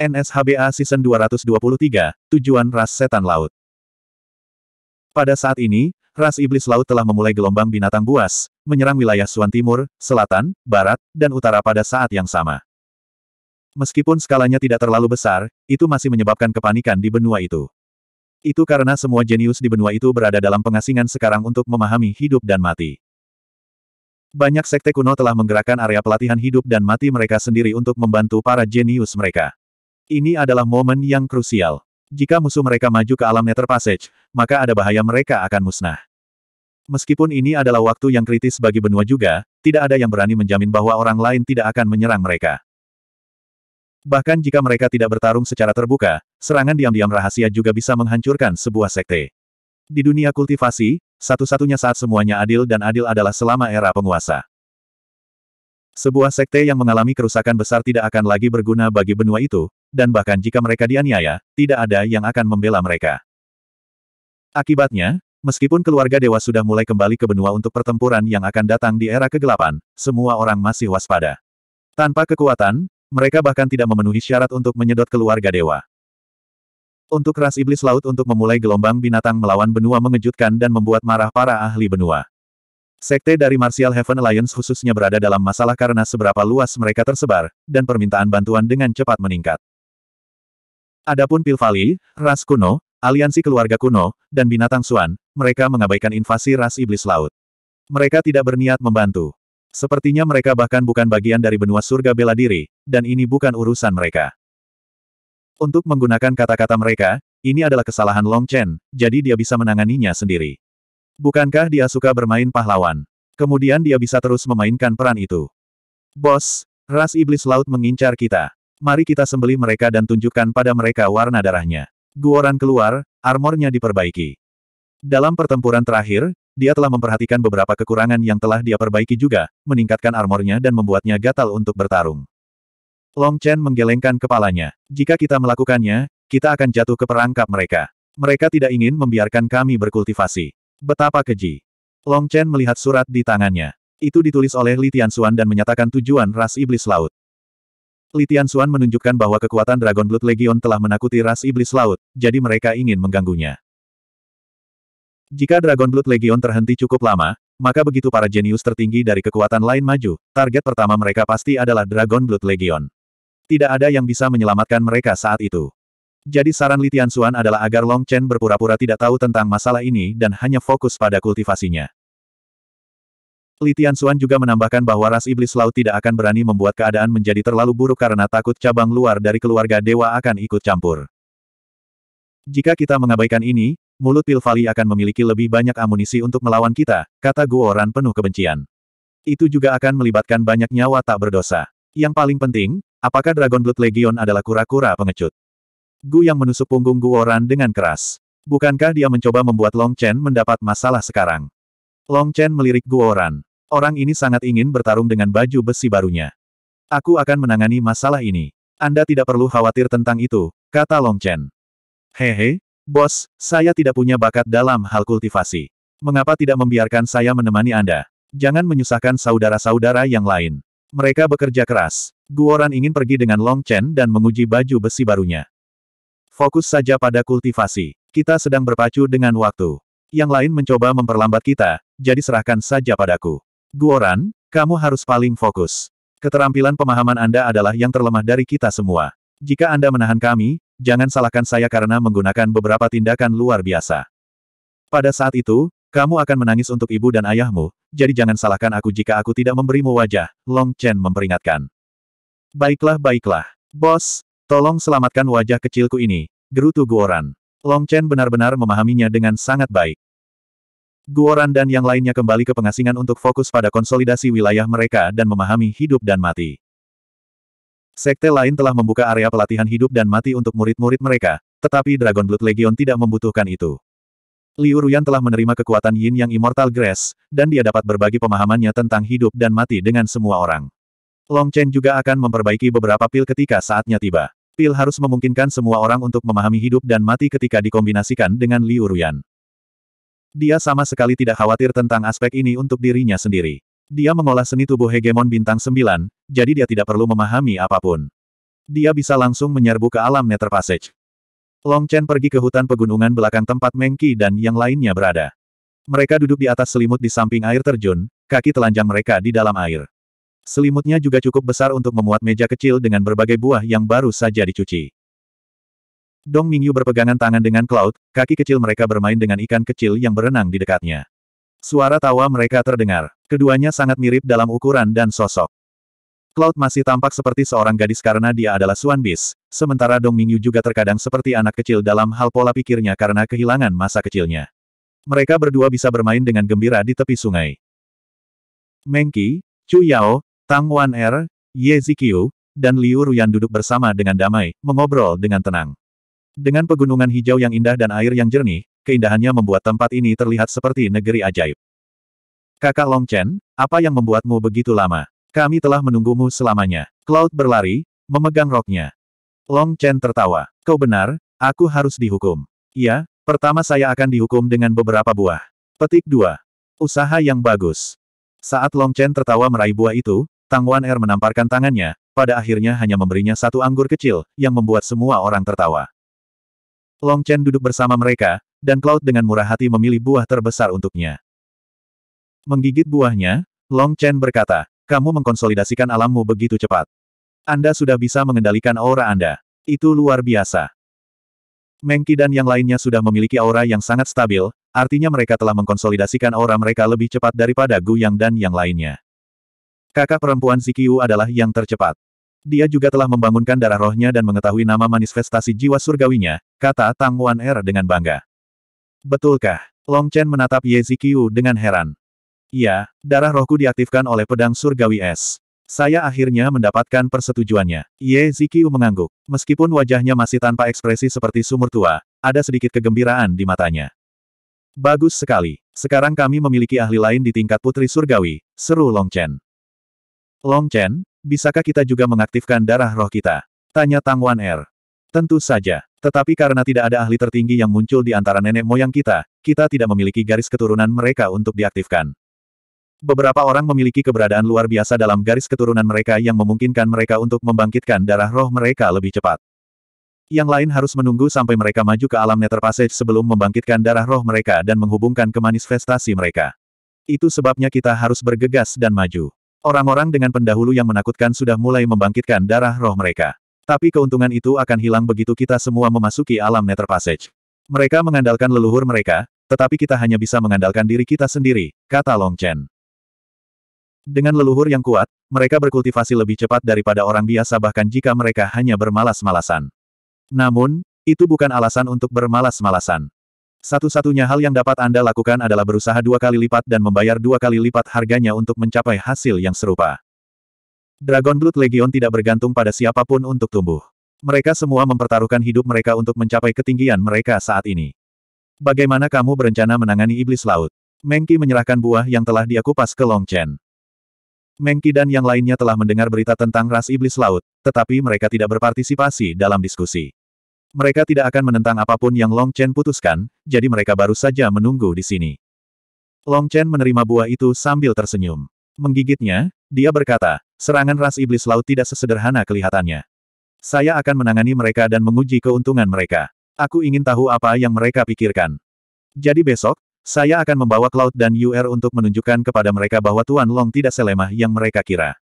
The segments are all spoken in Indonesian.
NSHBA Season 223, Tujuan Ras Setan Laut. Pada saat ini, ras iblis laut telah memulai gelombang binatang buas, menyerang wilayah Suan Timur, Selatan, Barat, dan Utara pada saat yang sama. Meskipun skalanya tidak terlalu besar, itu masih menyebabkan kepanikan di benua itu. Itu karena semua jenius di benua itu berada dalam pengasingan sekarang untuk memahami hidup dan mati. Banyak sekte kuno telah menggerakkan area pelatihan hidup dan mati mereka sendiri untuk membantu para jenius mereka. Ini adalah momen yang krusial. Jika musuh mereka maju ke alam Nether Passage, maka ada bahaya mereka akan musnah. Meskipun ini adalah waktu yang kritis bagi benua juga, tidak ada yang berani menjamin bahwa orang lain tidak akan menyerang mereka. Bahkan jika mereka tidak bertarung secara terbuka, serangan diam-diam rahasia juga bisa menghancurkan sebuah sekte. Di dunia kultivasi, satu-satunya saat semuanya adil dan adil adalah selama era penguasa. Sebuah sekte yang mengalami kerusakan besar tidak akan lagi berguna bagi benua itu, dan bahkan jika mereka dianiaya, tidak ada yang akan membela mereka. Akibatnya, meskipun keluarga dewa sudah mulai kembali ke benua untuk pertempuran yang akan datang di era kegelapan, semua orang masih waspada. Tanpa kekuatan, mereka bahkan tidak memenuhi syarat untuk menyedot keluarga dewa. Untuk ras iblis laut untuk memulai gelombang binatang melawan benua mengejutkan dan membuat marah para ahli benua. Sekte dari Martial Heaven Alliance khususnya berada dalam masalah karena seberapa luas mereka tersebar, dan permintaan bantuan dengan cepat meningkat. Adapun Pilvali, ras kuno, aliansi keluarga kuno, dan binatang suan, mereka mengabaikan invasi ras iblis laut. Mereka tidak berniat membantu. Sepertinya mereka bahkan bukan bagian dari benua surga bela diri, dan ini bukan urusan mereka. Untuk menggunakan kata-kata mereka, ini adalah kesalahan Long Chen, jadi dia bisa menanganinya sendiri. Bukankah dia suka bermain pahlawan? Kemudian dia bisa terus memainkan peran itu. Bos, ras iblis laut mengincar kita. Mari kita sembelih mereka dan tunjukkan pada mereka warna darahnya. Guoran keluar, armornya diperbaiki. Dalam pertempuran terakhir, dia telah memperhatikan beberapa kekurangan yang telah dia perbaiki juga, meningkatkan armornya dan membuatnya gatal untuk bertarung. Long Chen menggelengkan kepalanya. Jika kita melakukannya, kita akan jatuh ke perangkap mereka. Mereka tidak ingin membiarkan kami berkultivasi. Betapa keji. Long Chen melihat surat di tangannya. Itu ditulis oleh Li Tianxuan dan menyatakan tujuan ras iblis laut. Li Tianxuan menunjukkan bahwa kekuatan Dragon Blood Legion telah menakuti ras iblis laut, jadi mereka ingin mengganggunya. Jika Dragon Blood Legion terhenti cukup lama, maka begitu para jenius tertinggi dari kekuatan lain maju, target pertama mereka pasti adalah Dragon Blood Legion. Tidak ada yang bisa menyelamatkan mereka saat itu. Jadi saran Litian Xuan adalah agar Long Chen berpura-pura tidak tahu tentang masalah ini dan hanya fokus pada kultivasinya. Litian Xuan juga menambahkan bahwa ras iblis laut tidak akan berani membuat keadaan menjadi terlalu buruk karena takut cabang luar dari keluarga dewa akan ikut campur. Jika kita mengabaikan ini, mulut Pilvali akan memiliki lebih banyak amunisi untuk melawan kita, kata Guoran penuh kebencian. Itu juga akan melibatkan banyak nyawa tak berdosa. Yang paling penting, apakah Dragon Blood Legion adalah kura-kura pengecut? Gu yang menusuk punggung Guoran dengan keras. Bukankah dia mencoba membuat Long Chen mendapat masalah sekarang? Long Chen melirik Guoran. Orang ini sangat ingin bertarung dengan baju besi barunya. Aku akan menangani masalah ini. Anda tidak perlu khawatir tentang itu, kata Long Chen. Hehe, bos, saya tidak punya bakat dalam hal kultivasi. Mengapa tidak membiarkan saya menemani Anda? Jangan menyusahkan saudara-saudara yang lain. Mereka bekerja keras. Guoran ingin pergi dengan Long Chen dan menguji baju besi barunya. Fokus saja pada kultivasi. Kita sedang berpacu dengan waktu. Yang lain mencoba memperlambat kita, jadi serahkan saja padaku. Guoran, kamu harus paling fokus. Keterampilan pemahaman Anda adalah yang terlemah dari kita semua. Jika Anda menahan kami, jangan salahkan saya karena menggunakan beberapa tindakan luar biasa. Pada saat itu, kamu akan menangis untuk ibu dan ayahmu, jadi jangan salahkan aku jika aku tidak memberimu wajah, Long Chen memperingatkan. Baiklah baiklah, bos, Tolong selamatkan wajah kecilku ini, gerutu Guoran. Long Chen benar-benar memahaminya dengan sangat baik. Guoran dan yang lainnya kembali ke pengasingan untuk fokus pada konsolidasi wilayah mereka dan memahami hidup dan mati. Sekte lain telah membuka area pelatihan hidup dan mati untuk murid-murid mereka, tetapi Dragon Blood Legion tidak membutuhkan itu. Liu Ruyan telah menerima kekuatan Yin yang Immortal Grass, dan dia dapat berbagi pemahamannya tentang hidup dan mati dengan semua orang. Long Chen juga akan memperbaiki beberapa pil ketika saatnya tiba. Pil harus memungkinkan semua orang untuk memahami hidup dan mati ketika dikombinasikan dengan Liu Ruyan. Dia sama sekali tidak khawatir tentang aspek ini untuk dirinya sendiri. Dia mengolah seni tubuh hegemon bintang 9, jadi dia tidak perlu memahami apapun. Dia bisa langsung menyerbu ke alam Nether Passage. Long Chen pergi ke hutan pegunungan belakang tempat Mengki dan yang lainnya berada. Mereka duduk di atas selimut di samping air terjun, kaki telanjang mereka di dalam air. Selimutnya juga cukup besar untuk memuat meja kecil dengan berbagai buah yang baru saja dicuci. Dong Mingyu berpegangan tangan dengan Cloud, kaki kecil mereka bermain dengan ikan kecil yang berenang di dekatnya. Suara tawa mereka terdengar. Keduanya sangat mirip dalam ukuran dan sosok. Cloud masih tampak seperti seorang gadis karena dia adalah Suan Bis, sementara Dong Mingyu juga terkadang seperti anak kecil dalam hal pola pikirnya karena kehilangan masa kecilnya. Mereka berdua bisa bermain dengan gembira di tepi sungai. Mengki, Chu Yao, Tang Wan Er, Ye Zikyu, dan Liu Ruyan duduk bersama dengan damai, mengobrol dengan tenang. Dengan pegunungan hijau yang indah dan air yang jernih, keindahannya membuat tempat ini terlihat seperti negeri ajaib. Kakak Long Chen, apa yang membuatmu begitu lama? Kami telah menunggumu selamanya. Cloud berlari, memegang roknya. Long Chen tertawa. Kau benar, aku harus dihukum. Iya, pertama saya akan dihukum dengan beberapa buah. Petik 2. Usaha yang bagus. Saat Long Chen tertawa meraih buah itu, Tang Wan Er menamparkan tangannya, pada akhirnya hanya memberinya satu anggur kecil, yang membuat semua orang tertawa. Long Chen duduk bersama mereka, dan Cloud dengan murah hati memilih buah terbesar untuknya. Menggigit buahnya, Long Chen berkata, kamu mengkonsolidasikan alammu begitu cepat. Anda sudah bisa mengendalikan aura Anda. Itu luar biasa. Mengki dan yang lainnya sudah memiliki aura yang sangat stabil, artinya mereka telah mengkonsolidasikan aura mereka lebih cepat daripada Gu Yang dan yang lainnya. Kakak perempuan Zikyu adalah yang tercepat. Dia juga telah membangunkan darah rohnya dan mengetahui nama manifestasi jiwa surgawinya, kata Tang Wan Er dengan bangga. Betulkah? Long Chen menatap Ye Zikyu dengan heran. Ya, darah rohku diaktifkan oleh pedang surgawi es. Saya akhirnya mendapatkan persetujuannya. Ye Zikyu mengangguk. Meskipun wajahnya masih tanpa ekspresi seperti sumur tua, ada sedikit kegembiraan di matanya. Bagus sekali. Sekarang kami memiliki ahli lain di tingkat putri surgawi, seru Long Chen. Long Chen, bisakah kita juga mengaktifkan darah roh kita? Tanya Tang Wan Er. Tentu saja. Tetapi karena tidak ada ahli tertinggi yang muncul di antara nenek moyang kita, kita tidak memiliki garis keturunan mereka untuk diaktifkan. Beberapa orang memiliki keberadaan luar biasa dalam garis keturunan mereka yang memungkinkan mereka untuk membangkitkan darah roh mereka lebih cepat. Yang lain harus menunggu sampai mereka maju ke alam Nether Passage sebelum membangkitkan darah roh mereka dan menghubungkan ke manifestasi mereka. Itu sebabnya kita harus bergegas dan maju. Orang-orang dengan pendahulu yang menakutkan sudah mulai membangkitkan darah roh mereka. Tapi keuntungan itu akan hilang begitu kita semua memasuki alam Nether Passage. Mereka mengandalkan leluhur mereka, tetapi kita hanya bisa mengandalkan diri kita sendiri, kata Long Chen. Dengan leluhur yang kuat, mereka berkultivasi lebih cepat daripada orang biasa bahkan jika mereka hanya bermalas-malasan. Namun, itu bukan alasan untuk bermalas-malasan. Satu-satunya hal yang dapat Anda lakukan adalah berusaha dua kali lipat dan membayar dua kali lipat harganya untuk mencapai hasil yang serupa. Dragon Blood Legion tidak bergantung pada siapapun untuk tumbuh. Mereka semua mempertaruhkan hidup mereka untuk mencapai ketinggian mereka saat ini. Bagaimana kamu berencana menangani iblis laut? Mengki menyerahkan buah yang telah dia kupas ke Long Chen. Mengki dan yang lainnya telah mendengar berita tentang ras iblis laut, tetapi mereka tidak berpartisipasi dalam diskusi. Mereka tidak akan menentang apapun yang Long Chen putuskan, jadi mereka baru saja menunggu di sini. Long Chen menerima buah itu sambil tersenyum. Menggigitnya, dia berkata, serangan ras iblis laut tidak sesederhana kelihatannya. Saya akan menangani mereka dan menguji keuntungan mereka. Aku ingin tahu apa yang mereka pikirkan. Jadi besok, saya akan membawa Cloud dan UR er untuk menunjukkan kepada mereka bahwa Tuan Long tidak selemah yang mereka kira.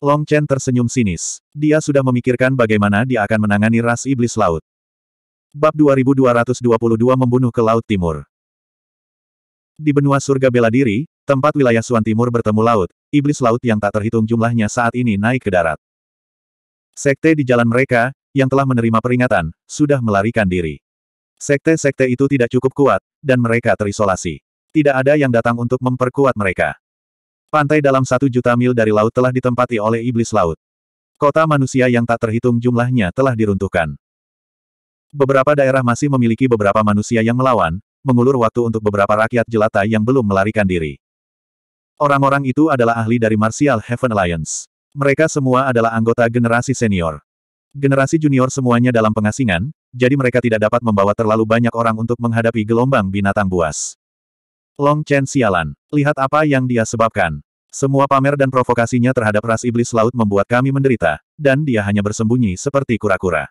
Long Chen tersenyum sinis. Dia sudah memikirkan bagaimana dia akan menangani ras iblis laut. Bab 2222 Membunuh ke Laut Timur Di benua surga bela diri, tempat wilayah Suan Timur bertemu laut, iblis laut yang tak terhitung jumlahnya saat ini naik ke darat. Sekte di jalan mereka, yang telah menerima peringatan, sudah melarikan diri. Sekte-sekte itu tidak cukup kuat, dan mereka terisolasi. Tidak ada yang datang untuk memperkuat mereka. Pantai dalam satu juta mil dari laut telah ditempati oleh iblis laut. Kota manusia yang tak terhitung jumlahnya telah diruntuhkan. Beberapa daerah masih memiliki beberapa manusia yang melawan, mengulur waktu untuk beberapa rakyat jelata yang belum melarikan diri. Orang-orang itu adalah ahli dari Martial Heaven Alliance. Mereka semua adalah anggota generasi senior. Generasi junior semuanya dalam pengasingan, jadi mereka tidak dapat membawa terlalu banyak orang untuk menghadapi gelombang binatang buas. Long Chen sialan. Lihat apa yang dia sebabkan. Semua pamer dan provokasinya terhadap ras iblis laut membuat kami menderita, dan dia hanya bersembunyi seperti kura-kura.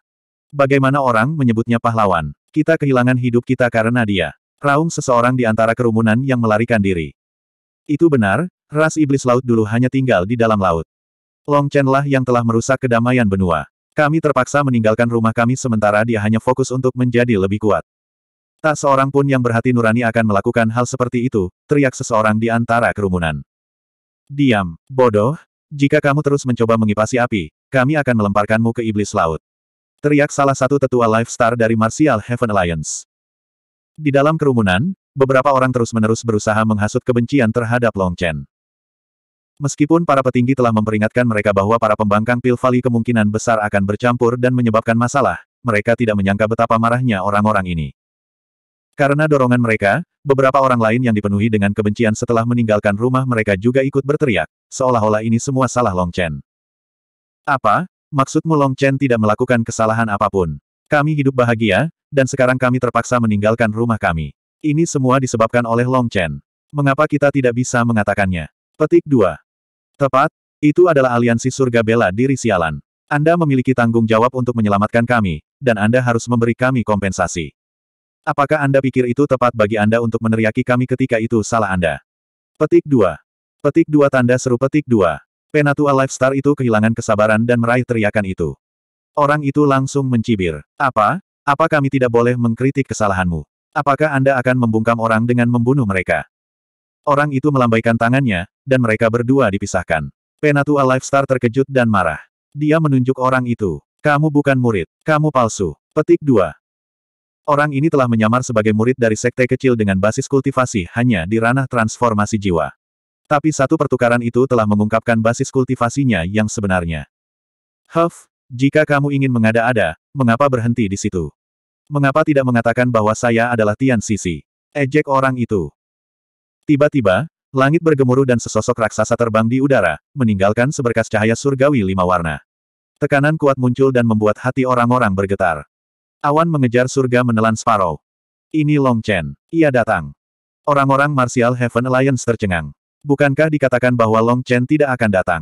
Bagaimana orang menyebutnya pahlawan? Kita kehilangan hidup kita karena dia. Raung seseorang di antara kerumunan yang melarikan diri. Itu benar, ras iblis laut dulu hanya tinggal di dalam laut. Long Chen lah yang telah merusak kedamaian benua. Kami terpaksa meninggalkan rumah kami sementara dia hanya fokus untuk menjadi lebih kuat. Tak seorang pun yang berhati nurani akan melakukan hal seperti itu, teriak seseorang di antara kerumunan. Diam, bodoh, jika kamu terus mencoba mengipasi api, kami akan melemparkanmu ke iblis laut. Teriak salah satu tetua Life Star dari Martial Heaven Alliance. Di dalam kerumunan, beberapa orang terus-menerus berusaha menghasut kebencian terhadap Long Chen. Meskipun para petinggi telah memperingatkan mereka bahwa para pembangkang Pil Valley kemungkinan besar akan bercampur dan menyebabkan masalah, mereka tidak menyangka betapa marahnya orang-orang ini. Karena dorongan mereka, beberapa orang lain yang dipenuhi dengan kebencian setelah meninggalkan rumah mereka juga ikut berteriak, seolah-olah ini semua salah Long Chen. Apa? Maksudmu Long Chen tidak melakukan kesalahan apapun? Kami hidup bahagia, dan sekarang kami terpaksa meninggalkan rumah kami. Ini semua disebabkan oleh Long Chen. Mengapa kita tidak bisa mengatakannya? Petik 2. Tepat, itu adalah aliansi surga bela diri sialan. Anda memiliki tanggung jawab untuk menyelamatkan kami, dan Anda harus memberi kami kompensasi. Apakah Anda pikir itu tepat bagi Anda untuk meneriaki kami ketika itu salah Anda? Petik 2. Petik 2 tanda seru petik 2. Penatua Lifestar itu kehilangan kesabaran dan meraih teriakan itu. Orang itu langsung mencibir. Apa? Apa kami tidak boleh mengkritik kesalahanmu? Apakah Anda akan membungkam orang dengan membunuh mereka? Orang itu melambaikan tangannya, dan mereka berdua dipisahkan. Penatua Lifestar terkejut dan marah. Dia menunjuk orang itu. Kamu bukan murid. Kamu palsu. Petik 2. Orang ini telah menyamar sebagai murid dari sekte kecil dengan basis kultivasi hanya di ranah transformasi jiwa. Tapi satu pertukaran itu telah mengungkapkan basis kultivasinya yang sebenarnya. Huff, jika kamu ingin mengada-ada, mengapa berhenti di situ? Mengapa tidak mengatakan bahwa saya adalah Tian Sisi? Ejek orang itu. Tiba-tiba, langit bergemuruh dan sesosok raksasa terbang di udara, meninggalkan seberkas cahaya surgawi lima warna. Tekanan kuat muncul dan membuat hati orang-orang bergetar. Awan mengejar surga menelan Sparrow. Ini Long Chen. Ia datang. Orang-orang Martial Heaven Alliance tercengang. Bukankah dikatakan bahwa Long Chen tidak akan datang?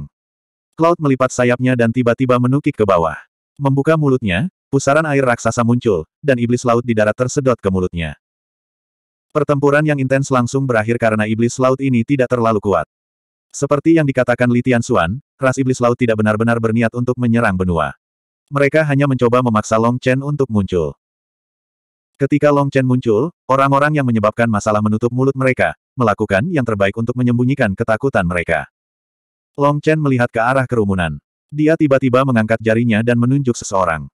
Cloud melipat sayapnya dan tiba-tiba menukik ke bawah. Membuka mulutnya, pusaran air raksasa muncul, dan iblis laut di darat tersedot ke mulutnya. Pertempuran yang intens langsung berakhir karena iblis laut ini tidak terlalu kuat. Seperti yang dikatakan Li Tianxuan, ras iblis laut tidak benar-benar berniat untuk menyerang benua. Mereka hanya mencoba memaksa Long Chen untuk muncul. Ketika Long Chen muncul, orang-orang yang menyebabkan masalah menutup mulut mereka, melakukan yang terbaik untuk menyembunyikan ketakutan mereka. Long Chen melihat ke arah kerumunan. Dia tiba-tiba mengangkat jarinya dan menunjuk seseorang.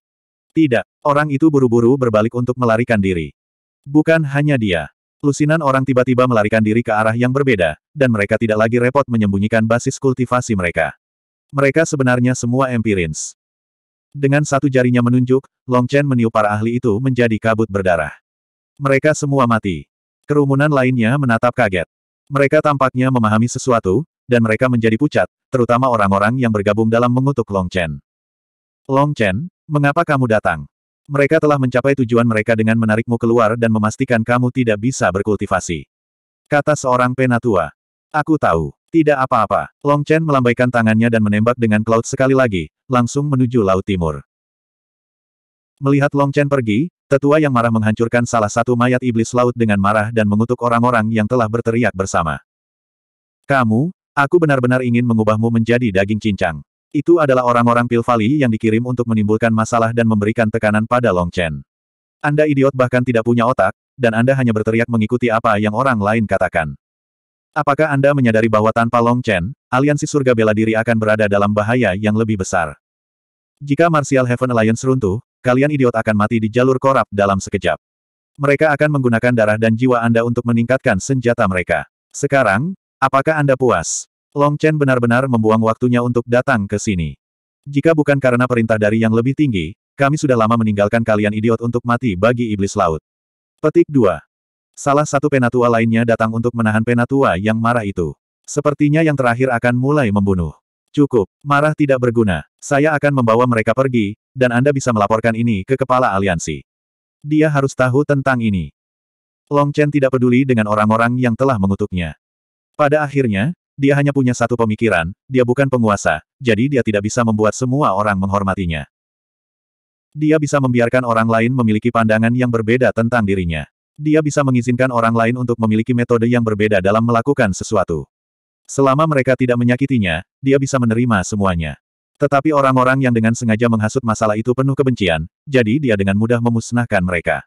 Tidak, orang itu buru-buru berbalik untuk melarikan diri. Bukan hanya dia. Lusinan orang tiba-tiba melarikan diri ke arah yang berbeda, dan mereka tidak lagi repot menyembunyikan basis kultivasi mereka. Mereka sebenarnya semua empirins. Dengan satu jarinya menunjuk, Long Chen meniup para ahli itu menjadi kabut berdarah. Mereka semua mati. Kerumunan lainnya menatap kaget. Mereka tampaknya memahami sesuatu, dan mereka menjadi pucat, terutama orang-orang yang bergabung dalam mengutuk Long Chen. Long Chen, mengapa kamu datang? Mereka telah mencapai tujuan mereka dengan menarikmu keluar dan memastikan kamu tidak bisa berkultivasi. Kata seorang penatua. Aku tahu. Tidak apa-apa. Long Chen melambaikan tangannya dan menembak dengan Cloud sekali lagi, langsung menuju Laut Timur. Melihat Long Chen pergi, tetua yang marah menghancurkan salah satu mayat iblis laut dengan marah dan mengutuk orang-orang yang telah berteriak bersama. Kamu, aku benar-benar ingin mengubahmu menjadi daging cincang. Itu adalah orang-orang Pilvali yang dikirim untuk menimbulkan masalah dan memberikan tekanan pada Long Chen. Anda idiot bahkan tidak punya otak, dan Anda hanya berteriak mengikuti apa yang orang lain katakan. Apakah Anda menyadari bahwa tanpa Long Chen, aliansi surga bela diri akan berada dalam bahaya yang lebih besar? Jika Martial Heaven Alliance runtuh, kalian idiot akan mati di jalur korup dalam sekejap. Mereka akan menggunakan darah dan jiwa Anda untuk meningkatkan senjata mereka. Sekarang, apakah Anda puas? Long Chen benar-benar membuang waktunya untuk datang ke sini. Jika bukan karena perintah dari yang lebih tinggi, kami sudah lama meninggalkan kalian idiot untuk mati bagi iblis laut. Petik 2. Salah satu penatua lainnya datang untuk menahan penatua yang marah itu. Sepertinya yang terakhir akan mulai membunuh. Cukup, marah tidak berguna. Saya akan membawa mereka pergi, dan Anda bisa melaporkan ini ke kepala aliansi. Dia harus tahu tentang ini. Long Chen tidak peduli dengan orang-orang yang telah mengutuknya. Pada akhirnya, dia hanya punya satu pemikiran, dia bukan penguasa, jadi dia tidak bisa membuat semua orang menghormatinya dia bisa membiarkan orang lain memiliki pandangan yang berbeda tentang dirinya. Dia bisa mengizinkan orang lain untuk memiliki metode yang berbeda dalam melakukan sesuatu. Selama mereka tidak menyakitinya, dia bisa menerima semuanya. Tetapi orang-orang yang dengan sengaja menghasut masalah itu penuh kebencian, jadi dia dengan mudah memusnahkan mereka.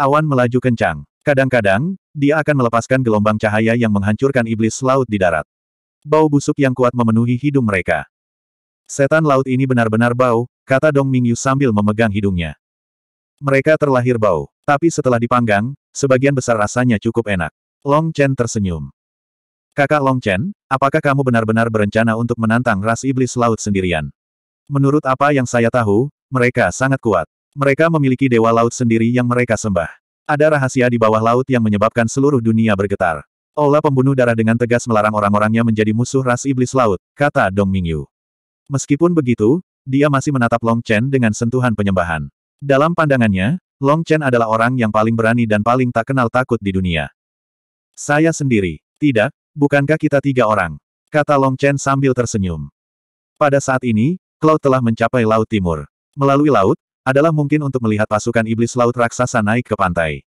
Awan melaju kencang. Kadang-kadang, dia akan melepaskan gelombang cahaya yang menghancurkan iblis laut di darat. Bau busuk yang kuat memenuhi hidung mereka. Setan laut ini benar-benar bau, kata Dong Mingyu sambil memegang hidungnya. Mereka terlahir bau. Tapi setelah dipanggang, sebagian besar rasanya cukup enak. Long Chen tersenyum. Kakak Long Chen, apakah kamu benar-benar berencana untuk menantang ras iblis laut sendirian? Menurut apa yang saya tahu, mereka sangat kuat. Mereka memiliki dewa laut sendiri yang mereka sembah. Ada rahasia di bawah laut yang menyebabkan seluruh dunia bergetar. Olah pembunuh darah dengan tegas melarang orang-orangnya menjadi musuh ras iblis laut, kata Dong Mingyu. Meskipun begitu, dia masih menatap Long Chen dengan sentuhan penyembahan. Dalam pandangannya, Long Chen adalah orang yang paling berani dan paling tak kenal takut di dunia. Saya sendiri. Tidak, bukankah kita tiga orang? Kata Long Chen sambil tersenyum. Pada saat ini, Cloud telah mencapai Laut Timur. Melalui laut, adalah mungkin untuk melihat pasukan iblis laut raksasa naik ke pantai.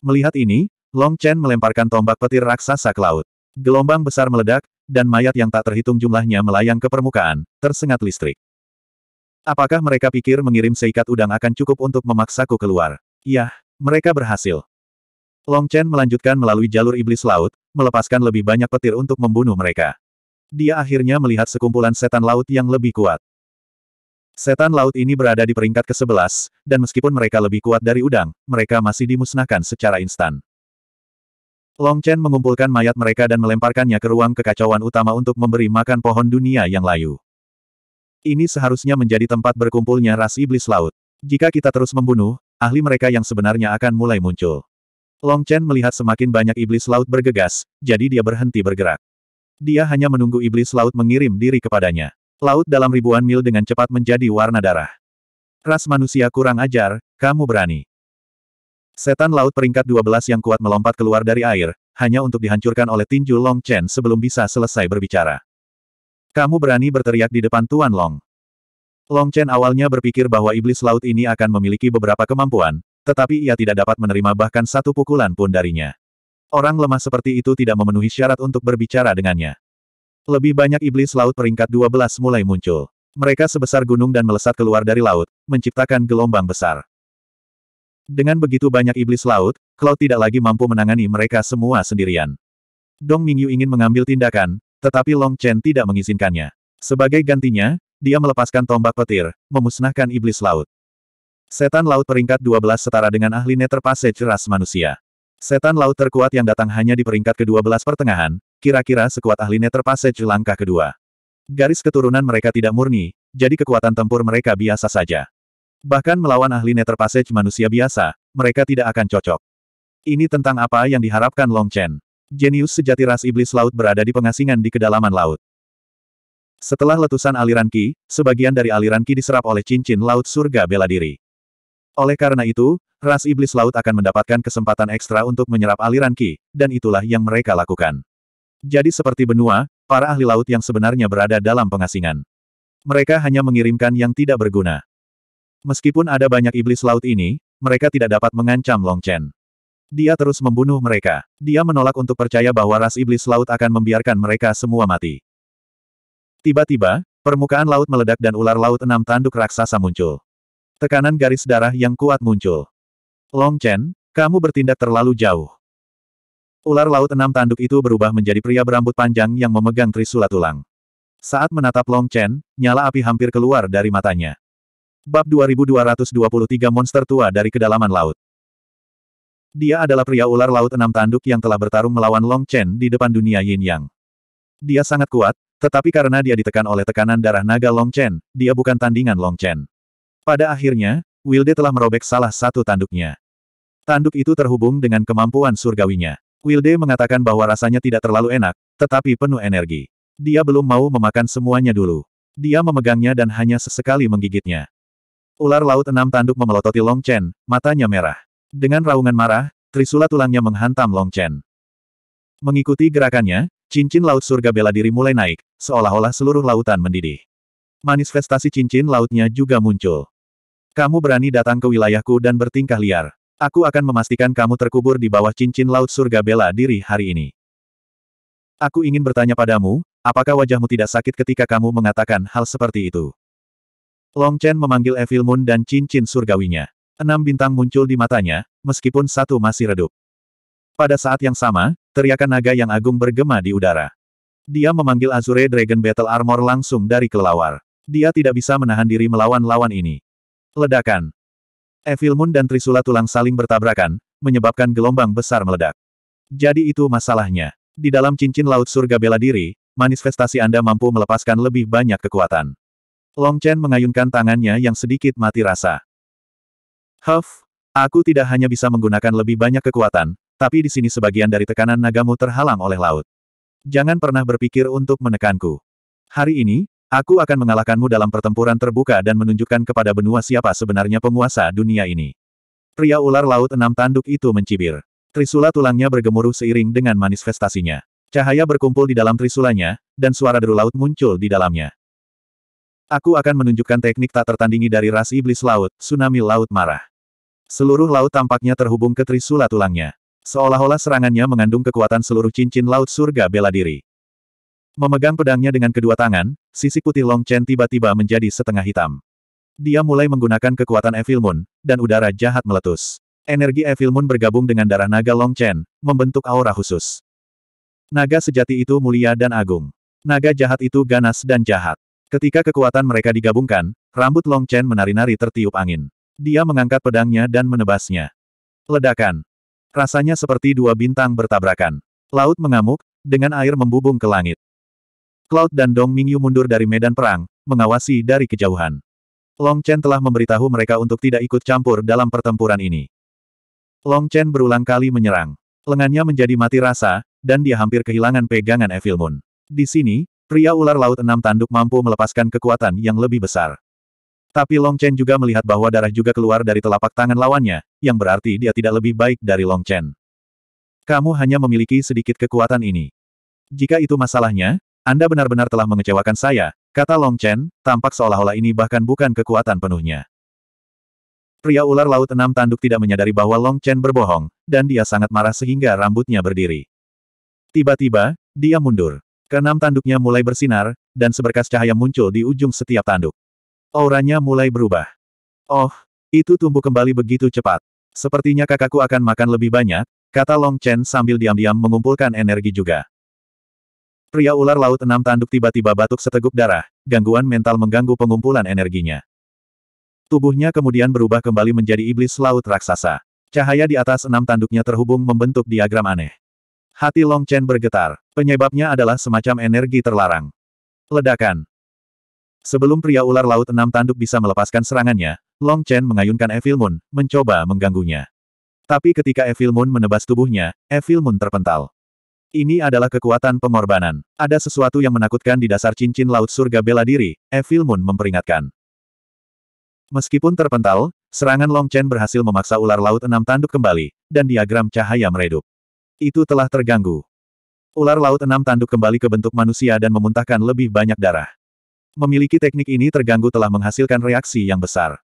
Melihat ini, Long Chen melemparkan tombak petir raksasa ke laut. Gelombang besar meledak, dan mayat yang tak terhitung jumlahnya melayang ke permukaan, tersengat listrik. Apakah mereka pikir mengirim seikat udang akan cukup untuk memaksaku keluar? Yah, mereka berhasil. Long Chen melanjutkan melalui jalur iblis laut, melepaskan lebih banyak petir untuk membunuh mereka. Dia akhirnya melihat sekumpulan setan laut yang lebih kuat. Setan laut ini berada di peringkat ke-11, dan meskipun mereka lebih kuat dari udang, mereka masih dimusnahkan secara instan. Long Chen mengumpulkan mayat mereka dan melemparkannya ke ruang kekacauan utama untuk memberi makan pohon dunia yang layu. Ini seharusnya menjadi tempat berkumpulnya ras iblis laut. Jika kita terus membunuh, ahli mereka yang sebenarnya akan mulai muncul. Long Chen melihat semakin banyak iblis laut bergegas, jadi dia berhenti bergerak. Dia hanya menunggu iblis laut mengirim diri kepadanya. Laut dalam ribuan mil dengan cepat menjadi warna darah. Ras manusia kurang ajar, kamu berani. Setan laut peringkat 12 yang kuat melompat keluar dari air, hanya untuk dihancurkan oleh tinju Long Chen sebelum bisa selesai berbicara. Kamu berani berteriak di depan Tuan Long. Long Chen awalnya berpikir bahwa iblis laut ini akan memiliki beberapa kemampuan, tetapi ia tidak dapat menerima bahkan satu pukulan pun darinya. Orang lemah seperti itu tidak memenuhi syarat untuk berbicara dengannya. Lebih banyak iblis laut peringkat 12 mulai muncul. Mereka sebesar gunung dan melesat keluar dari laut, menciptakan gelombang besar. Dengan begitu banyak iblis laut, Cloud tidak lagi mampu menangani mereka semua sendirian. Dong Mingyu ingin mengambil tindakan, tetapi Long Chen tidak mengizinkannya. Sebagai gantinya, dia melepaskan tombak petir, memusnahkan iblis laut. Setan laut peringkat 12 setara dengan ahli neterpase ceras manusia. Setan laut terkuat yang datang hanya di peringkat ke-12 pertengahan, kira-kira sekuat ahli neterpase langkah kedua. Garis keturunan mereka tidak murni, jadi kekuatan tempur mereka biasa saja. Bahkan melawan ahli Nether Passage manusia biasa, mereka tidak akan cocok. Ini tentang apa yang diharapkan Long Chen. Jenius sejati ras iblis laut berada di pengasingan di kedalaman laut. Setelah letusan aliran Ki, sebagian dari aliran Ki diserap oleh cincin laut surga bela diri. Oleh karena itu, ras iblis laut akan mendapatkan kesempatan ekstra untuk menyerap aliran Ki, dan itulah yang mereka lakukan. Jadi seperti benua, para ahli laut yang sebenarnya berada dalam pengasingan. Mereka hanya mengirimkan yang tidak berguna. Meskipun ada banyak iblis laut ini, mereka tidak dapat mengancam Long Chen. Dia terus membunuh mereka. Dia menolak untuk percaya bahwa ras iblis laut akan membiarkan mereka semua mati. Tiba-tiba, permukaan laut meledak dan ular laut enam tanduk raksasa muncul. Tekanan garis darah yang kuat muncul. Long Chen, kamu bertindak terlalu jauh. Ular laut enam tanduk itu berubah menjadi pria berambut panjang yang memegang trisula tulang. Saat menatap Long Chen, nyala api hampir keluar dari matanya. Bab 2223 Monster Tua dari Kedalaman Laut dia adalah pria ular laut enam tanduk yang telah bertarung melawan Long Chen di depan dunia Yin Yang. Dia sangat kuat, tetapi karena dia ditekan oleh tekanan darah naga Long Chen, dia bukan tandingan Long Chen. Pada akhirnya, Wilde telah merobek salah satu tanduknya. Tanduk itu terhubung dengan kemampuan surgawinya. Wilde mengatakan bahwa rasanya tidak terlalu enak, tetapi penuh energi. Dia belum mau memakan semuanya dulu. Dia memegangnya dan hanya sesekali menggigitnya. Ular laut enam tanduk memelototi Long Chen, matanya merah. Dengan raungan marah, trisula tulangnya menghantam Long Chen. Mengikuti gerakannya, cincin laut surga bela diri mulai naik, seolah-olah seluruh lautan mendidih. Manifestasi cincin lautnya juga muncul. Kamu berani datang ke wilayahku dan bertingkah liar. Aku akan memastikan kamu terkubur di bawah cincin laut surga bela diri hari ini. Aku ingin bertanya padamu, apakah wajahmu tidak sakit ketika kamu mengatakan hal seperti itu? Long Chen memanggil Evil Moon dan cincin surgawinya. Enam bintang muncul di matanya, meskipun satu masih redup. Pada saat yang sama, teriakan naga yang agung bergema di udara. Dia memanggil Azure Dragon Battle Armor langsung dari kelelawar. Dia tidak bisa menahan diri melawan lawan ini. Ledakan. Evil Moon dan Trisula tulang saling bertabrakan, menyebabkan gelombang besar meledak. Jadi itu masalahnya. Di dalam cincin laut surga bela diri, manifestasi Anda mampu melepaskan lebih banyak kekuatan. Long Chen mengayunkan tangannya yang sedikit mati rasa. Huff, aku tidak hanya bisa menggunakan lebih banyak kekuatan, tapi di sini sebagian dari tekanan nagamu terhalang oleh laut. Jangan pernah berpikir untuk menekanku. Hari ini, aku akan mengalahkanmu dalam pertempuran terbuka dan menunjukkan kepada benua siapa sebenarnya penguasa dunia ini. Pria ular laut enam tanduk itu mencibir. Trisula tulangnya bergemuruh seiring dengan manifestasinya. Cahaya berkumpul di dalam trisulanya, dan suara deru laut muncul di dalamnya. Aku akan menunjukkan teknik tak tertandingi dari ras iblis laut, tsunami laut marah. Seluruh laut tampaknya terhubung ke trisula tulangnya. Seolah-olah serangannya mengandung kekuatan seluruh cincin laut surga bela diri. Memegang pedangnya dengan kedua tangan, sisik putih Long Chen tiba-tiba menjadi setengah hitam. Dia mulai menggunakan kekuatan Evil Moon, dan udara jahat meletus. Energi Evil Moon bergabung dengan darah naga Long Chen, membentuk aura khusus. Naga sejati itu mulia dan agung. Naga jahat itu ganas dan jahat. Ketika kekuatan mereka digabungkan, rambut Long Chen menari-nari tertiup angin. Dia mengangkat pedangnya dan menebasnya. Ledakan. Rasanya seperti dua bintang bertabrakan. Laut mengamuk, dengan air membubung ke langit. Cloud dan Dong Mingyu mundur dari medan perang, mengawasi dari kejauhan. Long Chen telah memberitahu mereka untuk tidak ikut campur dalam pertempuran ini. Long Chen berulang kali menyerang. Lengannya menjadi mati rasa, dan dia hampir kehilangan pegangan Evil Moon. Di sini, Pria ular laut enam tanduk mampu melepaskan kekuatan yang lebih besar. Tapi Long Chen juga melihat bahwa darah juga keluar dari telapak tangan lawannya, yang berarti dia tidak lebih baik dari Long Chen. Kamu hanya memiliki sedikit kekuatan ini. Jika itu masalahnya, Anda benar-benar telah mengecewakan saya, kata Long Chen, tampak seolah-olah ini bahkan bukan kekuatan penuhnya. Pria ular laut enam tanduk tidak menyadari bahwa Long Chen berbohong, dan dia sangat marah sehingga rambutnya berdiri. Tiba-tiba, dia mundur. Keenam tanduknya mulai bersinar, dan seberkas cahaya muncul di ujung setiap tanduk. Auranya mulai berubah. Oh, itu tumbuh kembali begitu cepat. Sepertinya kakakku akan makan lebih banyak, kata Long Chen sambil diam-diam mengumpulkan energi juga. Pria ular laut enam tanduk tiba-tiba batuk seteguk darah, gangguan mental mengganggu pengumpulan energinya. Tubuhnya kemudian berubah kembali menjadi iblis laut raksasa. Cahaya di atas enam tanduknya terhubung membentuk diagram aneh. Hati Long Chen bergetar. Penyebabnya adalah semacam energi terlarang. Ledakan. Sebelum pria ular laut enam tanduk bisa melepaskan serangannya, Long Chen mengayunkan Evil Moon, mencoba mengganggunya. Tapi ketika Evil Moon menebas tubuhnya, Evil Moon terpental. Ini adalah kekuatan pengorbanan. Ada sesuatu yang menakutkan di dasar cincin laut surga bela diri, Evil Moon memperingatkan. Meskipun terpental, serangan Long Chen berhasil memaksa ular laut enam tanduk kembali, dan diagram cahaya meredup. Itu telah terganggu. Ular laut enam tanduk kembali ke bentuk manusia dan memuntahkan lebih banyak darah. Memiliki teknik ini terganggu telah menghasilkan reaksi yang besar.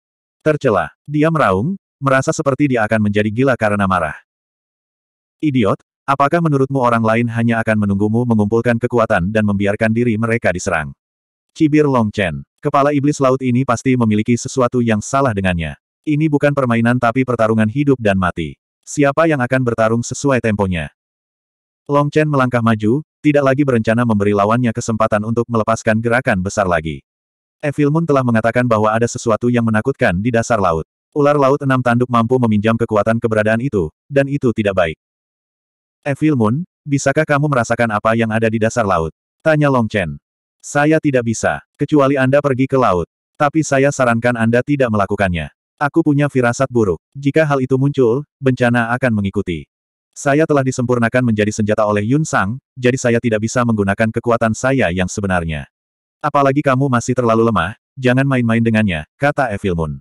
Tercela, dia meraung, merasa seperti dia akan menjadi gila karena marah. Idiot, apakah menurutmu orang lain hanya akan menunggumu mengumpulkan kekuatan dan membiarkan diri mereka diserang? Cibir Long Chen, kepala iblis laut ini pasti memiliki sesuatu yang salah dengannya. Ini bukan permainan tapi pertarungan hidup dan mati. Siapa yang akan bertarung sesuai temponya? Long Chen melangkah maju, tidak lagi berencana memberi lawannya kesempatan untuk melepaskan gerakan besar lagi. Evil Moon telah mengatakan bahwa ada sesuatu yang menakutkan di dasar laut. Ular laut enam tanduk mampu meminjam kekuatan keberadaan itu, dan itu tidak baik. Evil Moon, bisakah kamu merasakan apa yang ada di dasar laut? Tanya Long Chen. Saya tidak bisa, kecuali Anda pergi ke laut. Tapi saya sarankan Anda tidak melakukannya. Aku punya firasat buruk. Jika hal itu muncul, bencana akan mengikuti. Saya telah disempurnakan menjadi senjata oleh Yun Sang, jadi saya tidak bisa menggunakan kekuatan saya yang sebenarnya. Apalagi kamu masih terlalu lemah, jangan main-main dengannya, kata Evil Moon.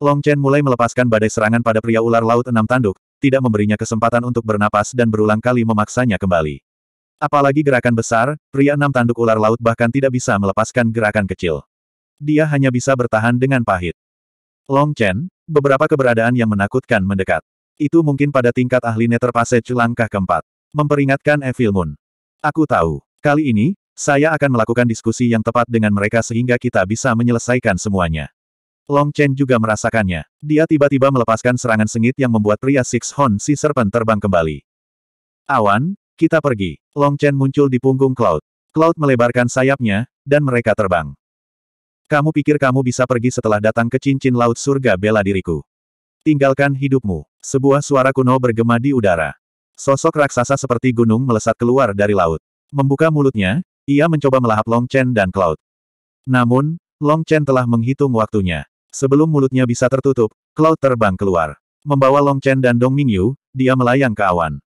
Long Chen mulai melepaskan badai serangan pada pria ular laut enam tanduk, tidak memberinya kesempatan untuk bernapas dan berulang kali memaksanya kembali. Apalagi gerakan besar, pria enam tanduk ular laut bahkan tidak bisa melepaskan gerakan kecil. Dia hanya bisa bertahan dengan pahit. Long Chen, beberapa keberadaan yang menakutkan mendekat. Itu mungkin pada tingkat ahli Nether Passage langkah keempat. Memperingatkan Evil Moon. Aku tahu. Kali ini, saya akan melakukan diskusi yang tepat dengan mereka sehingga kita bisa menyelesaikan semuanya. Long Chen juga merasakannya. Dia tiba-tiba melepaskan serangan sengit yang membuat pria Six Horn si Serpent terbang kembali. Awan, kita pergi. Long Chen muncul di punggung Cloud. Cloud melebarkan sayapnya, dan mereka terbang. Kamu pikir kamu bisa pergi setelah datang ke cincin laut surga bela diriku? Tinggalkan hidupmu. Sebuah suara kuno bergema di udara. Sosok raksasa seperti gunung melesat keluar dari laut. Membuka mulutnya, ia mencoba melahap Long Chen dan Cloud. Namun, Long Chen telah menghitung waktunya. Sebelum mulutnya bisa tertutup, Cloud terbang keluar. Membawa Long Chen dan Dong Mingyu, dia melayang ke awan.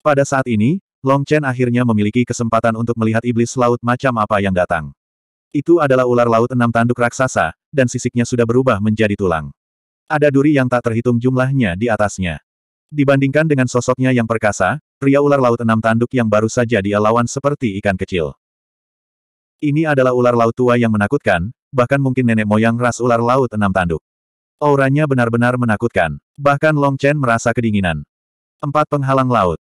Pada saat ini, Long Chen akhirnya memiliki kesempatan untuk melihat iblis laut macam apa yang datang. Itu adalah ular laut enam tanduk raksasa, dan sisiknya sudah berubah menjadi tulang. Ada duri yang tak terhitung jumlahnya di atasnya. Dibandingkan dengan sosoknya yang perkasa, pria ular laut enam tanduk yang baru saja dia lawan seperti ikan kecil. Ini adalah ular laut tua yang menakutkan, bahkan mungkin nenek moyang ras ular laut enam tanduk. Auranya benar-benar menakutkan. Bahkan Long Chen merasa kedinginan. Empat penghalang laut.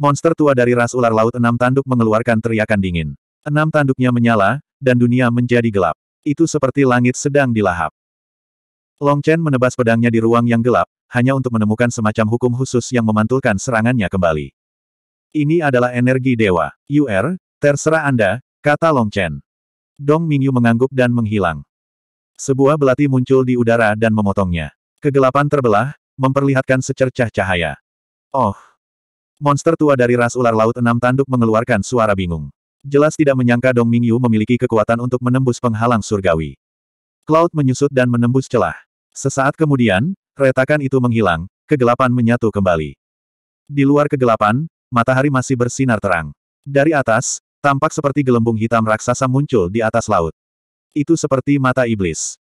Monster tua dari ras ular laut enam tanduk mengeluarkan teriakan dingin. Enam tanduknya menyala, dan dunia menjadi gelap. Itu seperti langit sedang dilahap. Long Chen menebas pedangnya di ruang yang gelap, hanya untuk menemukan semacam hukum khusus yang memantulkan serangannya kembali. Ini adalah energi dewa. UR, er, terserah Anda, kata Long Chen. Dong Mingyu mengangguk dan menghilang. Sebuah belati muncul di udara dan memotongnya. Kegelapan terbelah, memperlihatkan secercah cahaya. Oh! Monster tua dari ras ular laut enam tanduk mengeluarkan suara bingung. Jelas tidak menyangka Dong Mingyu memiliki kekuatan untuk menembus penghalang surgawi. Cloud menyusut dan menembus celah. Sesaat kemudian, retakan itu menghilang, kegelapan menyatu kembali. Di luar kegelapan, matahari masih bersinar terang. Dari atas, tampak seperti gelembung hitam raksasa muncul di atas laut. Itu seperti mata iblis.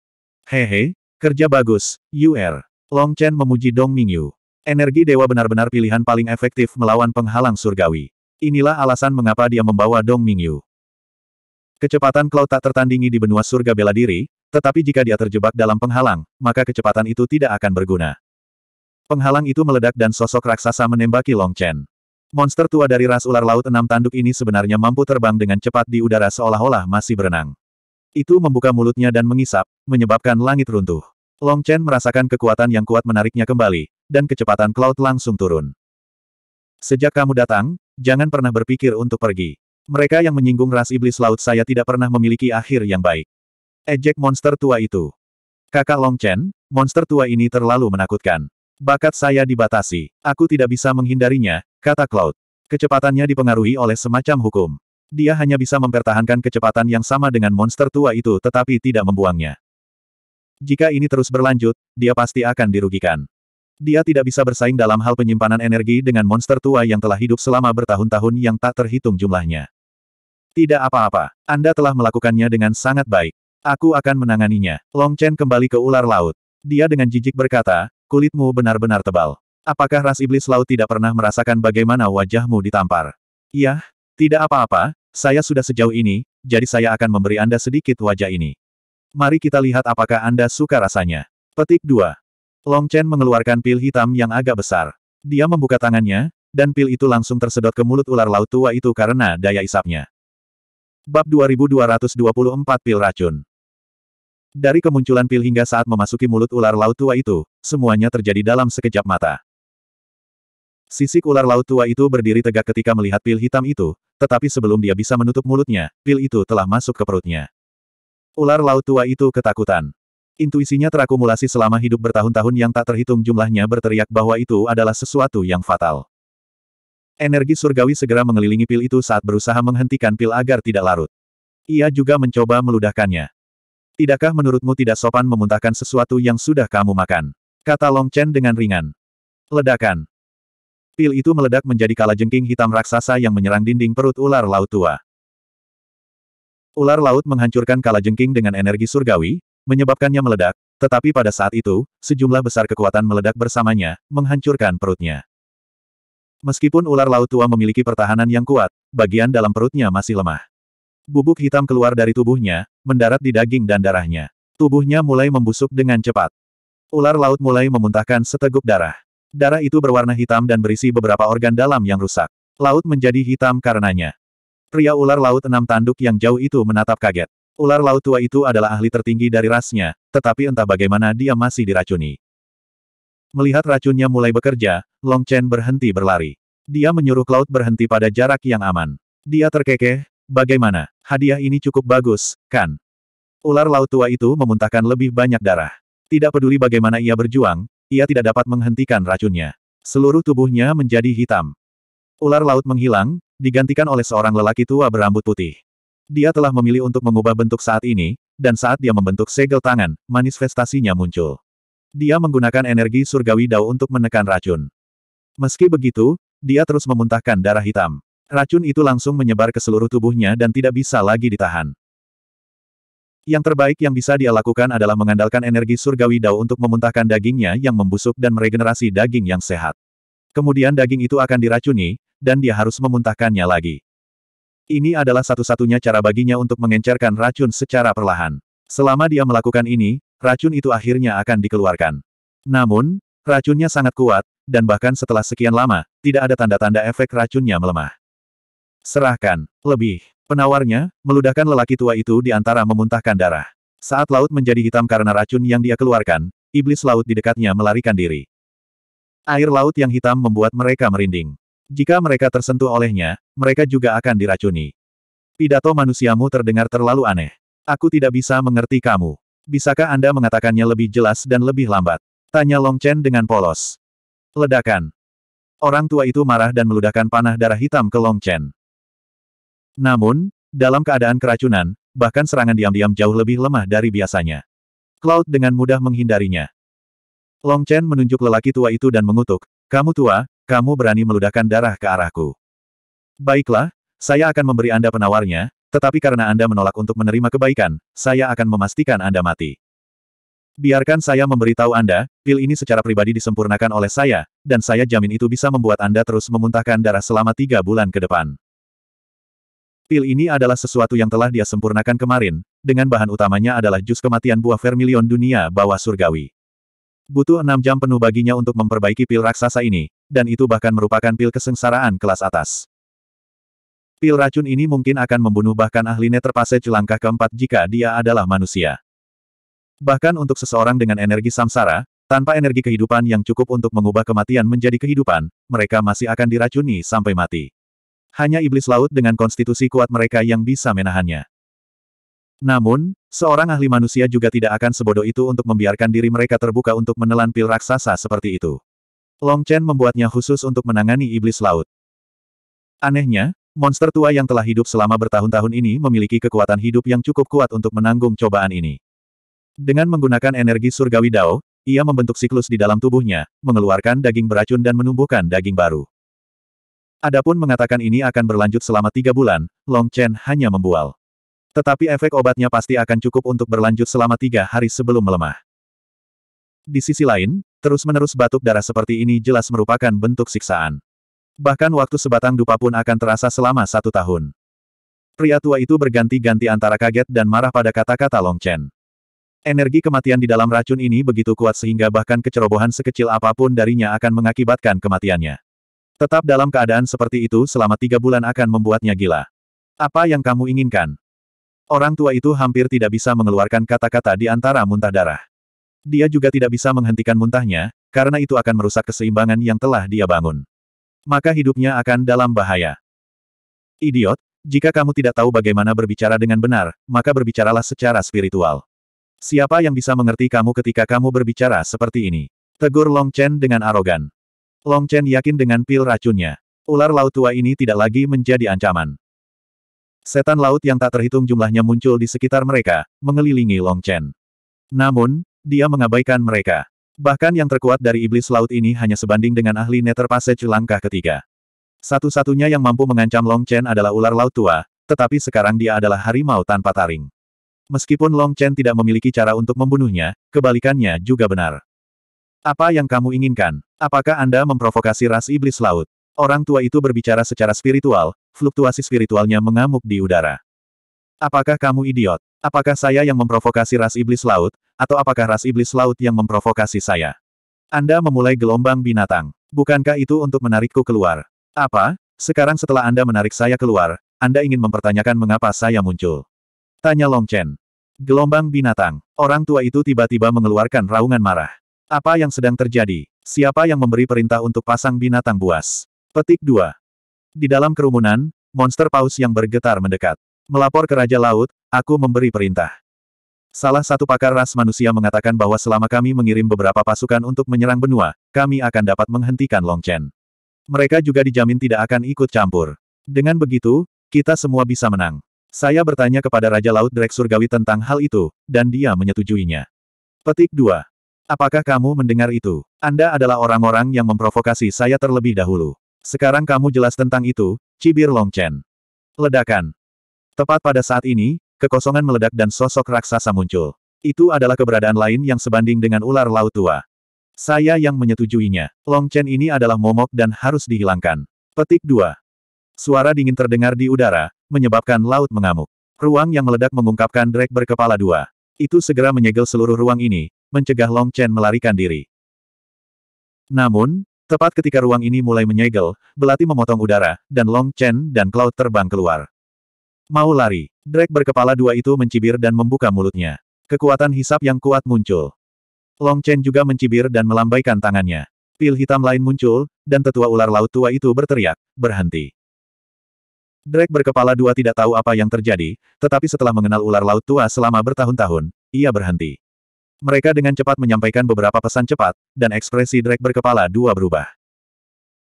Hehe, kerja bagus, UR. Er. Long Chen memuji Dong Mingyu. Energi dewa benar-benar pilihan paling efektif melawan penghalang surgawi. Inilah alasan mengapa dia membawa Dong Mingyu. Kecepatan Cloud tak tertandingi di benua surga bela diri, tetapi jika dia terjebak dalam penghalang, maka kecepatan itu tidak akan berguna. Penghalang itu meledak dan sosok raksasa menembaki Long Chen. Monster tua dari ras ular laut enam tanduk ini sebenarnya mampu terbang dengan cepat di udara seolah-olah masih berenang. Itu membuka mulutnya dan mengisap, menyebabkan langit runtuh. Long Chen merasakan kekuatan yang kuat menariknya kembali, dan kecepatan Cloud langsung turun. Sejak kamu datang, jangan pernah berpikir untuk pergi. Mereka yang menyinggung ras iblis laut saya tidak pernah memiliki akhir yang baik. Ejek monster tua itu. Kakak Long Chen, monster tua ini terlalu menakutkan. Bakat saya dibatasi. Aku tidak bisa menghindarinya, kata Cloud. Kecepatannya dipengaruhi oleh semacam hukum. Dia hanya bisa mempertahankan kecepatan yang sama dengan monster tua itu tetapi tidak membuangnya. Jika ini terus berlanjut, dia pasti akan dirugikan. Dia tidak bisa bersaing dalam hal penyimpanan energi dengan monster tua yang telah hidup selama bertahun-tahun yang tak terhitung jumlahnya. Tidak apa-apa. Anda telah melakukannya dengan sangat baik. Aku akan menanganinya. Long Chen kembali ke ular laut. Dia dengan jijik berkata, kulitmu benar-benar tebal. Apakah ras iblis laut tidak pernah merasakan bagaimana wajahmu ditampar? Yah, tidak apa-apa, saya sudah sejauh ini, jadi saya akan memberi Anda sedikit wajah ini. Mari kita lihat apakah Anda suka rasanya. Petik 2. Long Chen mengeluarkan pil hitam yang agak besar. Dia membuka tangannya, dan pil itu langsung tersedot ke mulut ular laut tua itu karena daya isapnya. Bab 2224 Pil Racun Dari kemunculan pil hingga saat memasuki mulut ular laut tua itu, semuanya terjadi dalam sekejap mata. Sisik ular laut tua itu berdiri tegak ketika melihat pil hitam itu, tetapi sebelum dia bisa menutup mulutnya, pil itu telah masuk ke perutnya. Ular laut tua itu ketakutan. Intuisinya terakumulasi selama hidup bertahun-tahun yang tak terhitung jumlahnya berteriak bahwa itu adalah sesuatu yang fatal. Energi surgawi segera mengelilingi pil itu saat berusaha menghentikan pil agar tidak larut. Ia juga mencoba meludahkannya. Tidakkah menurutmu tidak sopan memuntahkan sesuatu yang sudah kamu makan? Kata Long Chen dengan ringan. Ledakan. Pil itu meledak menjadi kala jengking hitam raksasa yang menyerang dinding perut ular laut tua. Ular laut menghancurkan kala jengking dengan energi surgawi, menyebabkannya meledak, tetapi pada saat itu, sejumlah besar kekuatan meledak bersamanya, menghancurkan perutnya. Meskipun ular laut tua memiliki pertahanan yang kuat, bagian dalam perutnya masih lemah. Bubuk hitam keluar dari tubuhnya, mendarat di daging dan darahnya. Tubuhnya mulai membusuk dengan cepat. Ular laut mulai memuntahkan seteguk darah. Darah itu berwarna hitam dan berisi beberapa organ dalam yang rusak. Laut menjadi hitam karenanya. Pria ular laut enam tanduk yang jauh itu menatap kaget. Ular laut tua itu adalah ahli tertinggi dari rasnya, tetapi entah bagaimana dia masih diracuni. Melihat racunnya mulai bekerja, Long Chen berhenti berlari. Dia menyuruh Cloud berhenti pada jarak yang aman. Dia terkekeh, bagaimana, hadiah ini cukup bagus, kan? Ular laut tua itu memuntahkan lebih banyak darah. Tidak peduli bagaimana ia berjuang, ia tidak dapat menghentikan racunnya. Seluruh tubuhnya menjadi hitam. Ular laut menghilang, digantikan oleh seorang lelaki tua berambut putih. Dia telah memilih untuk mengubah bentuk saat ini, dan saat dia membentuk segel tangan, manifestasinya muncul. Dia menggunakan energi surgawi Dao untuk menekan racun. Meski begitu, dia terus memuntahkan darah hitam. Racun itu langsung menyebar ke seluruh tubuhnya dan tidak bisa lagi ditahan. Yang terbaik yang bisa dia lakukan adalah mengandalkan energi surgawi Dao untuk memuntahkan dagingnya yang membusuk dan meregenerasi daging yang sehat. Kemudian daging itu akan diracuni, dan dia harus memuntahkannya lagi. Ini adalah satu-satunya cara baginya untuk mengencerkan racun secara perlahan. Selama dia melakukan ini, racun itu akhirnya akan dikeluarkan. Namun, racunnya sangat kuat, dan bahkan setelah sekian lama, tidak ada tanda-tanda efek racunnya melemah. Serahkan, lebih. Penawarnya, meludahkan lelaki tua itu di antara memuntahkan darah. Saat laut menjadi hitam karena racun yang dia keluarkan, iblis laut di dekatnya melarikan diri. Air laut yang hitam membuat mereka merinding. Jika mereka tersentuh olehnya, mereka juga akan diracuni. Pidato manusiamu terdengar terlalu aneh. Aku tidak bisa mengerti kamu. Bisakah Anda mengatakannya lebih jelas dan lebih lambat? Tanya Long Chen dengan polos. Ledakan. Orang tua itu marah dan meludahkan panah darah hitam ke Long Chen. Namun, dalam keadaan keracunan, bahkan serangan diam-diam jauh lebih lemah dari biasanya. Cloud dengan mudah menghindarinya. Long Chen menunjuk lelaki tua itu dan mengutuk, kamu tua, kamu berani meludahkan darah ke arahku. Baiklah, saya akan memberi Anda penawarnya, tetapi karena Anda menolak untuk menerima kebaikan, saya akan memastikan Anda mati. Biarkan saya memberitahu Anda, pil ini secara pribadi disempurnakan oleh saya, dan saya jamin itu bisa membuat Anda terus memuntahkan darah selama tiga bulan ke depan. Pil ini adalah sesuatu yang telah dia sempurnakan kemarin, dengan bahan utamanya adalah jus kematian buah vermilion dunia bawah surgawi. Butuh enam jam penuh baginya untuk memperbaiki pil raksasa ini, dan itu bahkan merupakan pil kesengsaraan kelas atas. Pil racun ini mungkin akan membunuh bahkan ahli netrepase langkah keempat jika dia adalah manusia. Bahkan untuk seseorang dengan energi samsara, tanpa energi kehidupan yang cukup untuk mengubah kematian menjadi kehidupan, mereka masih akan diracuni sampai mati. Hanya iblis laut dengan konstitusi kuat mereka yang bisa menahannya. Namun, seorang ahli manusia juga tidak akan sebodoh itu untuk membiarkan diri mereka terbuka untuk menelan pil raksasa seperti itu. Long Chen membuatnya khusus untuk menangani iblis laut. Anehnya, monster tua yang telah hidup selama bertahun-tahun ini memiliki kekuatan hidup yang cukup kuat untuk menanggung cobaan ini. Dengan menggunakan energi surgawi Dao, ia membentuk siklus di dalam tubuhnya, mengeluarkan daging beracun dan menumbuhkan daging baru. Adapun mengatakan ini akan berlanjut selama tiga bulan, Long Chen hanya membual. Tetapi efek obatnya pasti akan cukup untuk berlanjut selama tiga hari sebelum melemah. Di sisi lain, terus-menerus batuk darah seperti ini jelas merupakan bentuk siksaan. Bahkan waktu sebatang dupa pun akan terasa selama satu tahun. Pria tua itu berganti-ganti antara kaget dan marah pada kata-kata Long Chen. Energi kematian di dalam racun ini begitu kuat sehingga bahkan kecerobohan sekecil apapun darinya akan mengakibatkan kematiannya. Tetap dalam keadaan seperti itu selama tiga bulan akan membuatnya gila. Apa yang kamu inginkan? Orang tua itu hampir tidak bisa mengeluarkan kata-kata di antara muntah darah. Dia juga tidak bisa menghentikan muntahnya, karena itu akan merusak keseimbangan yang telah dia bangun. Maka hidupnya akan dalam bahaya. Idiot, jika kamu tidak tahu bagaimana berbicara dengan benar, maka berbicaralah secara spiritual. Siapa yang bisa mengerti kamu ketika kamu berbicara seperti ini? Tegur Long Chen dengan arogan. Long Chen yakin dengan pil racunnya. Ular laut tua ini tidak lagi menjadi ancaman. Setan laut yang tak terhitung jumlahnya muncul di sekitar mereka, mengelilingi Long Chen. Namun, dia mengabaikan mereka. Bahkan yang terkuat dari iblis laut ini hanya sebanding dengan ahli Nether Passage langkah ketiga. Satu-satunya yang mampu mengancam Long Chen adalah ular laut tua, tetapi sekarang dia adalah harimau tanpa taring. Meskipun Long Chen tidak memiliki cara untuk membunuhnya, kebalikannya juga benar. Apa yang kamu inginkan? Apakah Anda memprovokasi ras iblis laut? Orang tua itu berbicara secara spiritual, fluktuasi spiritualnya mengamuk di udara. Apakah kamu idiot? Apakah saya yang memprovokasi ras iblis laut, atau apakah ras iblis laut yang memprovokasi saya? Anda memulai gelombang binatang. Bukankah itu untuk menarikku keluar? Apa? Sekarang setelah Anda menarik saya keluar, Anda ingin mempertanyakan mengapa saya muncul? Tanya Long Chen. Gelombang binatang. Orang tua itu tiba-tiba mengeluarkan raungan marah. Apa yang sedang terjadi? Siapa yang memberi perintah untuk pasang binatang buas? Petik 2. Di dalam kerumunan, monster paus yang bergetar mendekat. Melapor ke Raja Laut, Aku memberi perintah. Salah satu pakar ras manusia mengatakan bahwa selama kami mengirim beberapa pasukan untuk menyerang benua, kami akan dapat menghentikan Long Chen. Mereka juga dijamin tidak akan ikut campur. Dengan begitu, kita semua bisa menang. Saya bertanya kepada Raja Laut Drek Surgawi tentang hal itu, dan dia menyetujuinya. Petik 2. Apakah kamu mendengar itu? Anda adalah orang-orang yang memprovokasi saya terlebih dahulu. Sekarang kamu jelas tentang itu, cibir Long Chen. Ledakan. Tepat pada saat ini, Kekosongan meledak dan sosok raksasa muncul. Itu adalah keberadaan lain yang sebanding dengan ular laut tua. Saya yang menyetujuinya. Long Chen ini adalah momok dan harus dihilangkan. Petik 2. Suara dingin terdengar di udara, menyebabkan laut mengamuk. Ruang yang meledak mengungkapkan Drake berkepala dua. Itu segera menyegel seluruh ruang ini, mencegah Long Chen melarikan diri. Namun, tepat ketika ruang ini mulai menyegel, belati memotong udara, dan Long Chen dan Cloud terbang keluar. Mau lari. Drake berkepala dua itu mencibir dan membuka mulutnya. Kekuatan hisap yang kuat muncul. Long Chen juga mencibir dan melambaikan tangannya. Pil hitam lain muncul, dan tetua ular laut tua itu berteriak, berhenti. Drake berkepala dua tidak tahu apa yang terjadi, tetapi setelah mengenal ular laut tua selama bertahun-tahun, ia berhenti. Mereka dengan cepat menyampaikan beberapa pesan cepat, dan ekspresi Drake berkepala dua berubah.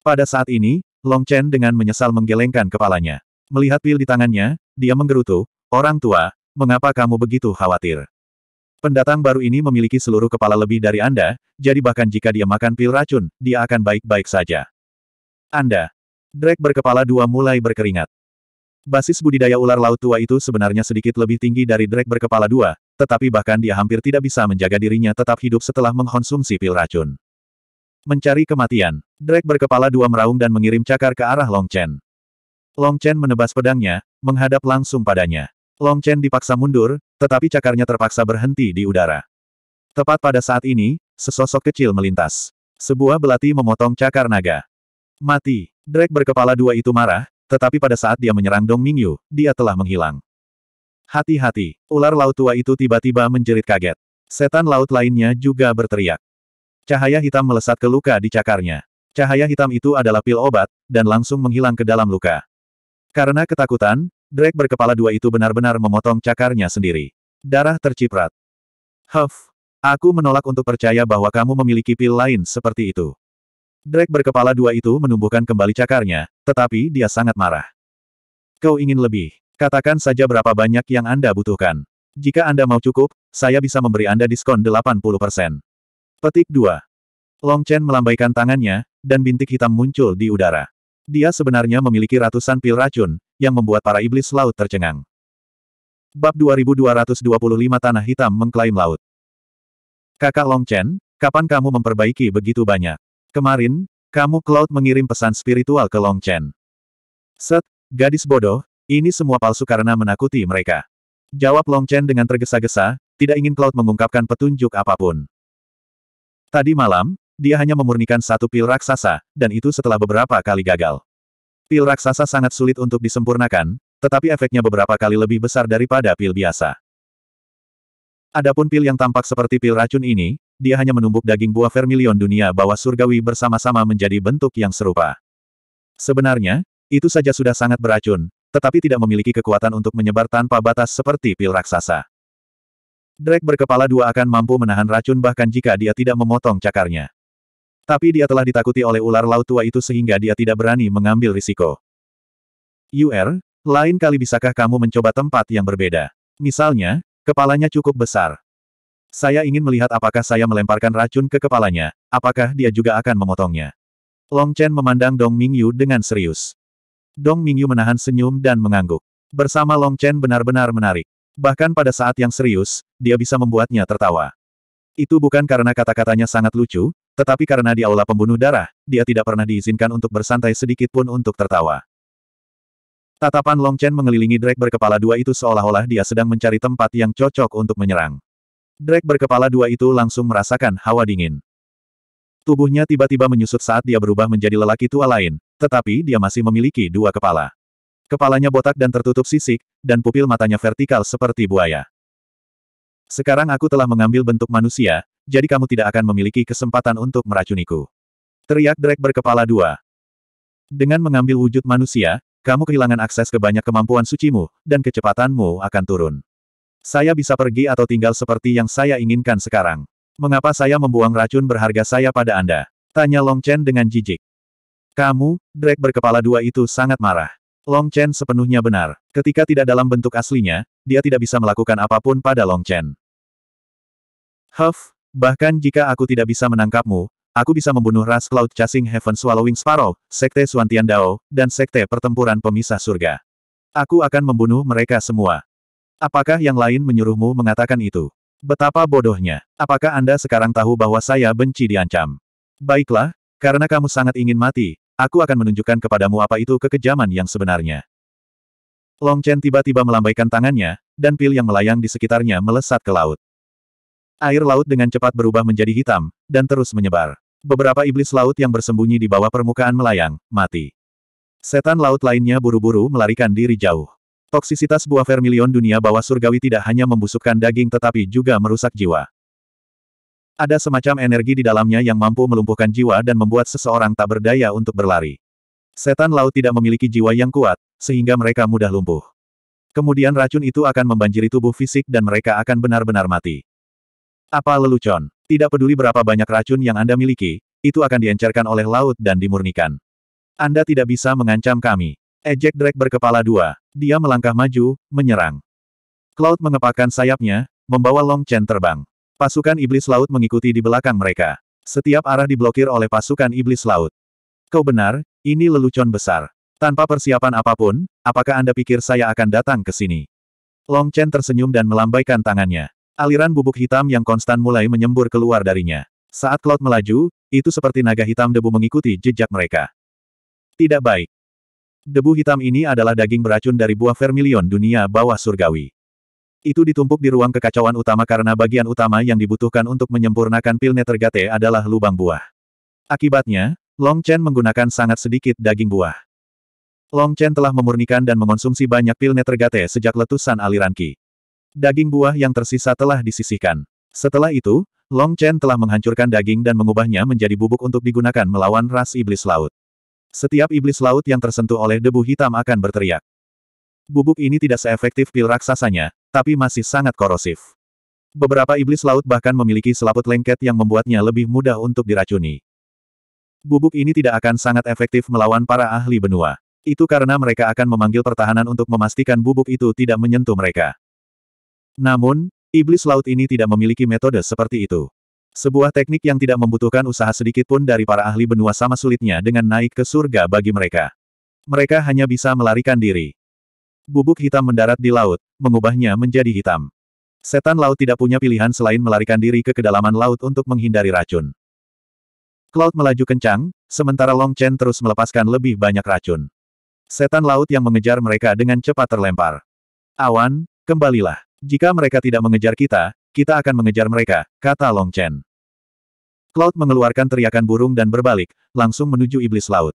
Pada saat ini, Long Chen dengan menyesal menggelengkan kepalanya. Melihat pil di tangannya, dia menggerutu, orang tua, mengapa kamu begitu khawatir? Pendatang baru ini memiliki seluruh kepala lebih dari Anda, jadi bahkan jika dia makan pil racun, dia akan baik-baik saja. Anda. Drake berkepala dua mulai berkeringat. Basis budidaya ular laut tua itu sebenarnya sedikit lebih tinggi dari Drake berkepala dua, tetapi bahkan dia hampir tidak bisa menjaga dirinya tetap hidup setelah mengkonsumsi pil racun. Mencari kematian. Drake berkepala dua meraung dan mengirim cakar ke arah Long Chen. Long Chen menebas pedangnya, menghadap langsung padanya. Long Chen dipaksa mundur, tetapi cakarnya terpaksa berhenti di udara. Tepat pada saat ini, sesosok kecil melintas. Sebuah belati memotong cakar naga. Mati. Drake berkepala dua itu marah, tetapi pada saat dia menyerang Dong Mingyu, dia telah menghilang. Hati-hati, ular laut tua itu tiba-tiba menjerit kaget. Setan laut lainnya juga berteriak. Cahaya hitam melesat ke luka di cakarnya. Cahaya hitam itu adalah pil obat, dan langsung menghilang ke dalam luka. Karena ketakutan, Drake berkepala dua itu benar-benar memotong cakarnya sendiri. Darah terciprat. Huff, aku menolak untuk percaya bahwa kamu memiliki pil lain seperti itu. Drake berkepala dua itu menumbuhkan kembali cakarnya, tetapi dia sangat marah. Kau ingin lebih, katakan saja berapa banyak yang Anda butuhkan. Jika Anda mau cukup, saya bisa memberi Anda diskon 80%. Petik 2. Long Chen melambaikan tangannya, dan bintik hitam muncul di udara. Dia sebenarnya memiliki ratusan pil racun, yang membuat para iblis laut tercengang. Bab 2225 Tanah Hitam mengklaim laut. Kakak Long Chen, kapan kamu memperbaiki begitu banyak? Kemarin, kamu Cloud mengirim pesan spiritual ke Long Chen. Set, gadis bodoh, ini semua palsu karena menakuti mereka. Jawab Long Chen dengan tergesa-gesa, tidak ingin Cloud mengungkapkan petunjuk apapun. Tadi malam, dia hanya memurnikan satu pil raksasa, dan itu setelah beberapa kali gagal. Pil raksasa sangat sulit untuk disempurnakan, tetapi efeknya beberapa kali lebih besar daripada pil biasa. Adapun pil yang tampak seperti pil racun ini, dia hanya menumbuk daging buah vermilion dunia bawah surgawi bersama-sama menjadi bentuk yang serupa. Sebenarnya, itu saja sudah sangat beracun, tetapi tidak memiliki kekuatan untuk menyebar tanpa batas seperti pil raksasa. Drake berkepala dua akan mampu menahan racun bahkan jika dia tidak memotong cakarnya. Tapi dia telah ditakuti oleh ular laut tua itu sehingga dia tidak berani mengambil risiko. UR, er, lain kali bisakah kamu mencoba tempat yang berbeda? Misalnya, kepalanya cukup besar. Saya ingin melihat apakah saya melemparkan racun ke kepalanya, apakah dia juga akan memotongnya. Long Chen memandang Dong Mingyu dengan serius. Dong Mingyu menahan senyum dan mengangguk. Bersama Long Chen benar-benar menarik. Bahkan pada saat yang serius, dia bisa membuatnya tertawa. Itu bukan karena kata-katanya sangat lucu, tetapi karena di aula pembunuh darah, dia tidak pernah diizinkan untuk bersantai sedikit pun untuk tertawa. Tatapan Long Chen mengelilingi Drake berkepala dua itu seolah-olah dia sedang mencari tempat yang cocok untuk menyerang. Drake berkepala dua itu langsung merasakan hawa dingin. Tubuhnya tiba-tiba menyusut saat dia berubah menjadi lelaki tua lain, tetapi dia masih memiliki dua kepala. Kepalanya botak dan tertutup sisik, dan pupil matanya vertikal seperti buaya. Sekarang aku telah mengambil bentuk manusia, jadi kamu tidak akan memiliki kesempatan untuk meracuniku. Teriak Drake berkepala dua. Dengan mengambil wujud manusia, kamu kehilangan akses ke banyak kemampuan sucimu, dan kecepatanmu akan turun. Saya bisa pergi atau tinggal seperti yang saya inginkan sekarang. Mengapa saya membuang racun berharga saya pada Anda? Tanya Long Chen dengan jijik. Kamu, Drake berkepala dua itu sangat marah. Long Chen sepenuhnya benar. Ketika tidak dalam bentuk aslinya, dia tidak bisa melakukan apapun pada Long Chen. Huff, Bahkan jika aku tidak bisa menangkapmu, aku bisa membunuh ras Cloud Chasing Heaven Swallowing Sparrow, Sekte Suantian Dao, dan Sekte Pertempuran Pemisah Surga. Aku akan membunuh mereka semua. Apakah yang lain menyuruhmu mengatakan itu? Betapa bodohnya. Apakah Anda sekarang tahu bahwa saya benci diancam? Baiklah, karena kamu sangat ingin mati, aku akan menunjukkan kepadamu apa itu kekejaman yang sebenarnya. Long Chen tiba-tiba melambaikan tangannya, dan pil yang melayang di sekitarnya melesat ke laut. Air laut dengan cepat berubah menjadi hitam, dan terus menyebar. Beberapa iblis laut yang bersembunyi di bawah permukaan melayang, mati. Setan laut lainnya buru-buru melarikan diri jauh. Toksisitas buah vermilion dunia bawah surgawi tidak hanya membusukkan daging tetapi juga merusak jiwa. Ada semacam energi di dalamnya yang mampu melumpuhkan jiwa dan membuat seseorang tak berdaya untuk berlari. Setan laut tidak memiliki jiwa yang kuat, sehingga mereka mudah lumpuh. Kemudian racun itu akan membanjiri tubuh fisik dan mereka akan benar-benar mati. Apa lelucon? Tidak peduli berapa banyak racun yang Anda miliki, itu akan diencerkan oleh laut dan dimurnikan. Anda tidak bisa mengancam kami. Ejek eh, Drake berkepala dua. Dia melangkah maju, menyerang. Cloud mengepakkan sayapnya, membawa Long Chen terbang. Pasukan iblis laut mengikuti di belakang mereka. Setiap arah diblokir oleh pasukan iblis laut. Kau benar, ini lelucon besar. Tanpa persiapan apapun, apakah Anda pikir saya akan datang ke sini? Long Chen tersenyum dan melambaikan tangannya. Aliran bubuk hitam yang konstan mulai menyembur keluar darinya. Saat Cloud melaju, itu seperti naga hitam debu mengikuti jejak mereka. Tidak baik. Debu hitam ini adalah daging beracun dari buah vermilion dunia bawah surgawi. Itu ditumpuk di ruang kekacauan utama karena bagian utama yang dibutuhkan untuk menyempurnakan pil Netergate adalah lubang buah. Akibatnya, Long Chen menggunakan sangat sedikit daging buah. Long Chen telah memurnikan dan mengonsumsi banyak pil Netergate sejak letusan aliran Ki. Daging buah yang tersisa telah disisihkan. Setelah itu, Long Chen telah menghancurkan daging dan mengubahnya menjadi bubuk untuk digunakan melawan ras iblis laut. Setiap iblis laut yang tersentuh oleh debu hitam akan berteriak. Bubuk ini tidak seefektif pil raksasanya, tapi masih sangat korosif. Beberapa iblis laut bahkan memiliki selaput lengket yang membuatnya lebih mudah untuk diracuni. Bubuk ini tidak akan sangat efektif melawan para ahli benua. Itu karena mereka akan memanggil pertahanan untuk memastikan bubuk itu tidak menyentuh mereka. Namun, iblis laut ini tidak memiliki metode seperti itu. Sebuah teknik yang tidak membutuhkan usaha sedikit pun dari para ahli benua sama sulitnya dengan naik ke surga bagi mereka. Mereka hanya bisa melarikan diri. Bubuk hitam mendarat di laut, mengubahnya menjadi hitam. Setan laut tidak punya pilihan selain melarikan diri ke kedalaman laut untuk menghindari racun. Cloud melaju kencang, sementara Long Chen terus melepaskan lebih banyak racun. Setan laut yang mengejar mereka dengan cepat terlempar. Awan, kembalilah. Jika mereka tidak mengejar kita, kita akan mengejar mereka, kata Long Chen. Cloud mengeluarkan teriakan burung dan berbalik, langsung menuju iblis laut.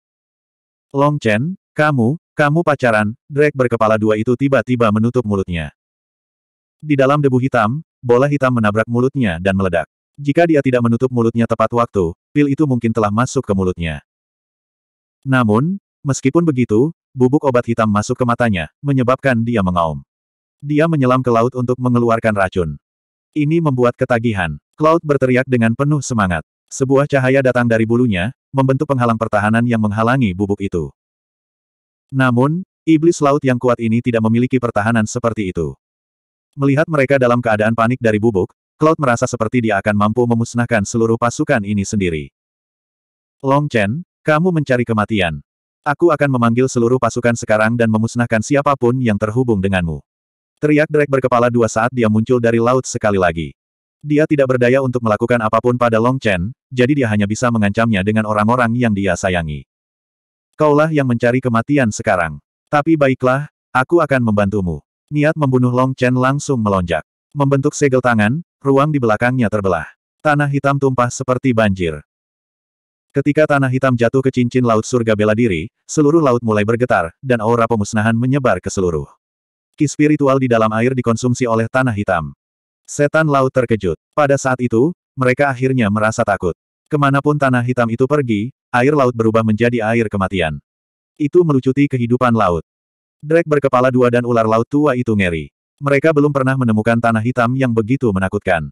Long Chen, kamu, kamu pacaran, Drake berkepala dua itu tiba-tiba menutup mulutnya. Di dalam debu hitam, bola hitam menabrak mulutnya dan meledak. Jika dia tidak menutup mulutnya tepat waktu, pil itu mungkin telah masuk ke mulutnya. Namun, meskipun begitu, bubuk obat hitam masuk ke matanya, menyebabkan dia mengaum. Dia menyelam ke laut untuk mengeluarkan racun. Ini membuat ketagihan. Cloud berteriak dengan penuh semangat. Sebuah cahaya datang dari bulunya, membentuk penghalang pertahanan yang menghalangi bubuk itu. Namun, iblis laut yang kuat ini tidak memiliki pertahanan seperti itu. Melihat mereka dalam keadaan panik dari bubuk, Cloud merasa seperti dia akan mampu memusnahkan seluruh pasukan ini sendiri. Long Chen, kamu mencari kematian. Aku akan memanggil seluruh pasukan sekarang dan memusnahkan siapapun yang terhubung denganmu. Teriak Drake berkepala dua saat dia muncul dari laut sekali lagi. Dia tidak berdaya untuk melakukan apapun pada Long Chen, jadi dia hanya bisa mengancamnya dengan orang-orang yang dia sayangi. Kaulah yang mencari kematian sekarang. Tapi baiklah, aku akan membantumu. Niat membunuh Long Chen langsung melonjak. Membentuk segel tangan, ruang di belakangnya terbelah. Tanah hitam tumpah seperti banjir. Ketika tanah hitam jatuh ke cincin laut surga bela diri, seluruh laut mulai bergetar, dan aura pemusnahan menyebar ke seluruh. Ki spiritual di dalam air dikonsumsi oleh tanah hitam. Setan laut terkejut. Pada saat itu, mereka akhirnya merasa takut. Kemanapun tanah hitam itu pergi, air laut berubah menjadi air kematian. Itu melucuti kehidupan laut. Drake berkepala dua dan ular laut tua itu ngeri. Mereka belum pernah menemukan tanah hitam yang begitu menakutkan.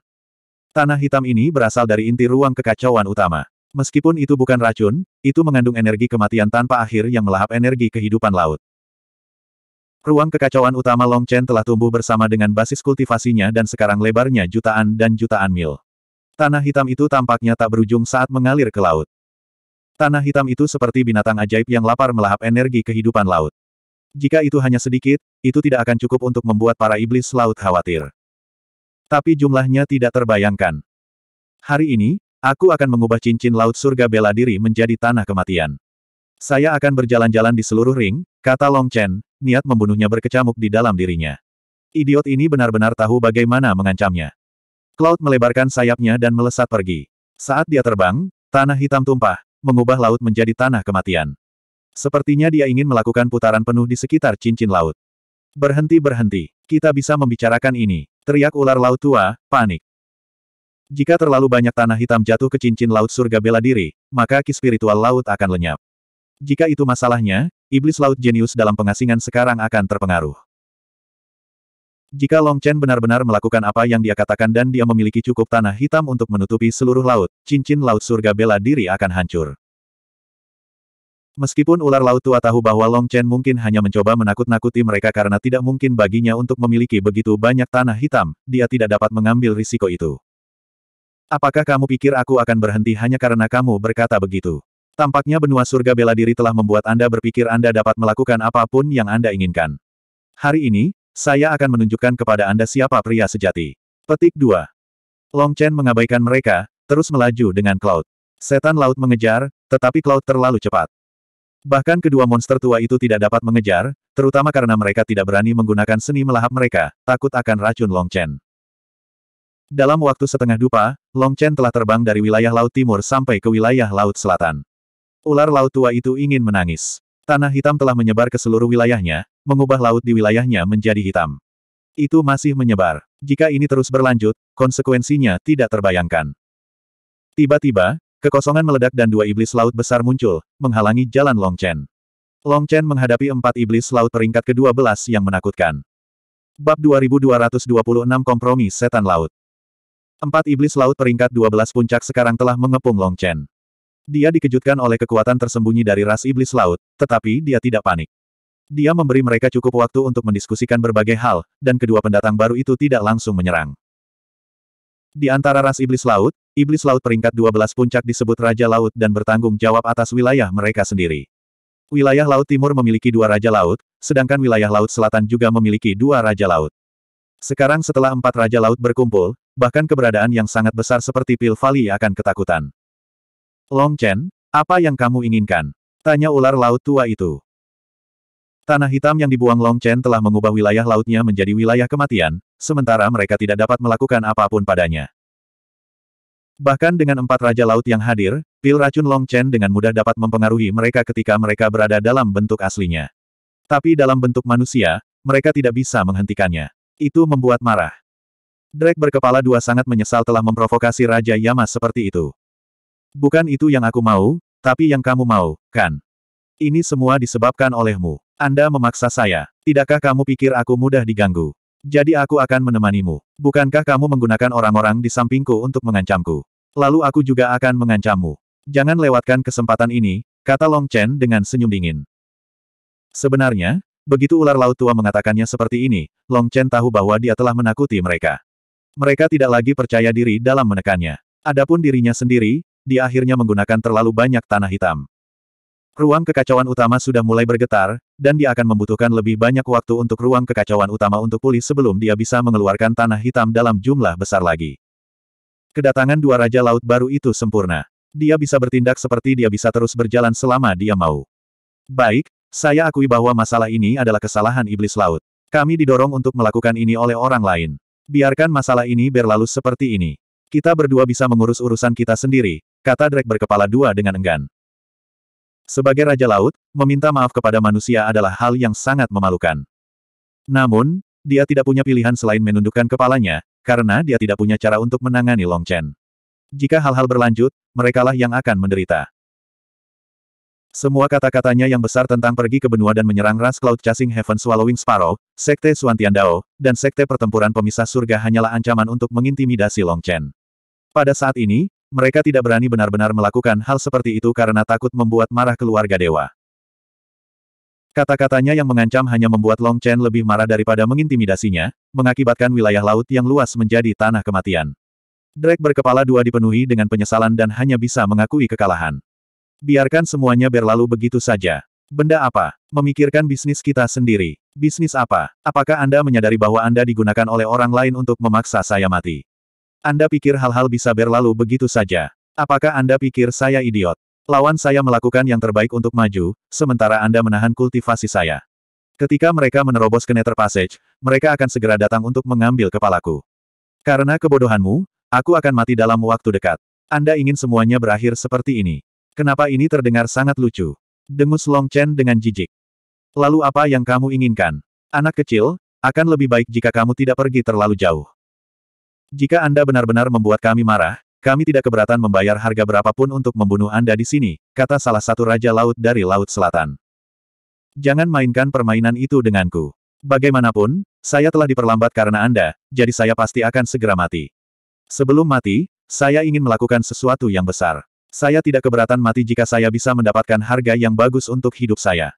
Tanah hitam ini berasal dari inti ruang kekacauan utama. Meskipun itu bukan racun, itu mengandung energi kematian tanpa akhir yang melahap energi kehidupan laut. Ruang kekacauan utama Long Chen telah tumbuh bersama dengan basis kultivasinya dan sekarang lebarnya jutaan dan jutaan mil. Tanah hitam itu tampaknya tak berujung saat mengalir ke laut. Tanah hitam itu seperti binatang ajaib yang lapar melahap energi kehidupan laut. Jika itu hanya sedikit, itu tidak akan cukup untuk membuat para iblis laut khawatir. Tapi jumlahnya tidak terbayangkan. Hari ini, aku akan mengubah cincin laut surga bela diri menjadi tanah kematian. Saya akan berjalan-jalan di seluruh ring, kata Long Chen, niat membunuhnya berkecamuk di dalam dirinya. Idiot ini benar-benar tahu bagaimana mengancamnya. Cloud melebarkan sayapnya dan melesat pergi. Saat dia terbang, tanah hitam tumpah, mengubah laut menjadi tanah kematian. Sepertinya dia ingin melakukan putaran penuh di sekitar cincin laut. Berhenti berhenti, kita bisa membicarakan ini, teriak ular laut tua, panik. Jika terlalu banyak tanah hitam jatuh ke cincin laut surga bela diri, maka ki spiritual laut akan lenyap. Jika itu masalahnya, iblis laut jenius dalam pengasingan sekarang akan terpengaruh. Jika Long Chen benar-benar melakukan apa yang dia katakan dan dia memiliki cukup tanah hitam untuk menutupi seluruh laut, cincin laut surga bela diri akan hancur. Meskipun ular laut tua tahu bahwa Long Chen mungkin hanya mencoba menakut-nakuti mereka karena tidak mungkin baginya untuk memiliki begitu banyak tanah hitam, dia tidak dapat mengambil risiko itu. Apakah kamu pikir aku akan berhenti hanya karena kamu berkata begitu? Tampaknya benua surga bela diri telah membuat Anda berpikir Anda dapat melakukan apapun yang Anda inginkan. Hari ini, saya akan menunjukkan kepada Anda siapa pria sejati. Petik 2. Long Chen mengabaikan mereka, terus melaju dengan Cloud. Setan laut mengejar, tetapi Cloud terlalu cepat. Bahkan kedua monster tua itu tidak dapat mengejar, terutama karena mereka tidak berani menggunakan seni melahap mereka, takut akan racun Long Chen. Dalam waktu setengah dupa, Long Chen telah terbang dari wilayah Laut Timur sampai ke wilayah Laut Selatan. Ular laut tua itu ingin menangis. Tanah hitam telah menyebar ke seluruh wilayahnya, mengubah laut di wilayahnya menjadi hitam. Itu masih menyebar. Jika ini terus berlanjut, konsekuensinya tidak terbayangkan. Tiba-tiba, kekosongan meledak dan dua iblis laut besar muncul, menghalangi jalan Long Chen. Long Chen menghadapi empat iblis laut peringkat ke-12 yang menakutkan. Bab 2226 Kompromi Setan Laut Empat iblis laut peringkat 12 puncak sekarang telah mengepung Long Chen. Dia dikejutkan oleh kekuatan tersembunyi dari ras iblis laut, tetapi dia tidak panik. Dia memberi mereka cukup waktu untuk mendiskusikan berbagai hal, dan kedua pendatang baru itu tidak langsung menyerang. Di antara ras iblis laut, iblis laut peringkat 12 puncak disebut Raja Laut dan bertanggung jawab atas wilayah mereka sendiri. Wilayah Laut Timur memiliki dua Raja Laut, sedangkan wilayah Laut Selatan juga memiliki dua Raja Laut. Sekarang setelah empat Raja Laut berkumpul, bahkan keberadaan yang sangat besar seperti Pil Valley akan ketakutan. Long Chen, apa yang kamu inginkan? Tanya ular laut tua itu. Tanah hitam yang dibuang Long Chen telah mengubah wilayah lautnya menjadi wilayah kematian, sementara mereka tidak dapat melakukan apapun padanya. Bahkan dengan empat raja laut yang hadir, pil racun Long Chen dengan mudah dapat mempengaruhi mereka ketika mereka berada dalam bentuk aslinya. Tapi dalam bentuk manusia, mereka tidak bisa menghentikannya. Itu membuat marah. Drake berkepala dua sangat menyesal telah memprovokasi Raja Yama seperti itu. Bukan itu yang aku mau, tapi yang kamu mau, kan? Ini semua disebabkan olehmu. Anda memaksa saya. Tidakkah kamu pikir aku mudah diganggu? Jadi aku akan menemanimu. Bukankah kamu menggunakan orang-orang di sampingku untuk mengancamku? Lalu aku juga akan mengancammu. Jangan lewatkan kesempatan ini, kata Long Chen dengan senyum dingin. Sebenarnya, begitu ular laut tua mengatakannya seperti ini, Long Chen tahu bahwa dia telah menakuti mereka. Mereka tidak lagi percaya diri dalam menekannya. Adapun dirinya sendiri, dia akhirnya menggunakan terlalu banyak tanah hitam. Ruang kekacauan utama sudah mulai bergetar, dan dia akan membutuhkan lebih banyak waktu untuk ruang kekacauan utama untuk pulih sebelum dia bisa mengeluarkan tanah hitam dalam jumlah besar lagi. Kedatangan dua Raja Laut baru itu sempurna. Dia bisa bertindak seperti dia bisa terus berjalan selama dia mau. Baik, saya akui bahwa masalah ini adalah kesalahan iblis laut. Kami didorong untuk melakukan ini oleh orang lain. Biarkan masalah ini berlalu seperti ini. Kita berdua bisa mengurus urusan kita sendiri, kata Drake berkepala dua dengan enggan. Sebagai Raja Laut, meminta maaf kepada manusia adalah hal yang sangat memalukan. Namun, dia tidak punya pilihan selain menundukkan kepalanya, karena dia tidak punya cara untuk menangani Long Chen. Jika hal-hal berlanjut, merekalah yang akan menderita. Semua kata-katanya yang besar tentang pergi ke benua dan menyerang ras Cloud Chasing Heaven Swallowing Sparrow, Sekte Suantian Dao, dan Sekte Pertempuran Pemisah Surga hanyalah ancaman untuk mengintimidasi Long Chen. Pada saat ini, mereka tidak berani benar-benar melakukan hal seperti itu karena takut membuat marah keluarga dewa. Kata-katanya yang mengancam hanya membuat Long Chen lebih marah daripada mengintimidasinya, mengakibatkan wilayah laut yang luas menjadi tanah kematian. Drake berkepala dua dipenuhi dengan penyesalan dan hanya bisa mengakui kekalahan. Biarkan semuanya berlalu begitu saja. Benda apa? Memikirkan bisnis kita sendiri. Bisnis apa? Apakah Anda menyadari bahwa Anda digunakan oleh orang lain untuk memaksa saya mati? Anda pikir hal-hal bisa berlalu begitu saja? Apakah Anda pikir saya idiot? Lawan saya melakukan yang terbaik untuk maju, sementara Anda menahan kultivasi saya. Ketika mereka menerobos ke Nether Passage, mereka akan segera datang untuk mengambil kepalaku. Karena kebodohanmu, aku akan mati dalam waktu dekat. Anda ingin semuanya berakhir seperti ini. Kenapa ini terdengar sangat lucu? Dengus Long Chen dengan jijik. Lalu apa yang kamu inginkan? Anak kecil, akan lebih baik jika kamu tidak pergi terlalu jauh. Jika Anda benar-benar membuat kami marah, kami tidak keberatan membayar harga berapapun untuk membunuh Anda di sini, kata salah satu raja laut dari Laut Selatan. Jangan mainkan permainan itu denganku. Bagaimanapun, saya telah diperlambat karena Anda, jadi saya pasti akan segera mati. Sebelum mati, saya ingin melakukan sesuatu yang besar. Saya tidak keberatan mati jika saya bisa mendapatkan harga yang bagus untuk hidup saya.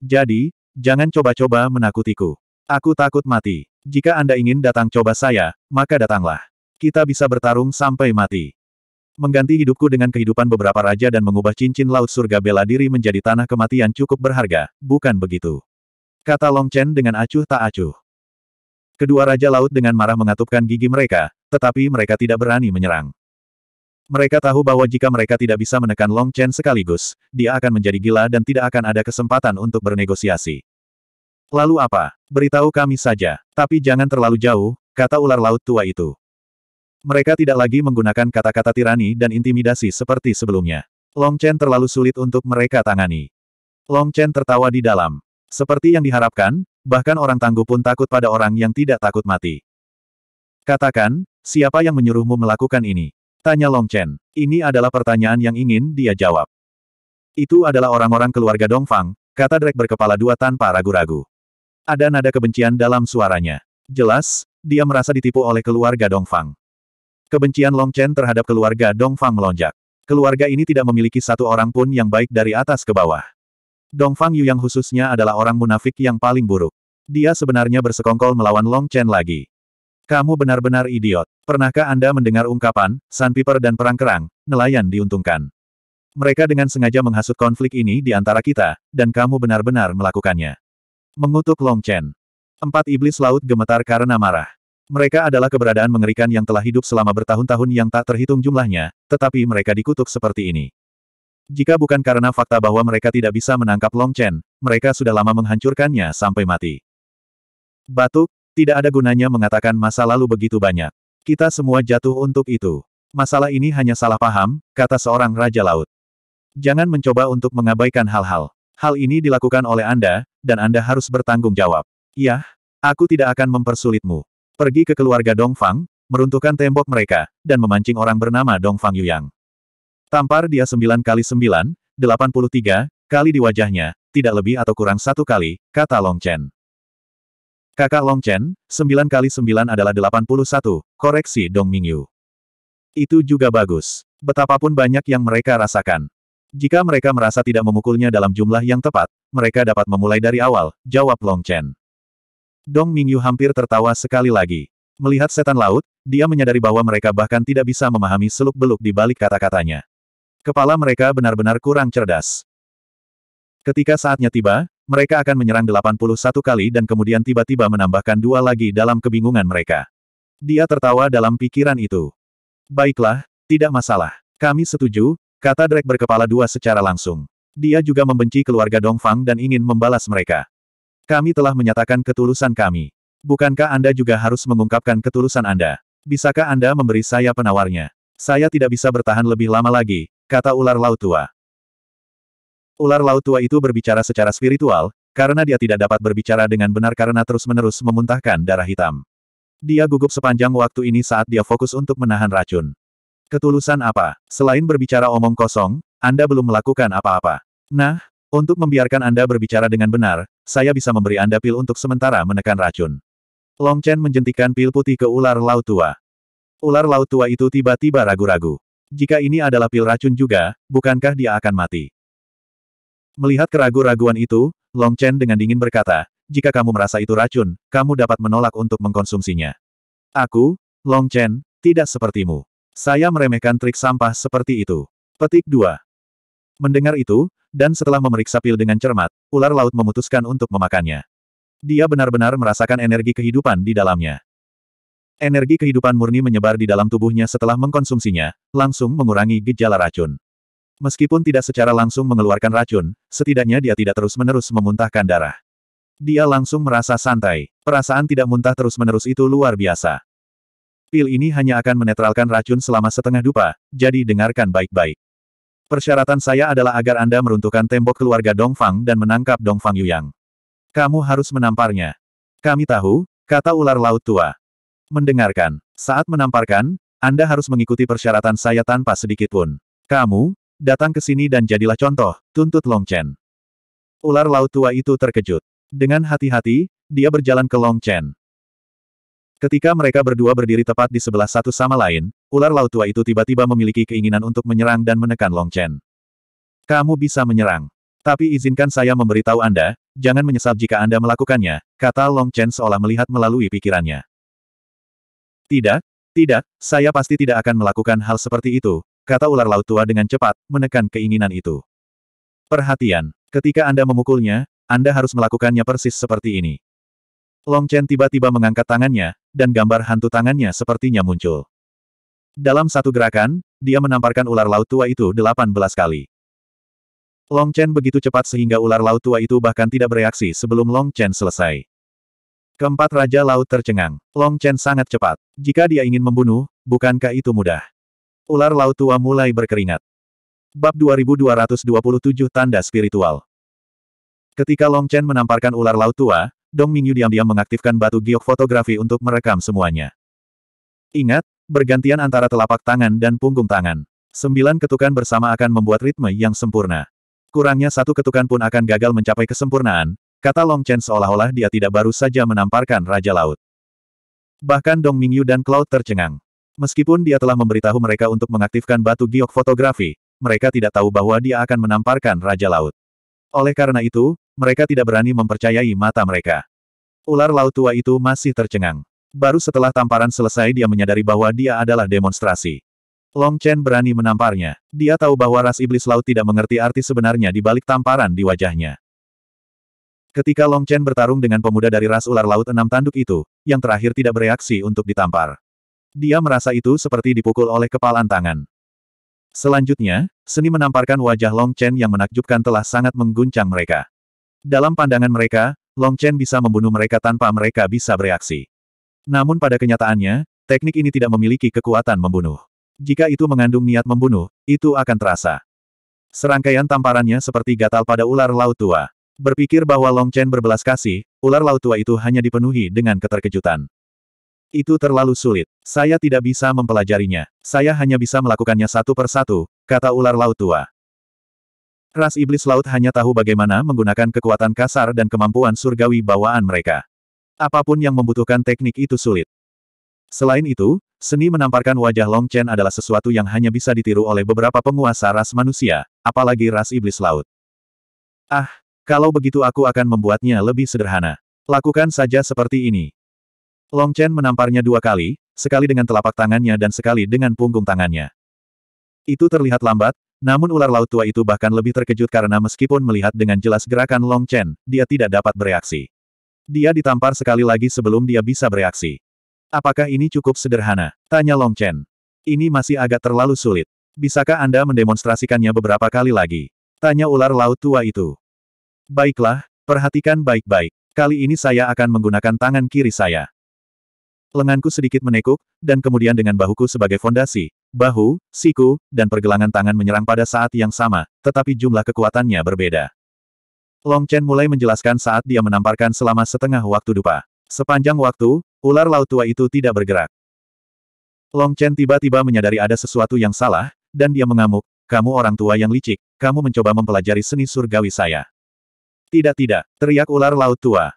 Jadi, jangan coba-coba menakutiku. Aku takut mati. Jika Anda ingin datang coba saya, maka datanglah. Kita bisa bertarung sampai mati. Mengganti hidupku dengan kehidupan beberapa raja dan mengubah cincin laut surga bela diri menjadi tanah kematian cukup berharga, bukan begitu? Kata Long Chen dengan acuh tak acuh. Kedua raja laut dengan marah mengatupkan gigi mereka, tetapi mereka tidak berani menyerang. Mereka tahu bahwa jika mereka tidak bisa menekan Long Chen sekaligus, dia akan menjadi gila dan tidak akan ada kesempatan untuk bernegosiasi. Lalu apa? Beritahu kami saja. Tapi jangan terlalu jauh, kata ular laut tua itu. Mereka tidak lagi menggunakan kata-kata tirani dan intimidasi seperti sebelumnya. Long Chen terlalu sulit untuk mereka tangani. Long Chen tertawa di dalam. Seperti yang diharapkan, bahkan orang tangguh pun takut pada orang yang tidak takut mati. Katakan, siapa yang menyuruhmu melakukan ini? Tanya Long Chen. Ini adalah pertanyaan yang ingin dia jawab. Itu adalah orang-orang keluarga Dongfang, kata Drake berkepala dua tanpa ragu-ragu. Ada nada kebencian dalam suaranya. Jelas, dia merasa ditipu oleh keluarga Dongfang. Kebencian Long Chen terhadap keluarga Dongfang melonjak. Keluarga ini tidak memiliki satu orang pun yang baik dari atas ke bawah. Dongfang Yu yang khususnya adalah orang munafik yang paling buruk. Dia sebenarnya bersekongkol melawan Long Chen lagi. Kamu benar-benar idiot. Pernahkah Anda mendengar ungkapan, sandpiper dan perang kerang, nelayan diuntungkan? Mereka dengan sengaja menghasut konflik ini di antara kita, dan kamu benar-benar melakukannya. Mengutuk Long Chen. Empat iblis laut gemetar karena marah. Mereka adalah keberadaan mengerikan yang telah hidup selama bertahun-tahun yang tak terhitung jumlahnya, tetapi mereka dikutuk seperti ini. Jika bukan karena fakta bahwa mereka tidak bisa menangkap Long Chen, mereka sudah lama menghancurkannya sampai mati. Batuk, tidak ada gunanya mengatakan masa lalu begitu banyak. Kita semua jatuh untuk itu. Masalah ini hanya salah paham, kata seorang Raja Laut. Jangan mencoba untuk mengabaikan hal-hal. Hal ini dilakukan oleh Anda, dan Anda harus bertanggung jawab. Yah, aku tidak akan mempersulitmu. Pergi ke keluarga Dongfang, meruntuhkan tembok mereka, dan memancing orang bernama Dongfang Yuyang. Tampar dia sembilan kali sembilan, delapan puluh tiga, kali di wajahnya, tidak lebih atau kurang satu kali, kata Long Chen. Kakak Long Chen, sembilan kali sembilan adalah delapan puluh satu, koreksi Dong Mingyu. Itu juga bagus. Betapapun banyak yang mereka rasakan. Jika mereka merasa tidak memukulnya dalam jumlah yang tepat, mereka dapat memulai dari awal, jawab Long Chen. Dong Mingyu hampir tertawa sekali lagi. Melihat setan laut, dia menyadari bahwa mereka bahkan tidak bisa memahami seluk-beluk di balik kata-katanya. Kepala mereka benar-benar kurang cerdas. Ketika saatnya tiba, mereka akan menyerang 81 kali dan kemudian tiba-tiba menambahkan dua lagi dalam kebingungan mereka. Dia tertawa dalam pikiran itu. Baiklah, tidak masalah. Kami setuju, Kata Drake berkepala dua secara langsung. Dia juga membenci keluarga Dongfang dan ingin membalas mereka. Kami telah menyatakan ketulusan kami. Bukankah Anda juga harus mengungkapkan ketulusan Anda? Bisakah Anda memberi saya penawarnya? Saya tidak bisa bertahan lebih lama lagi, kata ular laut tua. Ular laut tua itu berbicara secara spiritual, karena dia tidak dapat berbicara dengan benar karena terus-menerus memuntahkan darah hitam. Dia gugup sepanjang waktu ini saat dia fokus untuk menahan racun. Ketulusan apa? Selain berbicara omong kosong, Anda belum melakukan apa-apa. Nah, untuk membiarkan Anda berbicara dengan benar, saya bisa memberi Anda pil untuk sementara menekan racun. Long Chen menjentikan pil putih ke ular laut tua. Ular laut tua itu tiba-tiba ragu-ragu. Jika ini adalah pil racun juga, bukankah dia akan mati? Melihat keragu-raguan itu, Long Chen dengan dingin berkata, jika kamu merasa itu racun, kamu dapat menolak untuk mengkonsumsinya. Aku, Long Chen, tidak sepertimu. Saya meremehkan trik sampah seperti itu. Petik 2. Mendengar itu, dan setelah memeriksa pil dengan cermat, ular laut memutuskan untuk memakannya. Dia benar-benar merasakan energi kehidupan di dalamnya. Energi kehidupan murni menyebar di dalam tubuhnya setelah mengkonsumsinya, langsung mengurangi gejala racun. Meskipun tidak secara langsung mengeluarkan racun, setidaknya dia tidak terus-menerus memuntahkan darah. Dia langsung merasa santai. Perasaan tidak muntah terus-menerus itu luar biasa. Pil ini hanya akan menetralkan racun selama setengah dupa, jadi dengarkan baik-baik. Persyaratan saya adalah agar Anda meruntuhkan tembok keluarga Dongfang dan menangkap Dongfang Yuyang. Kamu harus menamparnya. Kami tahu, kata ular laut tua. Mendengarkan. Saat menamparkan, Anda harus mengikuti persyaratan saya tanpa sedikit pun. Kamu, datang ke sini dan jadilah contoh, tuntut Long Chen. Ular laut tua itu terkejut. Dengan hati-hati, dia berjalan ke Long Chen. Ketika mereka berdua berdiri tepat di sebelah satu sama lain, ular laut tua itu tiba-tiba memiliki keinginan untuk menyerang dan menekan Long Chen. Kamu bisa menyerang. Tapi izinkan saya memberitahu Anda, jangan menyesal jika Anda melakukannya, kata Long Chen seolah melihat melalui pikirannya. Tidak, tidak, saya pasti tidak akan melakukan hal seperti itu, kata ular laut tua dengan cepat, menekan keinginan itu. Perhatian, ketika Anda memukulnya, Anda harus melakukannya persis seperti ini. Long Chen tiba-tiba mengangkat tangannya, dan gambar hantu tangannya sepertinya muncul. Dalam satu gerakan, dia menamparkan ular laut tua itu 18 kali. Long Chen begitu cepat sehingga ular laut tua itu bahkan tidak bereaksi sebelum Long Chen selesai. Keempat Raja Laut tercengang. Long Chen sangat cepat. Jika dia ingin membunuh, bukankah itu mudah? Ular Laut Tua mulai berkeringat. Bab 2227 Tanda Spiritual Ketika Long Chen menamparkan ular Laut Tua, Dong Mingyu diam-diam mengaktifkan batu giok fotografi untuk merekam semuanya. Ingat, bergantian antara telapak tangan dan punggung tangan. Sembilan ketukan bersama akan membuat ritme yang sempurna. Kurangnya satu ketukan pun akan gagal mencapai kesempurnaan, kata Long Chen seolah-olah dia tidak baru saja menamparkan Raja Laut. Bahkan Dong Mingyu dan Cloud tercengang. Meskipun dia telah memberitahu mereka untuk mengaktifkan batu giok fotografi, mereka tidak tahu bahwa dia akan menamparkan Raja Laut. Oleh karena itu, mereka tidak berani mempercayai mata mereka. Ular laut tua itu masih tercengang. Baru setelah tamparan selesai dia menyadari bahwa dia adalah demonstrasi. Long Chen berani menamparnya. Dia tahu bahwa ras iblis laut tidak mengerti arti sebenarnya di balik tamparan di wajahnya. Ketika Long Chen bertarung dengan pemuda dari ras ular laut enam tanduk itu, yang terakhir tidak bereaksi untuk ditampar. Dia merasa itu seperti dipukul oleh kepalan tangan. Selanjutnya, seni menamparkan wajah Long Chen yang menakjubkan telah sangat mengguncang mereka. Dalam pandangan mereka, Long Chen bisa membunuh mereka tanpa mereka bisa bereaksi. Namun pada kenyataannya, teknik ini tidak memiliki kekuatan membunuh. Jika itu mengandung niat membunuh, itu akan terasa. Serangkaian tamparannya seperti gatal pada ular laut tua. Berpikir bahwa Long Chen berbelas kasih, ular laut tua itu hanya dipenuhi dengan keterkejutan. Itu terlalu sulit. Saya tidak bisa mempelajarinya. Saya hanya bisa melakukannya satu persatu, kata ular laut tua. Ras iblis laut hanya tahu bagaimana menggunakan kekuatan kasar dan kemampuan surgawi bawaan mereka. Apapun yang membutuhkan teknik itu sulit. Selain itu, seni menamparkan wajah Long Chen adalah sesuatu yang hanya bisa ditiru oleh beberapa penguasa ras manusia, apalagi ras iblis laut. Ah, kalau begitu aku akan membuatnya lebih sederhana. Lakukan saja seperti ini. Long Chen menamparnya dua kali, sekali dengan telapak tangannya dan sekali dengan punggung tangannya. Itu terlihat lambat, namun ular laut tua itu bahkan lebih terkejut karena meskipun melihat dengan jelas gerakan Long Chen, dia tidak dapat bereaksi. Dia ditampar sekali lagi sebelum dia bisa bereaksi. Apakah ini cukup sederhana? Tanya Long Chen. Ini masih agak terlalu sulit. Bisakah Anda mendemonstrasikannya beberapa kali lagi? Tanya ular laut tua itu. Baiklah, perhatikan baik-baik. Kali ini saya akan menggunakan tangan kiri saya. Lenganku sedikit menekuk, dan kemudian dengan bahuku sebagai fondasi, bahu, siku, dan pergelangan tangan menyerang pada saat yang sama, tetapi jumlah kekuatannya berbeda. Long Chen mulai menjelaskan saat dia menamparkan selama setengah waktu dupa. Sepanjang waktu, ular laut tua itu tidak bergerak. Long Chen tiba-tiba menyadari ada sesuatu yang salah, dan dia mengamuk, kamu orang tua yang licik, kamu mencoba mempelajari seni surgawi saya. Tidak tidak, teriak ular laut tua.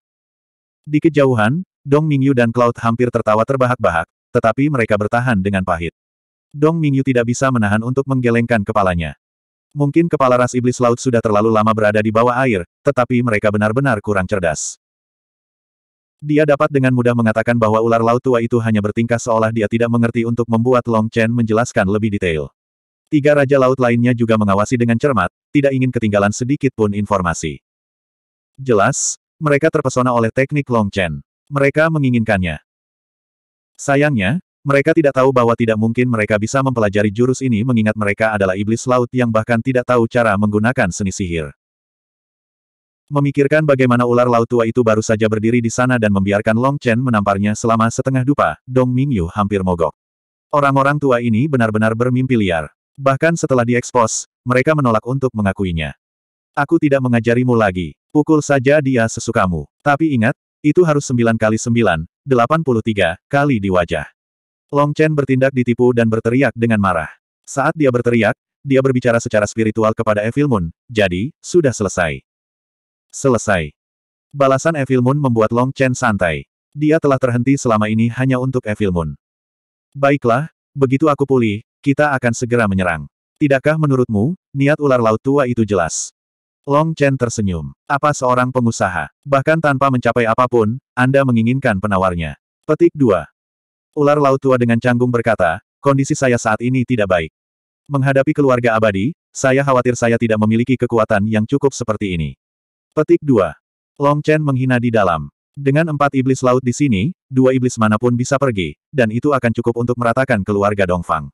Di kejauhan, Dong Mingyu dan Cloud hampir tertawa terbahak-bahak, tetapi mereka bertahan dengan pahit. Dong Mingyu tidak bisa menahan untuk menggelengkan kepalanya. Mungkin kepala ras iblis laut sudah terlalu lama berada di bawah air, tetapi mereka benar-benar kurang cerdas. Dia dapat dengan mudah mengatakan bahwa ular laut tua itu hanya bertingkah seolah dia tidak mengerti untuk membuat Long Chen menjelaskan lebih detail. Tiga raja laut lainnya juga mengawasi dengan cermat, tidak ingin ketinggalan sedikit pun informasi. Jelas, mereka terpesona oleh teknik Long Chen. Mereka menginginkannya. Sayangnya, mereka tidak tahu bahwa tidak mungkin mereka bisa mempelajari jurus ini mengingat mereka adalah iblis laut yang bahkan tidak tahu cara menggunakan seni sihir. Memikirkan bagaimana ular laut tua itu baru saja berdiri di sana dan membiarkan Long Chen menamparnya selama setengah dupa, Dong Mingyu hampir mogok. Orang-orang tua ini benar-benar bermimpi liar. Bahkan setelah diekspos, mereka menolak untuk mengakuinya. Aku tidak mengajarimu lagi. Pukul saja dia sesukamu. Tapi ingat, itu harus 9 kali 9, 83, kali di wajah. Long Chen bertindak ditipu dan berteriak dengan marah. Saat dia berteriak, dia berbicara secara spiritual kepada Evil Moon, jadi, sudah selesai. Selesai. Balasan Evil Moon membuat Long Chen santai. Dia telah terhenti selama ini hanya untuk Evil Moon. Baiklah, begitu aku pulih, kita akan segera menyerang. Tidakkah menurutmu, niat ular laut tua itu jelas? Long Chen tersenyum. Apa seorang pengusaha? Bahkan tanpa mencapai apapun, Anda menginginkan penawarnya. Petik 2. Ular laut tua dengan canggung berkata, kondisi saya saat ini tidak baik. Menghadapi keluarga abadi, saya khawatir saya tidak memiliki kekuatan yang cukup seperti ini. Petik 2. Long Chen menghina di dalam. Dengan empat iblis laut di sini, dua iblis manapun bisa pergi, dan itu akan cukup untuk meratakan keluarga Dongfang.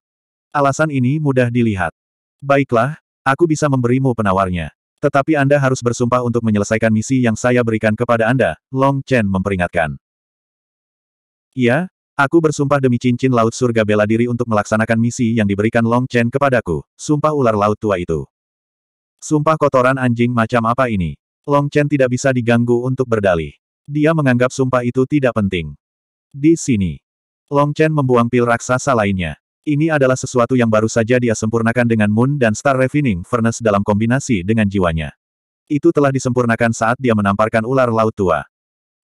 Alasan ini mudah dilihat. Baiklah, aku bisa memberimu penawarnya. Tetapi Anda harus bersumpah untuk menyelesaikan misi yang saya berikan kepada Anda, Long Chen memperingatkan. Iya, Aku bersumpah demi cincin laut surga bela diri untuk melaksanakan misi yang diberikan Long Chen kepadaku, sumpah ular laut tua itu. Sumpah kotoran anjing macam apa ini? Long Chen tidak bisa diganggu untuk berdalih. Dia menganggap sumpah itu tidak penting. Di sini, Long Chen membuang pil raksasa lainnya. Ini adalah sesuatu yang baru saja dia sempurnakan dengan Moon dan Star Refining Furnace dalam kombinasi dengan jiwanya. Itu telah disempurnakan saat dia menamparkan ular laut tua.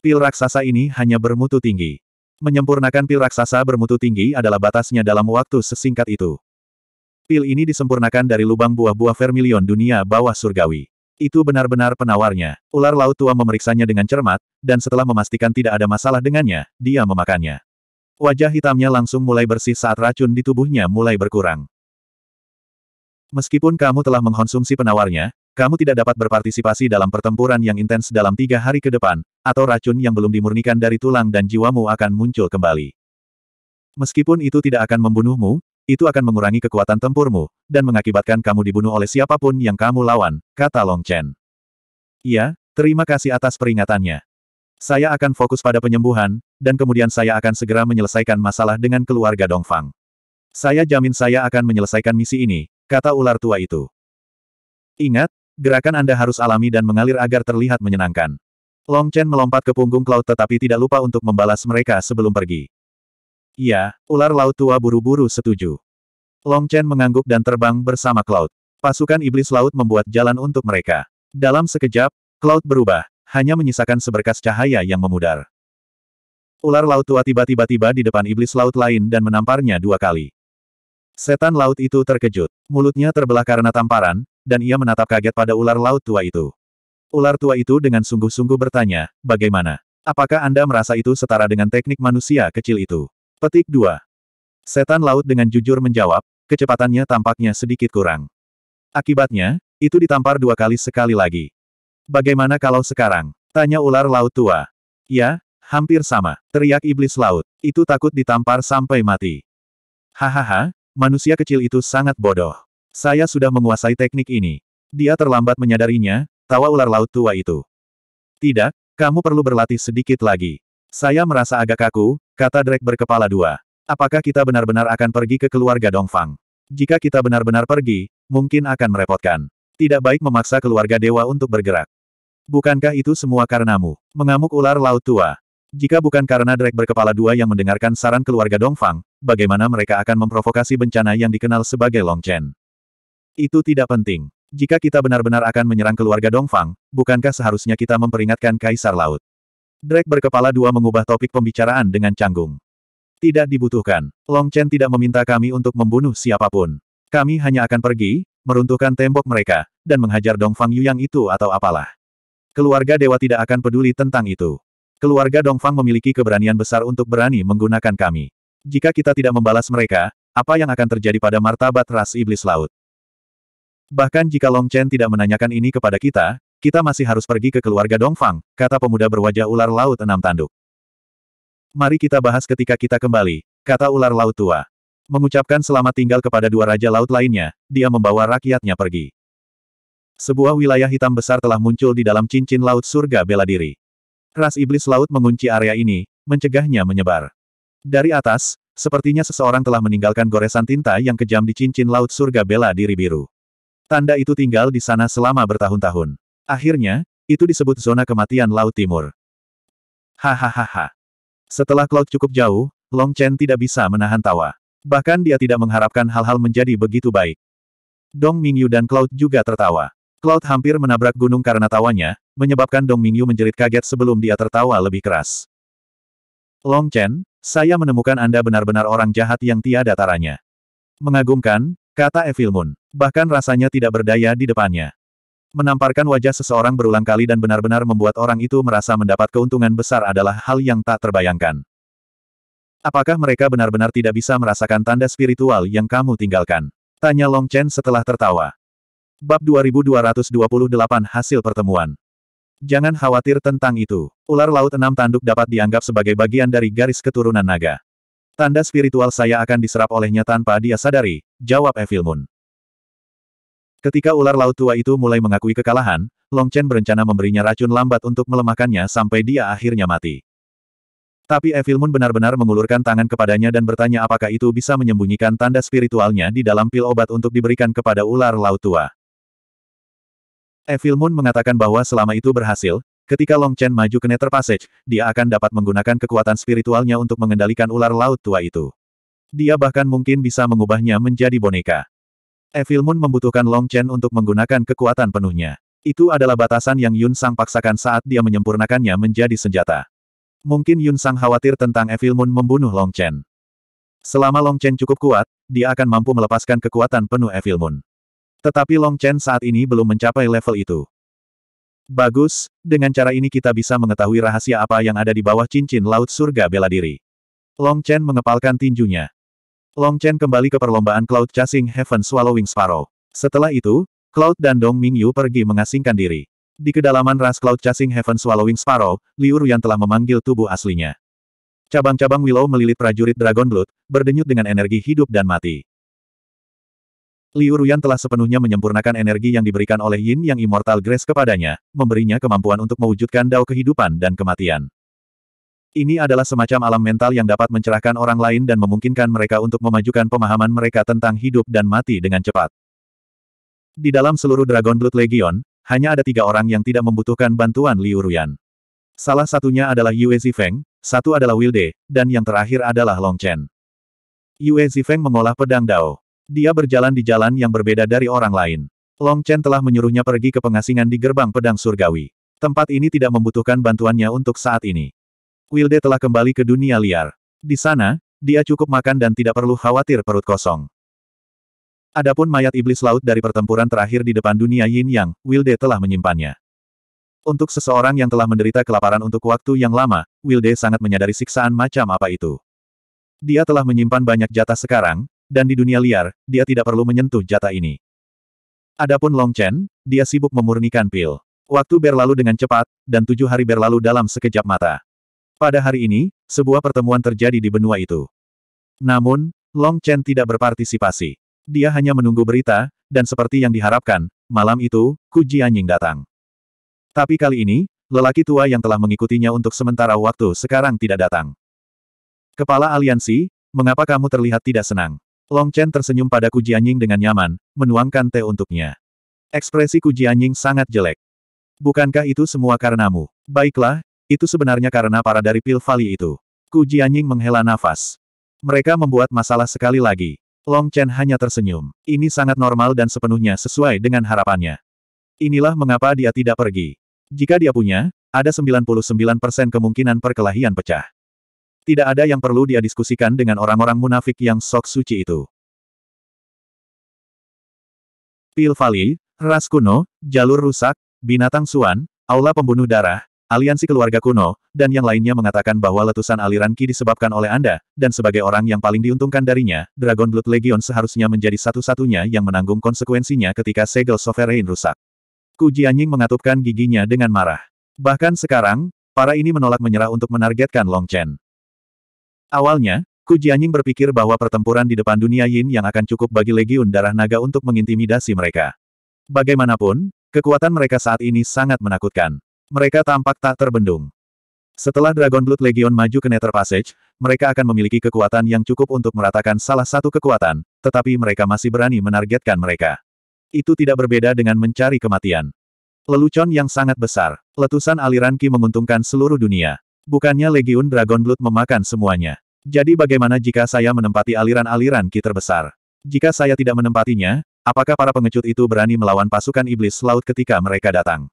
Pil raksasa ini hanya bermutu tinggi. Menyempurnakan pil raksasa bermutu tinggi adalah batasnya dalam waktu sesingkat itu. Pil ini disempurnakan dari lubang buah-buah vermilion dunia bawah surgawi. Itu benar-benar penawarnya. Ular laut tua memeriksanya dengan cermat, dan setelah memastikan tidak ada masalah dengannya, dia memakannya. Wajah hitamnya langsung mulai bersih saat racun di tubuhnya mulai berkurang. Meskipun kamu telah mengkonsumsi penawarnya, kamu tidak dapat berpartisipasi dalam pertempuran yang intens dalam tiga hari ke depan, atau racun yang belum dimurnikan dari tulang dan jiwamu akan muncul kembali. Meskipun itu tidak akan membunuhmu, itu akan mengurangi kekuatan tempurmu, dan mengakibatkan kamu dibunuh oleh siapapun yang kamu lawan, kata Long Chen. Iya, terima kasih atas peringatannya. Saya akan fokus pada penyembuhan, dan kemudian saya akan segera menyelesaikan masalah dengan keluarga Dongfang. Saya jamin saya akan menyelesaikan misi ini, kata ular tua itu. Ingat, Gerakan Anda harus alami dan mengalir agar terlihat menyenangkan. Long Chen melompat ke punggung Cloud tetapi tidak lupa untuk membalas mereka sebelum pergi. Ya, ular laut tua buru-buru setuju. Long Chen mengangguk dan terbang bersama Cloud. Pasukan iblis laut membuat jalan untuk mereka. Dalam sekejap, Cloud berubah, hanya menyisakan seberkas cahaya yang memudar. Ular laut tua tiba-tiba tiba di depan iblis laut lain dan menamparnya dua kali. Setan laut itu terkejut. Mulutnya terbelah karena tamparan, dan ia menatap kaget pada ular laut tua itu. Ular tua itu dengan sungguh-sungguh bertanya, bagaimana? Apakah Anda merasa itu setara dengan teknik manusia kecil itu? Petik 2. Setan laut dengan jujur menjawab, kecepatannya tampaknya sedikit kurang. Akibatnya, itu ditampar dua kali sekali lagi. Bagaimana kalau sekarang? Tanya ular laut tua. Ya, hampir sama, teriak iblis laut. Itu takut ditampar sampai mati. Hahaha, manusia kecil itu sangat bodoh. Saya sudah menguasai teknik ini. Dia terlambat menyadarinya, tawa ular laut tua itu. Tidak, kamu perlu berlatih sedikit lagi. Saya merasa agak kaku, kata Drake berkepala dua. Apakah kita benar-benar akan pergi ke keluarga Dongfang? Jika kita benar-benar pergi, mungkin akan merepotkan. Tidak baik memaksa keluarga dewa untuk bergerak. Bukankah itu semua karenamu? Mengamuk ular laut tua. Jika bukan karena Drake berkepala dua yang mendengarkan saran keluarga Dongfang, bagaimana mereka akan memprovokasi bencana yang dikenal sebagai Longchen? Itu tidak penting. Jika kita benar-benar akan menyerang keluarga Dongfang, bukankah seharusnya kita memperingatkan Kaisar Laut? Drake berkepala dua mengubah topik pembicaraan dengan canggung. Tidak dibutuhkan. Long Chen tidak meminta kami untuk membunuh siapapun. Kami hanya akan pergi, meruntuhkan tembok mereka, dan menghajar Dongfang Yuyang itu atau apalah. Keluarga dewa tidak akan peduli tentang itu. Keluarga Dongfang memiliki keberanian besar untuk berani menggunakan kami. Jika kita tidak membalas mereka, apa yang akan terjadi pada martabat ras iblis laut? Bahkan jika Long Chen tidak menanyakan ini kepada kita, kita masih harus pergi ke keluarga Dongfang, kata pemuda berwajah ular laut enam tanduk. Mari kita bahas ketika kita kembali, kata ular laut tua. Mengucapkan selamat tinggal kepada dua raja laut lainnya, dia membawa rakyatnya pergi. Sebuah wilayah hitam besar telah muncul di dalam cincin laut surga bela diri. Ras iblis laut mengunci area ini, mencegahnya menyebar. Dari atas, sepertinya seseorang telah meninggalkan goresan tinta yang kejam di cincin laut surga bela diri biru. Tanda itu tinggal di sana selama bertahun-tahun. Akhirnya, itu disebut zona kematian Laut Timur. Hahaha. Setelah Cloud cukup jauh, Long Chen tidak bisa menahan tawa. Bahkan dia tidak mengharapkan hal-hal menjadi begitu baik. Dong Mingyu dan Cloud juga tertawa. Cloud hampir menabrak gunung karena tawanya, menyebabkan Dong Mingyu menjerit kaget sebelum dia tertawa lebih keras. Long Chen, saya menemukan Anda benar-benar orang jahat yang tiada taranya. Mengagumkan, Kata Evil Moon. Bahkan rasanya tidak berdaya di depannya. Menamparkan wajah seseorang berulang kali dan benar-benar membuat orang itu merasa mendapat keuntungan besar adalah hal yang tak terbayangkan. Apakah mereka benar-benar tidak bisa merasakan tanda spiritual yang kamu tinggalkan? Tanya Long Chen setelah tertawa. Bab 2228 Hasil Pertemuan Jangan khawatir tentang itu. Ular laut enam tanduk dapat dianggap sebagai bagian dari garis keturunan naga. Tanda spiritual saya akan diserap olehnya tanpa dia sadari, jawab Evil Moon. Ketika ular laut tua itu mulai mengakui kekalahan, Long Chen berencana memberinya racun lambat untuk melemahkannya sampai dia akhirnya mati. Tapi Evil Moon benar-benar mengulurkan tangan kepadanya dan bertanya apakah itu bisa menyembunyikan tanda spiritualnya di dalam pil obat untuk diberikan kepada ular laut tua. Evil Moon mengatakan bahwa selama itu berhasil, Ketika Long Chen maju ke Nether Passage, dia akan dapat menggunakan kekuatan spiritualnya untuk mengendalikan ular laut tua itu. Dia bahkan mungkin bisa mengubahnya menjadi boneka. Evil Moon membutuhkan Long Chen untuk menggunakan kekuatan penuhnya. Itu adalah batasan yang Yun Sang paksakan saat dia menyempurnakannya menjadi senjata. Mungkin Yun Sang khawatir tentang Evil Moon membunuh Long Chen. Selama Long Chen cukup kuat, dia akan mampu melepaskan kekuatan penuh Evil Moon. Tetapi Long Chen saat ini belum mencapai level itu. Bagus, dengan cara ini kita bisa mengetahui rahasia apa yang ada di bawah cincin laut surga bela diri. Long Chen mengepalkan tinjunya. Long Chen kembali ke perlombaan Cloud Chasing Heaven Swallowing Sparrow. Setelah itu, Cloud dan Dong Mingyu pergi mengasingkan diri. Di kedalaman ras Cloud Chasing Heaven Swallowing Sparrow, Liu Ruyan telah memanggil tubuh aslinya. Cabang-cabang Willow melilit prajurit Dragon Blood, berdenyut dengan energi hidup dan mati. Liu Ruyan telah sepenuhnya menyempurnakan energi yang diberikan oleh Yin yang Immortal Grace kepadanya, memberinya kemampuan untuk mewujudkan dao kehidupan dan kematian. Ini adalah semacam alam mental yang dapat mencerahkan orang lain dan memungkinkan mereka untuk memajukan pemahaman mereka tentang hidup dan mati dengan cepat. Di dalam seluruh Dragon Blood Legion, hanya ada tiga orang yang tidak membutuhkan bantuan Liu Ruyan. Salah satunya adalah Yue Zifeng, satu adalah Wilde, dan yang terakhir adalah Long Chen. Yue Zifeng mengolah pedang Dao. Dia berjalan di jalan yang berbeda dari orang lain. Long Chen telah menyuruhnya pergi ke pengasingan di gerbang pedang surgawi. Tempat ini tidak membutuhkan bantuannya untuk saat ini. Wilde telah kembali ke dunia liar. Di sana, dia cukup makan dan tidak perlu khawatir perut kosong. Adapun mayat iblis laut dari pertempuran terakhir di depan dunia Yin Yang, Wilde telah menyimpannya. Untuk seseorang yang telah menderita kelaparan untuk waktu yang lama, Wilde sangat menyadari siksaan macam apa itu. Dia telah menyimpan banyak jatah sekarang, dan di dunia liar, dia tidak perlu menyentuh jatah ini. Adapun Long Chen, dia sibuk memurnikan pil. Waktu berlalu dengan cepat, dan tujuh hari berlalu dalam sekejap mata. Pada hari ini, sebuah pertemuan terjadi di benua itu. Namun, Long Chen tidak berpartisipasi. Dia hanya menunggu berita, dan seperti yang diharapkan, malam itu, Ku Jianying datang. Tapi kali ini, lelaki tua yang telah mengikutinya untuk sementara waktu sekarang tidak datang. Kepala aliansi, mengapa kamu terlihat tidak senang? Long Chen tersenyum pada Ku Jianying dengan nyaman, menuangkan teh untuknya. Ekspresi Ku Jianying sangat jelek. Bukankah itu semua karenamu? Baiklah, itu sebenarnya karena para dari Pil Valley itu. Jianying menghela nafas. Mereka membuat masalah sekali lagi. Long Chen hanya tersenyum. Ini sangat normal dan sepenuhnya sesuai dengan harapannya. Inilah mengapa dia tidak pergi. Jika dia punya, ada 99% kemungkinan perkelahian pecah. Tidak ada yang perlu dia diskusikan dengan orang-orang munafik yang sok suci itu. Pil Ras Kuno, Jalur Rusak, Binatang Suan, Aula Pembunuh Darah, Aliansi Keluarga Kuno, dan yang lainnya mengatakan bahwa letusan aliran ki disebabkan oleh Anda, dan sebagai orang yang paling diuntungkan darinya, Dragon Blood Legion seharusnya menjadi satu-satunya yang menanggung konsekuensinya ketika segel Sovereign rusak. Ku Jianying mengatupkan giginya dengan marah. Bahkan sekarang, para ini menolak menyerah untuk menargetkan Long Chen. Awalnya, Ku Jianying berpikir bahwa pertempuran di depan dunia Yin yang akan cukup bagi Legiun Darah Naga untuk mengintimidasi mereka. Bagaimanapun, kekuatan mereka saat ini sangat menakutkan. Mereka tampak tak terbendung. Setelah Dragon Blood Legion maju ke Nether Passage, mereka akan memiliki kekuatan yang cukup untuk meratakan salah satu kekuatan, tetapi mereka masih berani menargetkan mereka. Itu tidak berbeda dengan mencari kematian. Lelucon yang sangat besar, letusan aliran Ki menguntungkan seluruh dunia. Bukannya Legiun Dragon Blood memakan semuanya. Jadi bagaimana jika saya menempati aliran-aliran ki terbesar? Jika saya tidak menempatinya, apakah para pengecut itu berani melawan pasukan iblis laut ketika mereka datang?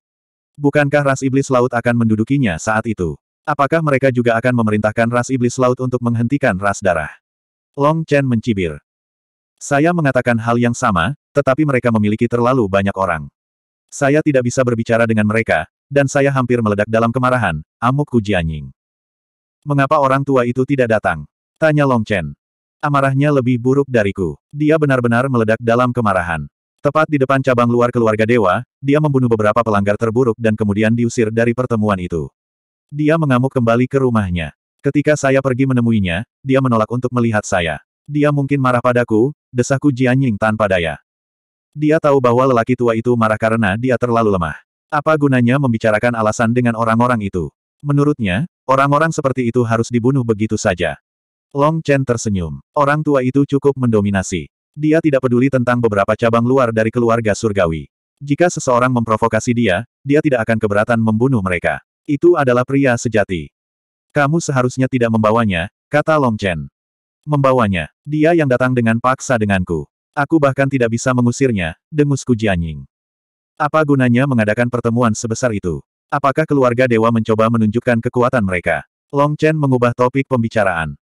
Bukankah ras iblis laut akan mendudukinya saat itu? Apakah mereka juga akan memerintahkan ras iblis laut untuk menghentikan ras darah? Long Chen mencibir. Saya mengatakan hal yang sama, tetapi mereka memiliki terlalu banyak orang. Saya tidak bisa berbicara dengan mereka, dan saya hampir meledak dalam kemarahan, amuk Jianying. Mengapa orang tua itu tidak datang? Tanya Long Chen. Amarahnya lebih buruk dariku. Dia benar-benar meledak dalam kemarahan. Tepat di depan cabang luar keluarga dewa, dia membunuh beberapa pelanggar terburuk dan kemudian diusir dari pertemuan itu. Dia mengamuk kembali ke rumahnya. Ketika saya pergi menemuinya, dia menolak untuk melihat saya. Dia mungkin marah padaku, desahku Jianying tanpa daya. Dia tahu bahwa lelaki tua itu marah karena dia terlalu lemah. Apa gunanya membicarakan alasan dengan orang-orang itu? Menurutnya, orang-orang seperti itu harus dibunuh begitu saja. Long Chen tersenyum. Orang tua itu cukup mendominasi. Dia tidak peduli tentang beberapa cabang luar dari keluarga surgawi. Jika seseorang memprovokasi dia, dia tidak akan keberatan membunuh mereka. Itu adalah pria sejati. Kamu seharusnya tidak membawanya, kata Long Chen. Membawanya, dia yang datang dengan paksa denganku. Aku bahkan tidak bisa mengusirnya, dengusku Jianying. Apa gunanya mengadakan pertemuan sebesar itu? Apakah keluarga dewa mencoba menunjukkan kekuatan mereka? Long Chen mengubah topik pembicaraan.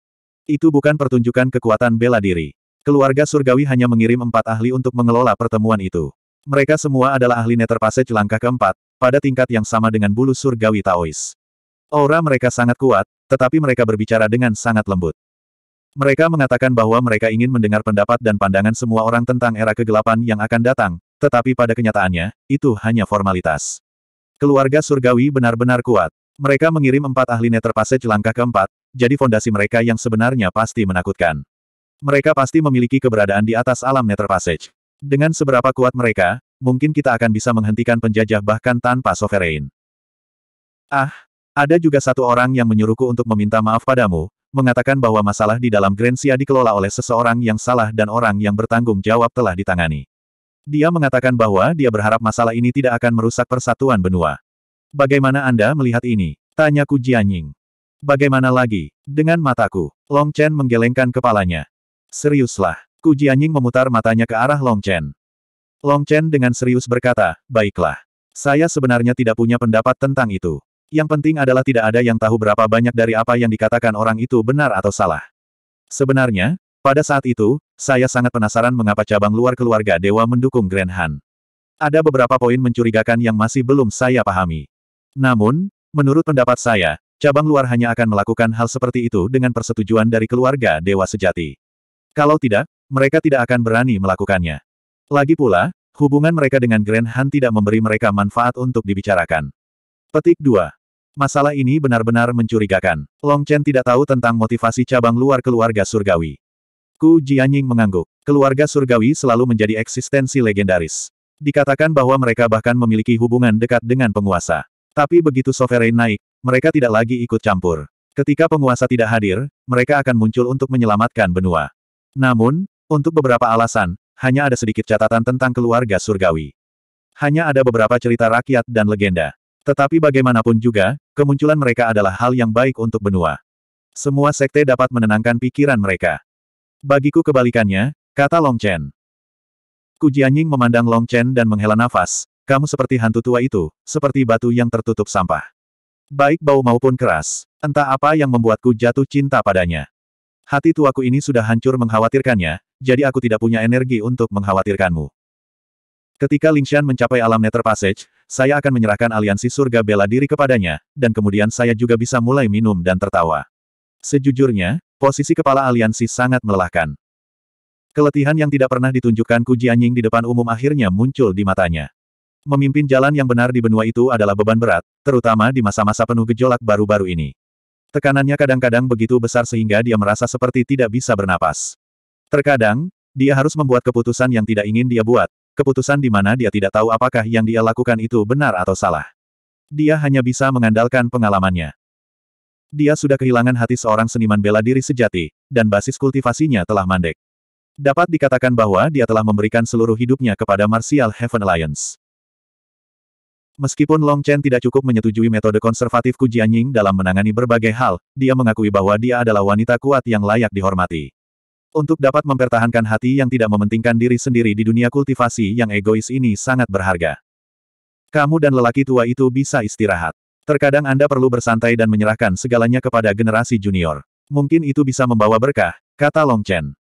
Itu bukan pertunjukan kekuatan bela diri. Keluarga surgawi hanya mengirim empat ahli untuk mengelola pertemuan itu. Mereka semua adalah ahli Passage langkah keempat, pada tingkat yang sama dengan bulu surgawi Taois. Aura mereka sangat kuat, tetapi mereka berbicara dengan sangat lembut. Mereka mengatakan bahwa mereka ingin mendengar pendapat dan pandangan semua orang tentang era kegelapan yang akan datang, tetapi pada kenyataannya, itu hanya formalitas. Keluarga surgawi benar-benar kuat. Mereka mengirim empat ahli Netherpassage langkah keempat, jadi fondasi mereka yang sebenarnya pasti menakutkan. Mereka pasti memiliki keberadaan di atas alam Netherpassage. Dengan seberapa kuat mereka, mungkin kita akan bisa menghentikan penjajah bahkan tanpa sovereign. Ah, ada juga satu orang yang menyuruhku untuk meminta maaf padamu, mengatakan bahwa masalah di dalam Grensia dikelola oleh seseorang yang salah dan orang yang bertanggung jawab telah ditangani. Dia mengatakan bahwa dia berharap masalah ini tidak akan merusak persatuan benua. Bagaimana Anda melihat ini? Tanyaku Jianying. Bagaimana lagi? Dengan mataku. Long Chen menggelengkan kepalanya. Seriuslah. Ku Jianying memutar matanya ke arah Long Chen. Long Chen dengan serius berkata, baiklah. Saya sebenarnya tidak punya pendapat tentang itu. Yang penting adalah tidak ada yang tahu berapa banyak dari apa yang dikatakan orang itu benar atau salah. Sebenarnya, pada saat itu, saya sangat penasaran mengapa cabang luar keluarga dewa mendukung Grand Han. Ada beberapa poin mencurigakan yang masih belum saya pahami. Namun, menurut pendapat saya, cabang luar hanya akan melakukan hal seperti itu dengan persetujuan dari keluarga dewa sejati. Kalau tidak, mereka tidak akan berani melakukannya. Lagi pula, hubungan mereka dengan Grand Han tidak memberi mereka manfaat untuk dibicarakan. Petik 2. Masalah ini benar-benar mencurigakan. Long Chen tidak tahu tentang motivasi cabang luar keluarga surgawi. Ku Jianying mengangguk. Keluarga surgawi selalu menjadi eksistensi legendaris. Dikatakan bahwa mereka bahkan memiliki hubungan dekat dengan penguasa. Tapi begitu Sovereign naik, mereka tidak lagi ikut campur. Ketika penguasa tidak hadir, mereka akan muncul untuk menyelamatkan benua. Namun, untuk beberapa alasan, hanya ada sedikit catatan tentang keluarga surgawi. Hanya ada beberapa cerita rakyat dan legenda. Tetapi bagaimanapun juga, kemunculan mereka adalah hal yang baik untuk benua. Semua sekte dapat menenangkan pikiran mereka. Bagiku kebalikannya, kata Long Chen. Jianying memandang Long Chen dan menghela nafas, kamu seperti hantu tua itu, seperti batu yang tertutup sampah. Baik bau maupun keras, entah apa yang membuatku jatuh cinta padanya. Hati tuaku ini sudah hancur mengkhawatirkannya, jadi aku tidak punya energi untuk mengkhawatirkanmu. Ketika Ling Xian mencapai alam Nether Passage, saya akan menyerahkan aliansi surga bela diri kepadanya, dan kemudian saya juga bisa mulai minum dan tertawa. Sejujurnya, Posisi kepala aliansi sangat melelahkan. Keletihan yang tidak pernah ditunjukkan Ku Jianying di depan umum akhirnya muncul di matanya. Memimpin jalan yang benar di benua itu adalah beban berat, terutama di masa-masa penuh gejolak baru-baru ini. Tekanannya kadang-kadang begitu besar sehingga dia merasa seperti tidak bisa bernapas. Terkadang, dia harus membuat keputusan yang tidak ingin dia buat, keputusan di mana dia tidak tahu apakah yang dia lakukan itu benar atau salah. Dia hanya bisa mengandalkan pengalamannya. Dia sudah kehilangan hati seorang seniman bela diri sejati, dan basis kultivasinya telah mandek. Dapat dikatakan bahwa dia telah memberikan seluruh hidupnya kepada Martial Heaven Alliance. Meskipun Long Chen tidak cukup menyetujui metode konservatif Ku Jianying dalam menangani berbagai hal, dia mengakui bahwa dia adalah wanita kuat yang layak dihormati. Untuk dapat mempertahankan hati yang tidak mementingkan diri sendiri di dunia kultivasi yang egois ini sangat berharga. Kamu dan lelaki tua itu bisa istirahat. Terkadang Anda perlu bersantai dan menyerahkan segalanya kepada generasi junior. Mungkin itu bisa membawa berkah, kata Long Chen.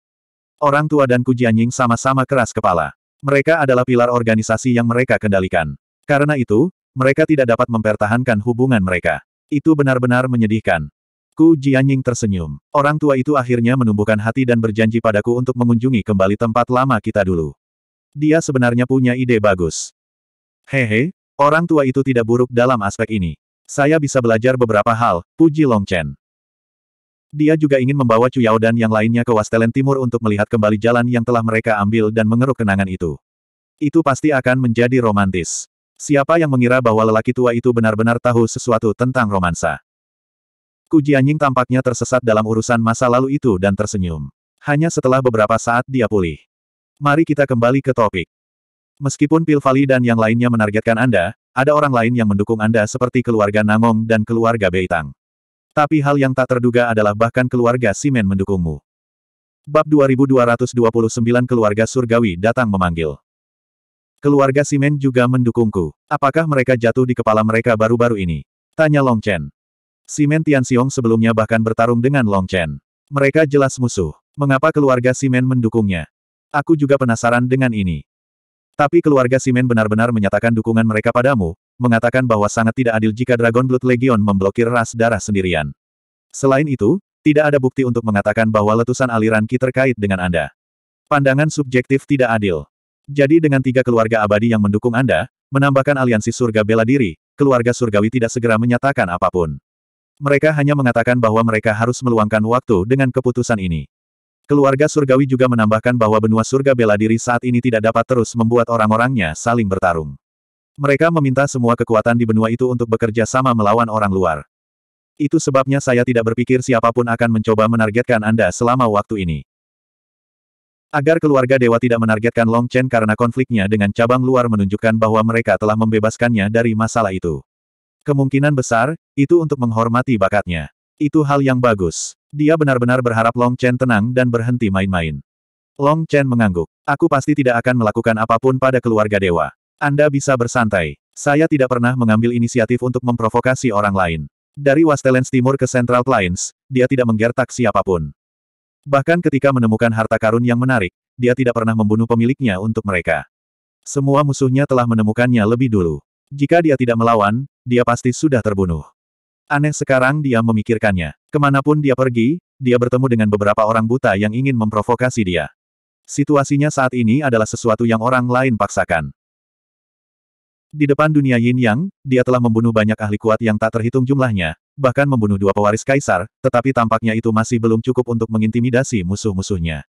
Orang tua dan Ku Jianying sama-sama keras kepala. Mereka adalah pilar organisasi yang mereka kendalikan. Karena itu, mereka tidak dapat mempertahankan hubungan mereka. Itu benar-benar menyedihkan. Ku Jianying tersenyum. Orang tua itu akhirnya menumbuhkan hati dan berjanji padaku untuk mengunjungi kembali tempat lama kita dulu. Dia sebenarnya punya ide bagus. Hehe, orang tua itu tidak buruk dalam aspek ini. Saya bisa belajar beberapa hal, puji Long Chen. Dia juga ingin membawa Chu Yao dan yang lainnya ke Wastelen Timur untuk melihat kembali jalan yang telah mereka ambil dan mengeruk kenangan itu. Itu pasti akan menjadi romantis. Siapa yang mengira bahwa lelaki tua itu benar-benar tahu sesuatu tentang romansa? Ku Jianying tampaknya tersesat dalam urusan masa lalu itu dan tersenyum. Hanya setelah beberapa saat dia pulih. Mari kita kembali ke topik. Meskipun Pil dan yang lainnya menargetkan Anda, ada orang lain yang mendukung Anda seperti keluarga Nangong dan keluarga Beitang. Tapi hal yang tak terduga adalah bahkan keluarga Simen mendukungmu. Bab 2229 Keluarga Surgawi datang memanggil. Keluarga Simen juga mendukungku. Apakah mereka jatuh di kepala mereka baru-baru ini? Tanya Long Chen. Simen Tianxiong sebelumnya bahkan bertarung dengan Long Chen. Mereka jelas musuh. Mengapa keluarga Simen mendukungnya? Aku juga penasaran dengan ini. Tapi keluarga Simen benar-benar menyatakan dukungan mereka padamu, mengatakan bahwa sangat tidak adil jika Dragon Blood Legion memblokir ras darah sendirian. Selain itu, tidak ada bukti untuk mengatakan bahwa letusan aliran Ki terkait dengan Anda. Pandangan subjektif tidak adil. Jadi dengan tiga keluarga abadi yang mendukung Anda, menambahkan aliansi surga bela diri, keluarga surgawi tidak segera menyatakan apapun. Mereka hanya mengatakan bahwa mereka harus meluangkan waktu dengan keputusan ini. Keluarga surgawi juga menambahkan bahwa benua surga bela diri saat ini tidak dapat terus membuat orang-orangnya saling bertarung. Mereka meminta semua kekuatan di benua itu untuk bekerja sama melawan orang luar. Itu sebabnya saya tidak berpikir siapapun akan mencoba menargetkan Anda selama waktu ini. Agar keluarga dewa tidak menargetkan Long Chen karena konfliknya dengan cabang luar menunjukkan bahwa mereka telah membebaskannya dari masalah itu. Kemungkinan besar, itu untuk menghormati bakatnya. Itu hal yang bagus. Dia benar-benar berharap Long Chen tenang dan berhenti main-main. Long Chen mengangguk. Aku pasti tidak akan melakukan apapun pada keluarga dewa. Anda bisa bersantai. Saya tidak pernah mengambil inisiatif untuk memprovokasi orang lain. Dari Wastelens Timur ke Central Plains, dia tidak menggertak siapapun. Bahkan ketika menemukan harta karun yang menarik, dia tidak pernah membunuh pemiliknya untuk mereka. Semua musuhnya telah menemukannya lebih dulu. Jika dia tidak melawan, dia pasti sudah terbunuh. Aneh sekarang dia memikirkannya. Kemanapun dia pergi, dia bertemu dengan beberapa orang buta yang ingin memprovokasi dia. Situasinya saat ini adalah sesuatu yang orang lain paksakan. Di depan dunia Yin Yang, dia telah membunuh banyak ahli kuat yang tak terhitung jumlahnya, bahkan membunuh dua pewaris kaisar, tetapi tampaknya itu masih belum cukup untuk mengintimidasi musuh-musuhnya.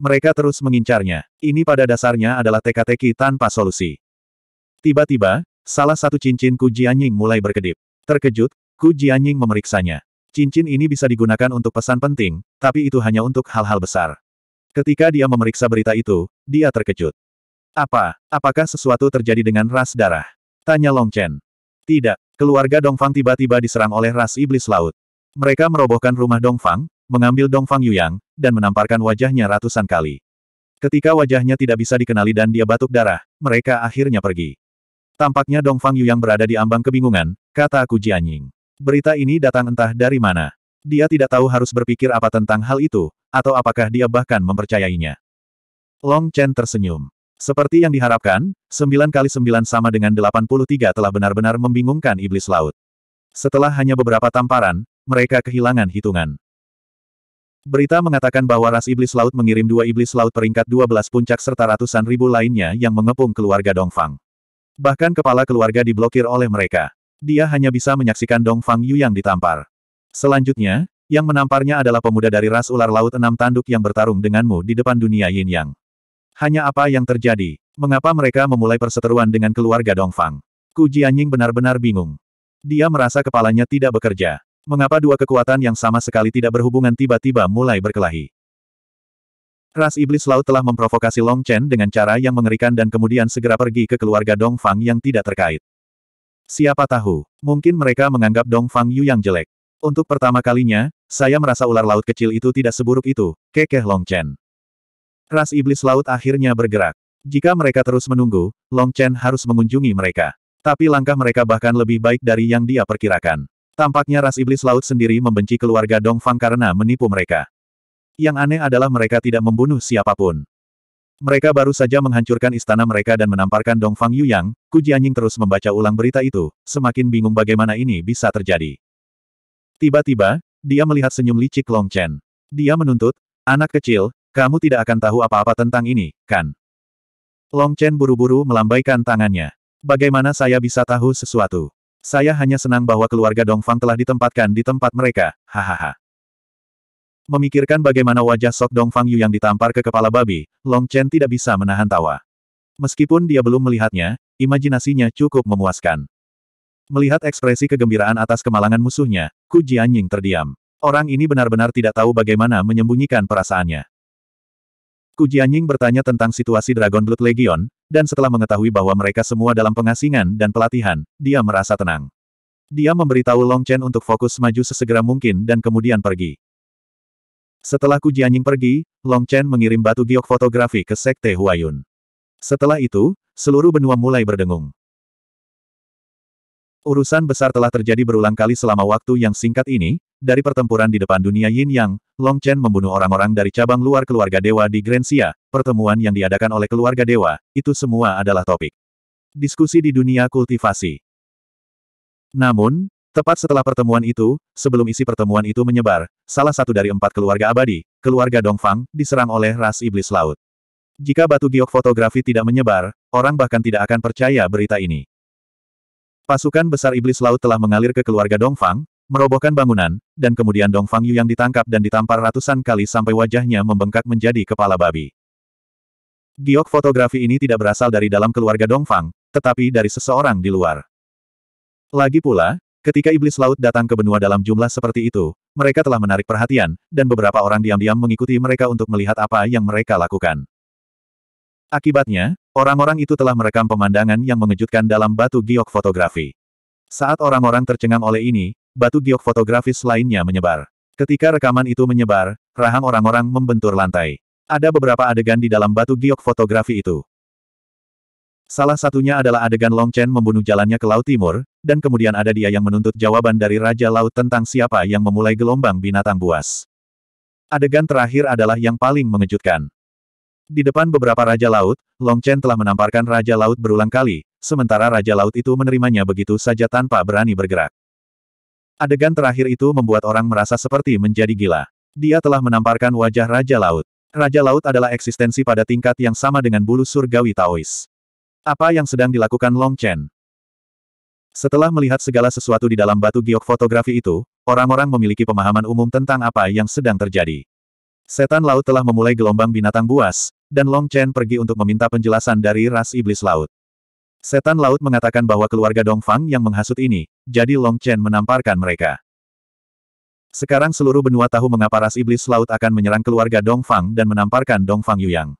Mereka terus mengincarnya. Ini pada dasarnya adalah teka-teki tanpa solusi. Tiba-tiba, salah satu cincin Ku Jianying mulai berkedip. Terkejut, Ku Jianying memeriksanya. Cincin ini bisa digunakan untuk pesan penting, tapi itu hanya untuk hal-hal besar. Ketika dia memeriksa berita itu, dia terkejut. Apa? Apakah sesuatu terjadi dengan ras darah? Tanya Long Chen. Tidak. Keluarga Dongfang tiba-tiba diserang oleh ras iblis laut. Mereka merobohkan rumah Dongfang, mengambil Dongfang Yuyang, dan menamparkan wajahnya ratusan kali. Ketika wajahnya tidak bisa dikenali dan dia batuk darah, mereka akhirnya pergi. Tampaknya Dongfang Yuyang berada di ambang kebingungan, kata Ku Jianying. Berita ini datang entah dari mana. Dia tidak tahu harus berpikir apa tentang hal itu, atau apakah dia bahkan mempercayainya. Long Chen tersenyum. Seperti yang diharapkan, 9 kali 9 sama dengan 83 telah benar-benar membingungkan iblis laut. Setelah hanya beberapa tamparan, mereka kehilangan hitungan. Berita mengatakan bahwa ras iblis laut mengirim dua iblis laut peringkat 12 puncak serta ratusan ribu lainnya yang mengepung keluarga Dongfang. Bahkan kepala keluarga diblokir oleh mereka. Dia hanya bisa menyaksikan Dong Fang Yu yang ditampar. Selanjutnya, yang menamparnya adalah pemuda dari ras ular laut enam tanduk yang bertarung denganmu di depan dunia Yin Yang. Hanya apa yang terjadi? Mengapa mereka memulai perseteruan dengan keluarga Dong Fang? Ku Jianying benar-benar bingung. Dia merasa kepalanya tidak bekerja. Mengapa dua kekuatan yang sama sekali tidak berhubungan tiba-tiba mulai berkelahi? Ras Iblis Laut telah memprovokasi Long Chen dengan cara yang mengerikan dan kemudian segera pergi ke keluarga Dong Fang yang tidak terkait. Siapa tahu, mungkin mereka menganggap Dong Fang Yu yang jelek. Untuk pertama kalinya, saya merasa ular laut kecil itu tidak seburuk itu, kekeh Long Chen. Ras iblis laut akhirnya bergerak. Jika mereka terus menunggu, Long Chen harus mengunjungi mereka. Tapi langkah mereka bahkan lebih baik dari yang dia perkirakan. Tampaknya ras iblis laut sendiri membenci keluarga Dong Fang karena menipu mereka. Yang aneh adalah mereka tidak membunuh siapapun. Mereka baru saja menghancurkan istana mereka dan menamparkan Dongfang Fang Yuyang, Ku Jianying terus membaca ulang berita itu, semakin bingung bagaimana ini bisa terjadi. Tiba-tiba, dia melihat senyum licik Long Chen. Dia menuntut, anak kecil, kamu tidak akan tahu apa-apa tentang ini, kan? Long Chen buru-buru melambaikan tangannya. Bagaimana saya bisa tahu sesuatu? Saya hanya senang bahwa keluarga Dongfang telah ditempatkan di tempat mereka, hahaha. Memikirkan bagaimana wajah Sok Dong Fang Yu yang ditampar ke kepala babi, Long Chen tidak bisa menahan tawa. Meskipun dia belum melihatnya, imajinasinya cukup memuaskan. Melihat ekspresi kegembiraan atas kemalangan musuhnya, Ku Jianying terdiam. Orang ini benar-benar tidak tahu bagaimana menyembunyikan perasaannya. Ku Jianying bertanya tentang situasi Dragon Blood Legion, dan setelah mengetahui bahwa mereka semua dalam pengasingan dan pelatihan, dia merasa tenang. Dia memberitahu Long Chen untuk fokus maju sesegera mungkin dan kemudian pergi. Setelah Ku Jianying pergi, Long Chen mengirim batu giok fotografi ke Sekte Huayun. Setelah itu, seluruh benua mulai berdengung. Urusan besar telah terjadi berulang kali selama waktu yang singkat ini, dari pertempuran di depan dunia Yin Yang, Long Chen membunuh orang-orang dari cabang luar keluarga dewa di Grensia, pertemuan yang diadakan oleh keluarga dewa, itu semua adalah topik. Diskusi di dunia kultivasi. Namun, Tepat setelah pertemuan itu, sebelum isi pertemuan itu menyebar, salah satu dari empat keluarga abadi, keluarga Dongfang, diserang oleh ras iblis laut. Jika batu giok fotografi tidak menyebar, orang bahkan tidak akan percaya berita ini. Pasukan besar iblis laut telah mengalir ke keluarga Dongfang, merobohkan bangunan, dan kemudian Dongfang Yu yang ditangkap dan ditampar ratusan kali sampai wajahnya membengkak menjadi kepala babi. Giok fotografi ini tidak berasal dari dalam keluarga Dongfang, tetapi dari seseorang di luar. Lagi pula, Ketika iblis laut datang ke benua dalam jumlah seperti itu, mereka telah menarik perhatian, dan beberapa orang diam-diam mengikuti mereka untuk melihat apa yang mereka lakukan. Akibatnya, orang-orang itu telah merekam pemandangan yang mengejutkan dalam batu giok fotografi. Saat orang-orang tercengang oleh ini, batu giok fotografis lainnya menyebar. Ketika rekaman itu menyebar, rahang orang-orang membentur lantai. Ada beberapa adegan di dalam batu giok fotografi itu. Salah satunya adalah adegan Long Chen membunuh jalannya ke Laut Timur, dan kemudian ada dia yang menuntut jawaban dari Raja Laut tentang siapa yang memulai gelombang binatang buas. Adegan terakhir adalah yang paling mengejutkan. Di depan beberapa Raja Laut, Long Chen telah menamparkan Raja Laut berulang kali, sementara Raja Laut itu menerimanya begitu saja tanpa berani bergerak. Adegan terakhir itu membuat orang merasa seperti menjadi gila. Dia telah menamparkan wajah Raja Laut. Raja Laut adalah eksistensi pada tingkat yang sama dengan bulu surgawi Taois. Apa yang sedang dilakukan Long Chen? Setelah melihat segala sesuatu di dalam batu giok fotografi itu, orang-orang memiliki pemahaman umum tentang apa yang sedang terjadi. Setan laut telah memulai gelombang binatang buas, dan Long Chen pergi untuk meminta penjelasan dari ras iblis laut. Setan laut mengatakan bahwa keluarga Dongfang yang menghasut ini, jadi Long Chen menamparkan mereka. Sekarang seluruh benua tahu mengapa ras iblis laut akan menyerang keluarga Dongfang dan menamparkan Dongfang Yuyang.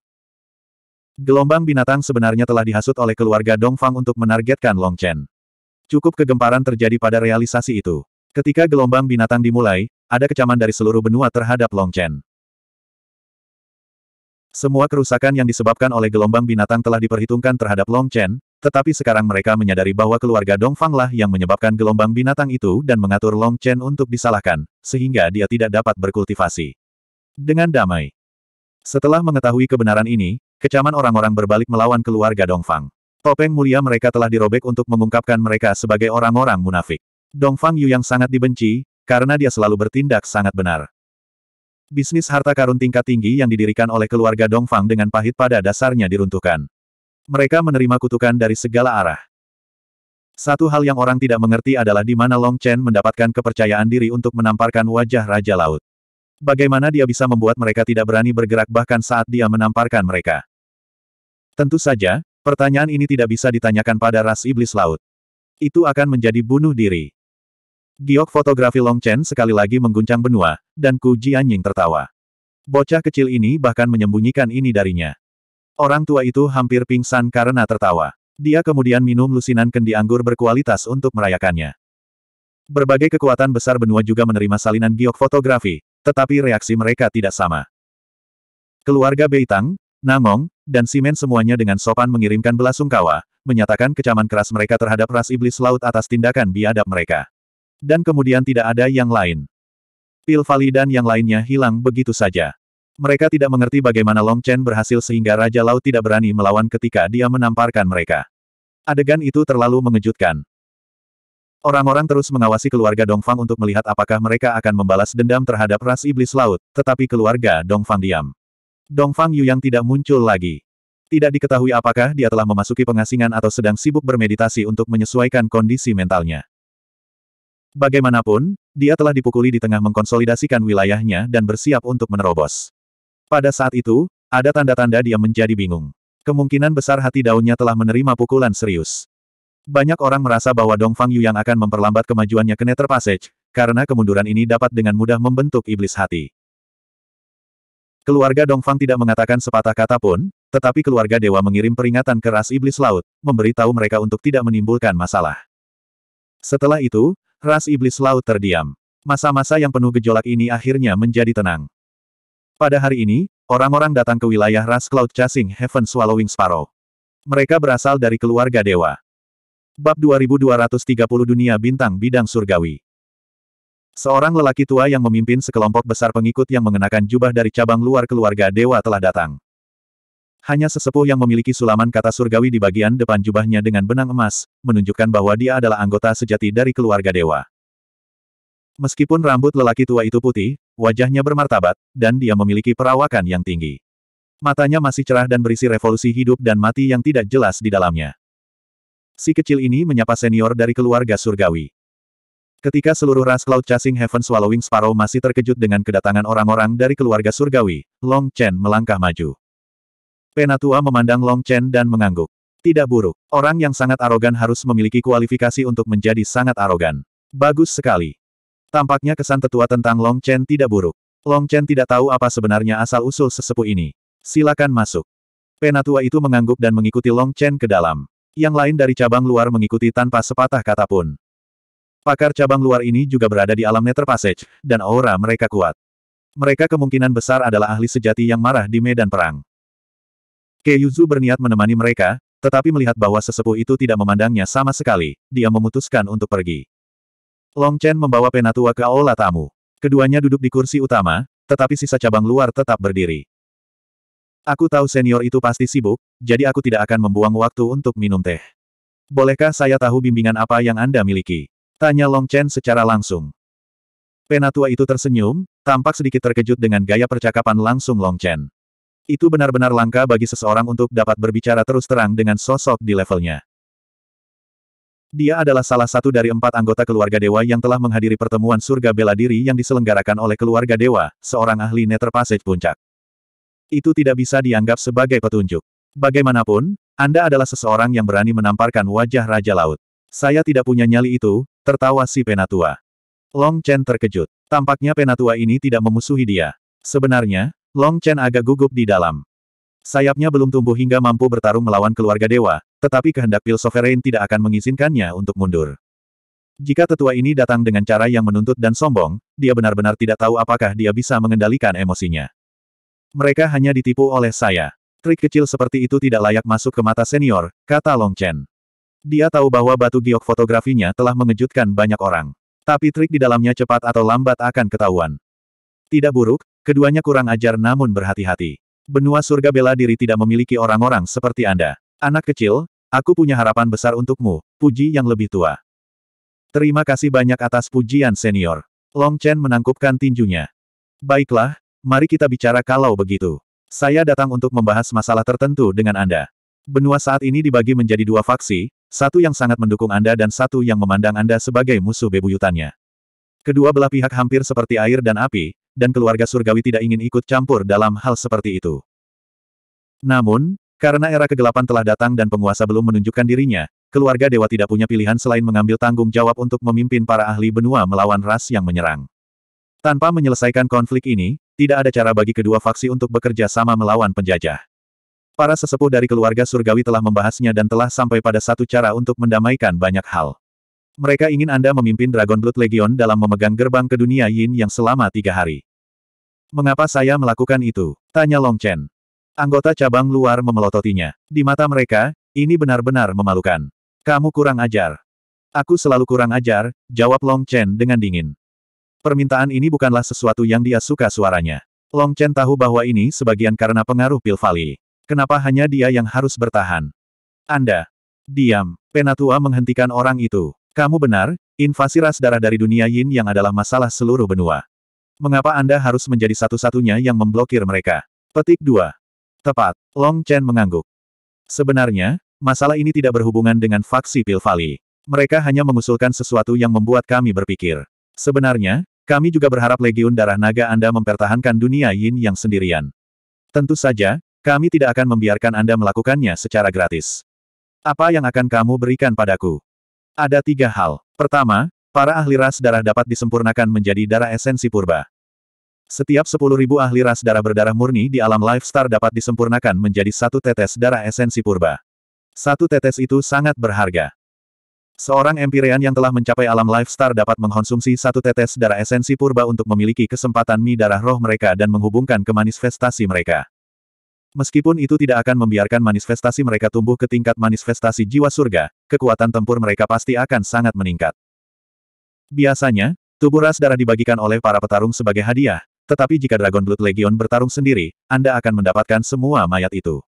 Gelombang binatang sebenarnya telah dihasut oleh keluarga Dongfang untuk menargetkan Long Chen. Cukup kegemparan terjadi pada realisasi itu. Ketika gelombang binatang dimulai, ada kecaman dari seluruh benua terhadap Long Chen. Semua kerusakan yang disebabkan oleh gelombang binatang telah diperhitungkan terhadap Long Chen, tetapi sekarang mereka menyadari bahwa keluarga Dongfang lah yang menyebabkan gelombang binatang itu dan mengatur Long Chen untuk disalahkan, sehingga dia tidak dapat berkultivasi. Dengan damai, setelah mengetahui kebenaran ini, kecaman orang-orang berbalik melawan keluarga Dongfang. Topeng mulia mereka telah dirobek untuk mengungkapkan mereka sebagai orang-orang munafik. Dongfang Yu yang sangat dibenci, karena dia selalu bertindak sangat benar. Bisnis harta karun tingkat tinggi yang didirikan oleh keluarga Dongfang dengan pahit pada dasarnya diruntuhkan. Mereka menerima kutukan dari segala arah. Satu hal yang orang tidak mengerti adalah di mana Long Chen mendapatkan kepercayaan diri untuk menamparkan wajah Raja Laut. Bagaimana dia bisa membuat mereka tidak berani bergerak bahkan saat dia menamparkan mereka? Tentu saja, pertanyaan ini tidak bisa ditanyakan pada ras iblis laut. Itu akan menjadi bunuh diri. Giok fotografi Long Chen sekali lagi mengguncang benua, dan Ku Jianying tertawa. Bocah kecil ini bahkan menyembunyikan ini darinya. Orang tua itu hampir pingsan karena tertawa. Dia kemudian minum lusinan kendi anggur berkualitas untuk merayakannya. Berbagai kekuatan besar benua juga menerima salinan giok fotografi, tetapi reaksi mereka tidak sama. Keluarga Beitang, Namong, dan Simen semuanya dengan sopan mengirimkan belasungkawa, menyatakan kecaman keras mereka terhadap ras iblis laut atas tindakan biadab mereka. Dan kemudian tidak ada yang lain. Pil Valley dan yang lainnya hilang begitu saja. Mereka tidak mengerti bagaimana Long Chen berhasil sehingga Raja Laut tidak berani melawan ketika dia menamparkan mereka. Adegan itu terlalu mengejutkan. Orang-orang terus mengawasi keluarga Dongfang untuk melihat apakah mereka akan membalas dendam terhadap ras iblis laut, tetapi keluarga Dongfang diam. Dongfang Yuyang tidak muncul lagi. Tidak diketahui apakah dia telah memasuki pengasingan atau sedang sibuk bermeditasi untuk menyesuaikan kondisi mentalnya. Bagaimanapun, dia telah dipukuli di tengah mengkonsolidasikan wilayahnya dan bersiap untuk menerobos. Pada saat itu, ada tanda-tanda dia menjadi bingung. Kemungkinan besar hati daunnya telah menerima pukulan serius. Banyak orang merasa bahwa Dongfang yang akan memperlambat kemajuannya ke Nether Passage, karena kemunduran ini dapat dengan mudah membentuk iblis hati. Keluarga Dongfang tidak mengatakan sepatah kata pun, tetapi keluarga dewa mengirim peringatan keras iblis laut, memberitahu mereka untuk tidak menimbulkan masalah. Setelah itu, ras iblis laut terdiam. Masa-masa yang penuh gejolak ini akhirnya menjadi tenang. Pada hari ini, orang-orang datang ke wilayah ras Cloud Chasing Heaven Swallowing Sparrow. Mereka berasal dari keluarga dewa. Bab 2230 Dunia Bintang Bidang Surgawi Seorang lelaki tua yang memimpin sekelompok besar pengikut yang mengenakan jubah dari cabang luar keluarga dewa telah datang. Hanya sesepuh yang memiliki sulaman kata surgawi di bagian depan jubahnya dengan benang emas, menunjukkan bahwa dia adalah anggota sejati dari keluarga dewa. Meskipun rambut lelaki tua itu putih, wajahnya bermartabat, dan dia memiliki perawakan yang tinggi. Matanya masih cerah dan berisi revolusi hidup dan mati yang tidak jelas di dalamnya. Si kecil ini menyapa senior dari keluarga surgawi. Ketika seluruh ras Cloud Chasing Heaven Swallowing Sparrow masih terkejut dengan kedatangan orang-orang dari keluarga surgawi, Long Chen melangkah maju. Penatua memandang Long Chen dan mengangguk. Tidak buruk. Orang yang sangat arogan harus memiliki kualifikasi untuk menjadi sangat arogan. Bagus sekali. Tampaknya kesan tetua tentang Long Chen tidak buruk. Long Chen tidak tahu apa sebenarnya asal-usul sesepuh ini. Silakan masuk. Penatua itu mengangguk dan mengikuti Long Chen ke dalam. Yang lain dari cabang luar mengikuti tanpa sepatah kata pun. Pakar cabang luar ini juga berada di alam Nether Passage, dan aura mereka kuat. Mereka kemungkinan besar adalah ahli sejati yang marah di medan perang. Yuzu berniat menemani mereka, tetapi melihat bahwa sesepuh itu tidak memandangnya sama sekali, dia memutuskan untuk pergi. Long Chen membawa penatua ke aula tamu. Keduanya duduk di kursi utama, tetapi sisa cabang luar tetap berdiri. Aku tahu senior itu pasti sibuk, jadi aku tidak akan membuang waktu untuk minum teh. Bolehkah saya tahu bimbingan apa yang Anda miliki? Tanya Long Chen secara langsung. Penatua itu tersenyum, tampak sedikit terkejut dengan gaya percakapan langsung Long Chen. Itu benar-benar langka bagi seseorang untuk dapat berbicara terus terang dengan sosok di levelnya. Dia adalah salah satu dari empat anggota keluarga dewa yang telah menghadiri pertemuan surga bela diri yang diselenggarakan oleh keluarga dewa, seorang ahli nether puncak. Itu tidak bisa dianggap sebagai petunjuk. Bagaimanapun, Anda adalah seseorang yang berani menamparkan wajah Raja Laut. Saya tidak punya nyali itu, tertawa si Penatua. Long Chen terkejut. Tampaknya Penatua ini tidak memusuhi dia. Sebenarnya, Long Chen agak gugup di dalam. Sayapnya belum tumbuh hingga mampu bertarung melawan keluarga dewa, tetapi kehendak Pil Sovereign tidak akan mengizinkannya untuk mundur. Jika tetua ini datang dengan cara yang menuntut dan sombong, dia benar-benar tidak tahu apakah dia bisa mengendalikan emosinya. Mereka hanya ditipu oleh saya. Trik kecil seperti itu tidak layak masuk ke mata senior, kata Long Chen. Dia tahu bahwa batu giok fotografinya telah mengejutkan banyak orang. Tapi trik di dalamnya cepat atau lambat akan ketahuan. Tidak buruk, keduanya kurang ajar namun berhati-hati. Benua surga bela diri tidak memiliki orang-orang seperti Anda. Anak kecil, aku punya harapan besar untukmu, puji yang lebih tua. Terima kasih banyak atas pujian senior. Long Chen menangkupkan tinjunya. Baiklah, Mari kita bicara kalau begitu. Saya datang untuk membahas masalah tertentu dengan Anda. Benua saat ini dibagi menjadi dua faksi, satu yang sangat mendukung Anda dan satu yang memandang Anda sebagai musuh bebuyutannya. Kedua belah pihak hampir seperti air dan api, dan keluarga surgawi tidak ingin ikut campur dalam hal seperti itu. Namun, karena era kegelapan telah datang dan penguasa belum menunjukkan dirinya, keluarga dewa tidak punya pilihan selain mengambil tanggung jawab untuk memimpin para ahli benua melawan ras yang menyerang. Tanpa menyelesaikan konflik ini, tidak ada cara bagi kedua faksi untuk bekerja sama melawan penjajah. Para sesepuh dari keluarga surgawi telah membahasnya dan telah sampai pada satu cara untuk mendamaikan banyak hal. Mereka ingin Anda memimpin Dragon Blood Legion dalam memegang gerbang ke dunia Yin yang selama tiga hari. Mengapa saya melakukan itu? Tanya Long Chen. Anggota cabang luar memelototinya. Di mata mereka, ini benar-benar memalukan. Kamu kurang ajar. Aku selalu kurang ajar, jawab Long Chen dengan dingin. Permintaan ini bukanlah sesuatu yang dia suka suaranya. Long Chen tahu bahwa ini sebagian karena pengaruh pil Kenapa hanya dia yang harus bertahan? Anda. Diam. Penatua menghentikan orang itu. Kamu benar, invasi ras darah dari dunia Yin yang adalah masalah seluruh benua. Mengapa Anda harus menjadi satu-satunya yang memblokir mereka? Petik 2. Tepat. Long Chen mengangguk. Sebenarnya, masalah ini tidak berhubungan dengan faksi pil Mereka hanya mengusulkan sesuatu yang membuat kami berpikir. Sebenarnya, kami juga berharap Legiun Darah Naga Anda mempertahankan dunia Yin yang sendirian. Tentu saja, kami tidak akan membiarkan Anda melakukannya secara gratis. Apa yang akan kamu berikan padaku? Ada tiga hal. Pertama, para ahli ras darah dapat disempurnakan menjadi darah esensi purba. Setiap 10.000 ahli ras darah berdarah murni di alam Star dapat disempurnakan menjadi satu tetes darah esensi purba. Satu tetes itu sangat berharga. Seorang Empyrean yang telah mencapai alam Life Star dapat mengkonsumsi satu tetes darah esensi purba untuk memiliki kesempatan mi darah roh mereka dan menghubungkan ke manifestasi mereka. Meskipun itu tidak akan membiarkan manifestasi mereka tumbuh ke tingkat manifestasi jiwa surga, kekuatan tempur mereka pasti akan sangat meningkat. Biasanya, tubuh ras darah dibagikan oleh para petarung sebagai hadiah, tetapi jika Dragon Blood Legion bertarung sendiri, Anda akan mendapatkan semua mayat itu.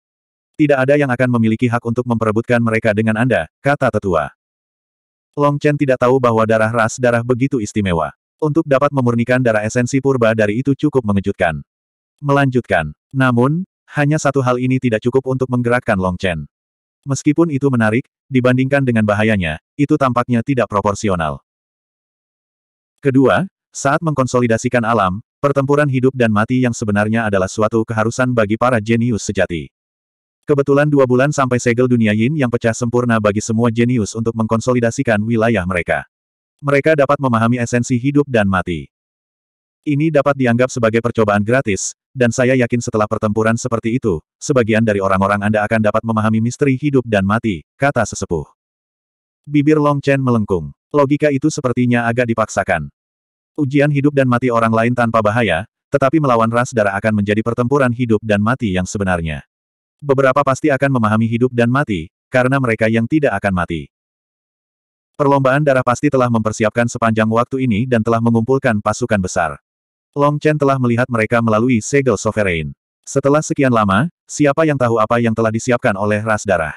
Tidak ada yang akan memiliki hak untuk memperebutkan mereka dengan Anda, kata tetua. Long Chen tidak tahu bahwa darah ras darah begitu istimewa. Untuk dapat memurnikan darah esensi purba dari itu cukup mengejutkan. Melanjutkan. Namun, hanya satu hal ini tidak cukup untuk menggerakkan Long Chen. Meskipun itu menarik, dibandingkan dengan bahayanya, itu tampaknya tidak proporsional. Kedua, saat mengkonsolidasikan alam, pertempuran hidup dan mati yang sebenarnya adalah suatu keharusan bagi para jenius sejati. Kebetulan dua bulan sampai segel dunia Yin yang pecah sempurna bagi semua jenius untuk mengkonsolidasikan wilayah mereka. Mereka dapat memahami esensi hidup dan mati. Ini dapat dianggap sebagai percobaan gratis, dan saya yakin setelah pertempuran seperti itu, sebagian dari orang-orang Anda akan dapat memahami misteri hidup dan mati, kata sesepuh. Bibir Long Chen melengkung. Logika itu sepertinya agak dipaksakan. Ujian hidup dan mati orang lain tanpa bahaya, tetapi melawan ras darah akan menjadi pertempuran hidup dan mati yang sebenarnya. Beberapa pasti akan memahami hidup dan mati, karena mereka yang tidak akan mati. Perlombaan darah pasti telah mempersiapkan sepanjang waktu ini dan telah mengumpulkan pasukan besar. Long Chen telah melihat mereka melalui segel sovereign. Setelah sekian lama, siapa yang tahu apa yang telah disiapkan oleh ras darah?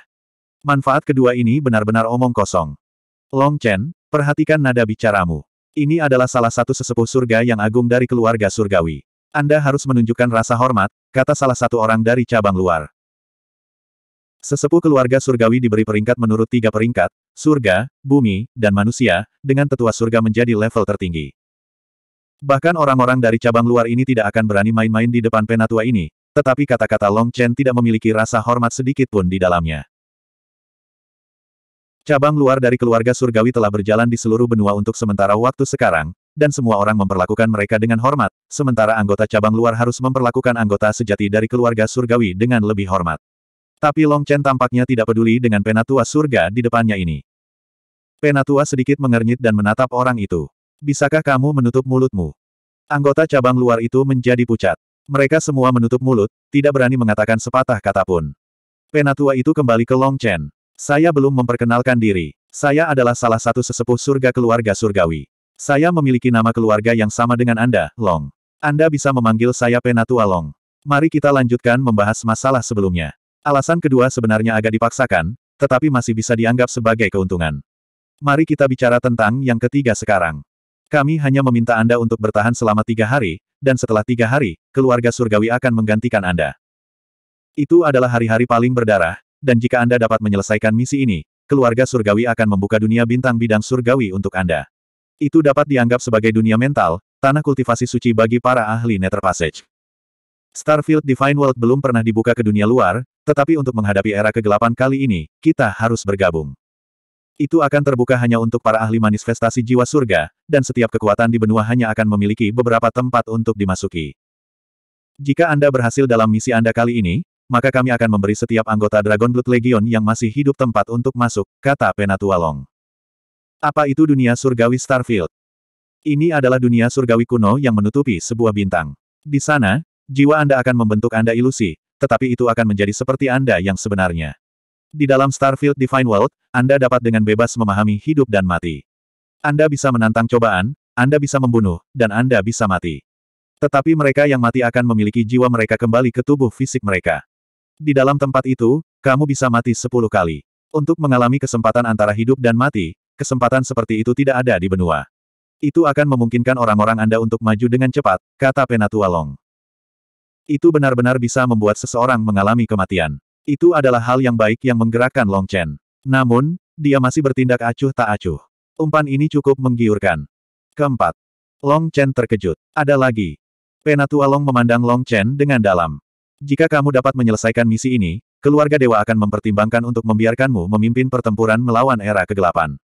Manfaat kedua ini benar-benar omong kosong. Long Chen, perhatikan nada bicaramu. Ini adalah salah satu sesepuh surga yang agung dari keluarga surgawi. Anda harus menunjukkan rasa hormat, kata salah satu orang dari cabang luar. Sesepuh keluarga surgawi diberi peringkat menurut tiga peringkat, surga, bumi, dan manusia, dengan tetua surga menjadi level tertinggi. Bahkan orang-orang dari cabang luar ini tidak akan berani main-main di depan penatua ini, tetapi kata-kata Long Chen tidak memiliki rasa hormat sedikit pun di dalamnya. Cabang luar dari keluarga surgawi telah berjalan di seluruh benua untuk sementara waktu sekarang, dan semua orang memperlakukan mereka dengan hormat, sementara anggota cabang luar harus memperlakukan anggota sejati dari keluarga surgawi dengan lebih hormat. Tapi Long Chen tampaknya tidak peduli dengan penatua surga di depannya ini. Penatua sedikit mengernyit dan menatap orang itu. Bisakah kamu menutup mulutmu? Anggota cabang luar itu menjadi pucat. Mereka semua menutup mulut, tidak berani mengatakan sepatah kata pun. Penatua itu kembali ke Long Chen. Saya belum memperkenalkan diri. Saya adalah salah satu sesepuh surga keluarga surgawi. Saya memiliki nama keluarga yang sama dengan Anda, Long. Anda bisa memanggil saya Penatua Long. Mari kita lanjutkan membahas masalah sebelumnya. Alasan kedua sebenarnya agak dipaksakan, tetapi masih bisa dianggap sebagai keuntungan. Mari kita bicara tentang yang ketiga sekarang. Kami hanya meminta Anda untuk bertahan selama tiga hari, dan setelah tiga hari, keluarga surgawi akan menggantikan Anda. Itu adalah hari-hari paling berdarah, dan jika Anda dapat menyelesaikan misi ini, keluarga surgawi akan membuka dunia bintang bidang surgawi untuk Anda. Itu dapat dianggap sebagai dunia mental, tanah kultivasi suci bagi para ahli Nether Passage. Starfield Divine World belum pernah dibuka ke dunia luar, tetapi untuk menghadapi era kegelapan kali ini, kita harus bergabung. Itu akan terbuka hanya untuk para ahli manifestasi jiwa surga, dan setiap kekuatan di benua hanya akan memiliki beberapa tempat untuk dimasuki. Jika Anda berhasil dalam misi Anda kali ini, maka kami akan memberi setiap anggota Dragon Blood Legion yang masih hidup tempat untuk masuk, kata Penatualong. Apa itu dunia surgawi Starfield? Ini adalah dunia surgawi kuno yang menutupi sebuah bintang. Di sana, jiwa Anda akan membentuk Anda ilusi, tetapi itu akan menjadi seperti Anda yang sebenarnya. Di dalam Starfield Divine World, Anda dapat dengan bebas memahami hidup dan mati. Anda bisa menantang cobaan, Anda bisa membunuh, dan Anda bisa mati. Tetapi mereka yang mati akan memiliki jiwa mereka kembali ke tubuh fisik mereka. Di dalam tempat itu, kamu bisa mati sepuluh kali. Untuk mengalami kesempatan antara hidup dan mati, kesempatan seperti itu tidak ada di benua. Itu akan memungkinkan orang-orang Anda untuk maju dengan cepat, kata Penatua Long. Itu benar-benar bisa membuat seseorang mengalami kematian. Itu adalah hal yang baik yang menggerakkan Long Chen. Namun, dia masih bertindak acuh tak acuh. Umpan ini cukup menggiurkan. Keempat. Long Chen terkejut. Ada lagi. Penatua Long memandang Long Chen dengan dalam. Jika kamu dapat menyelesaikan misi ini, keluarga dewa akan mempertimbangkan untuk membiarkanmu memimpin pertempuran melawan era kegelapan.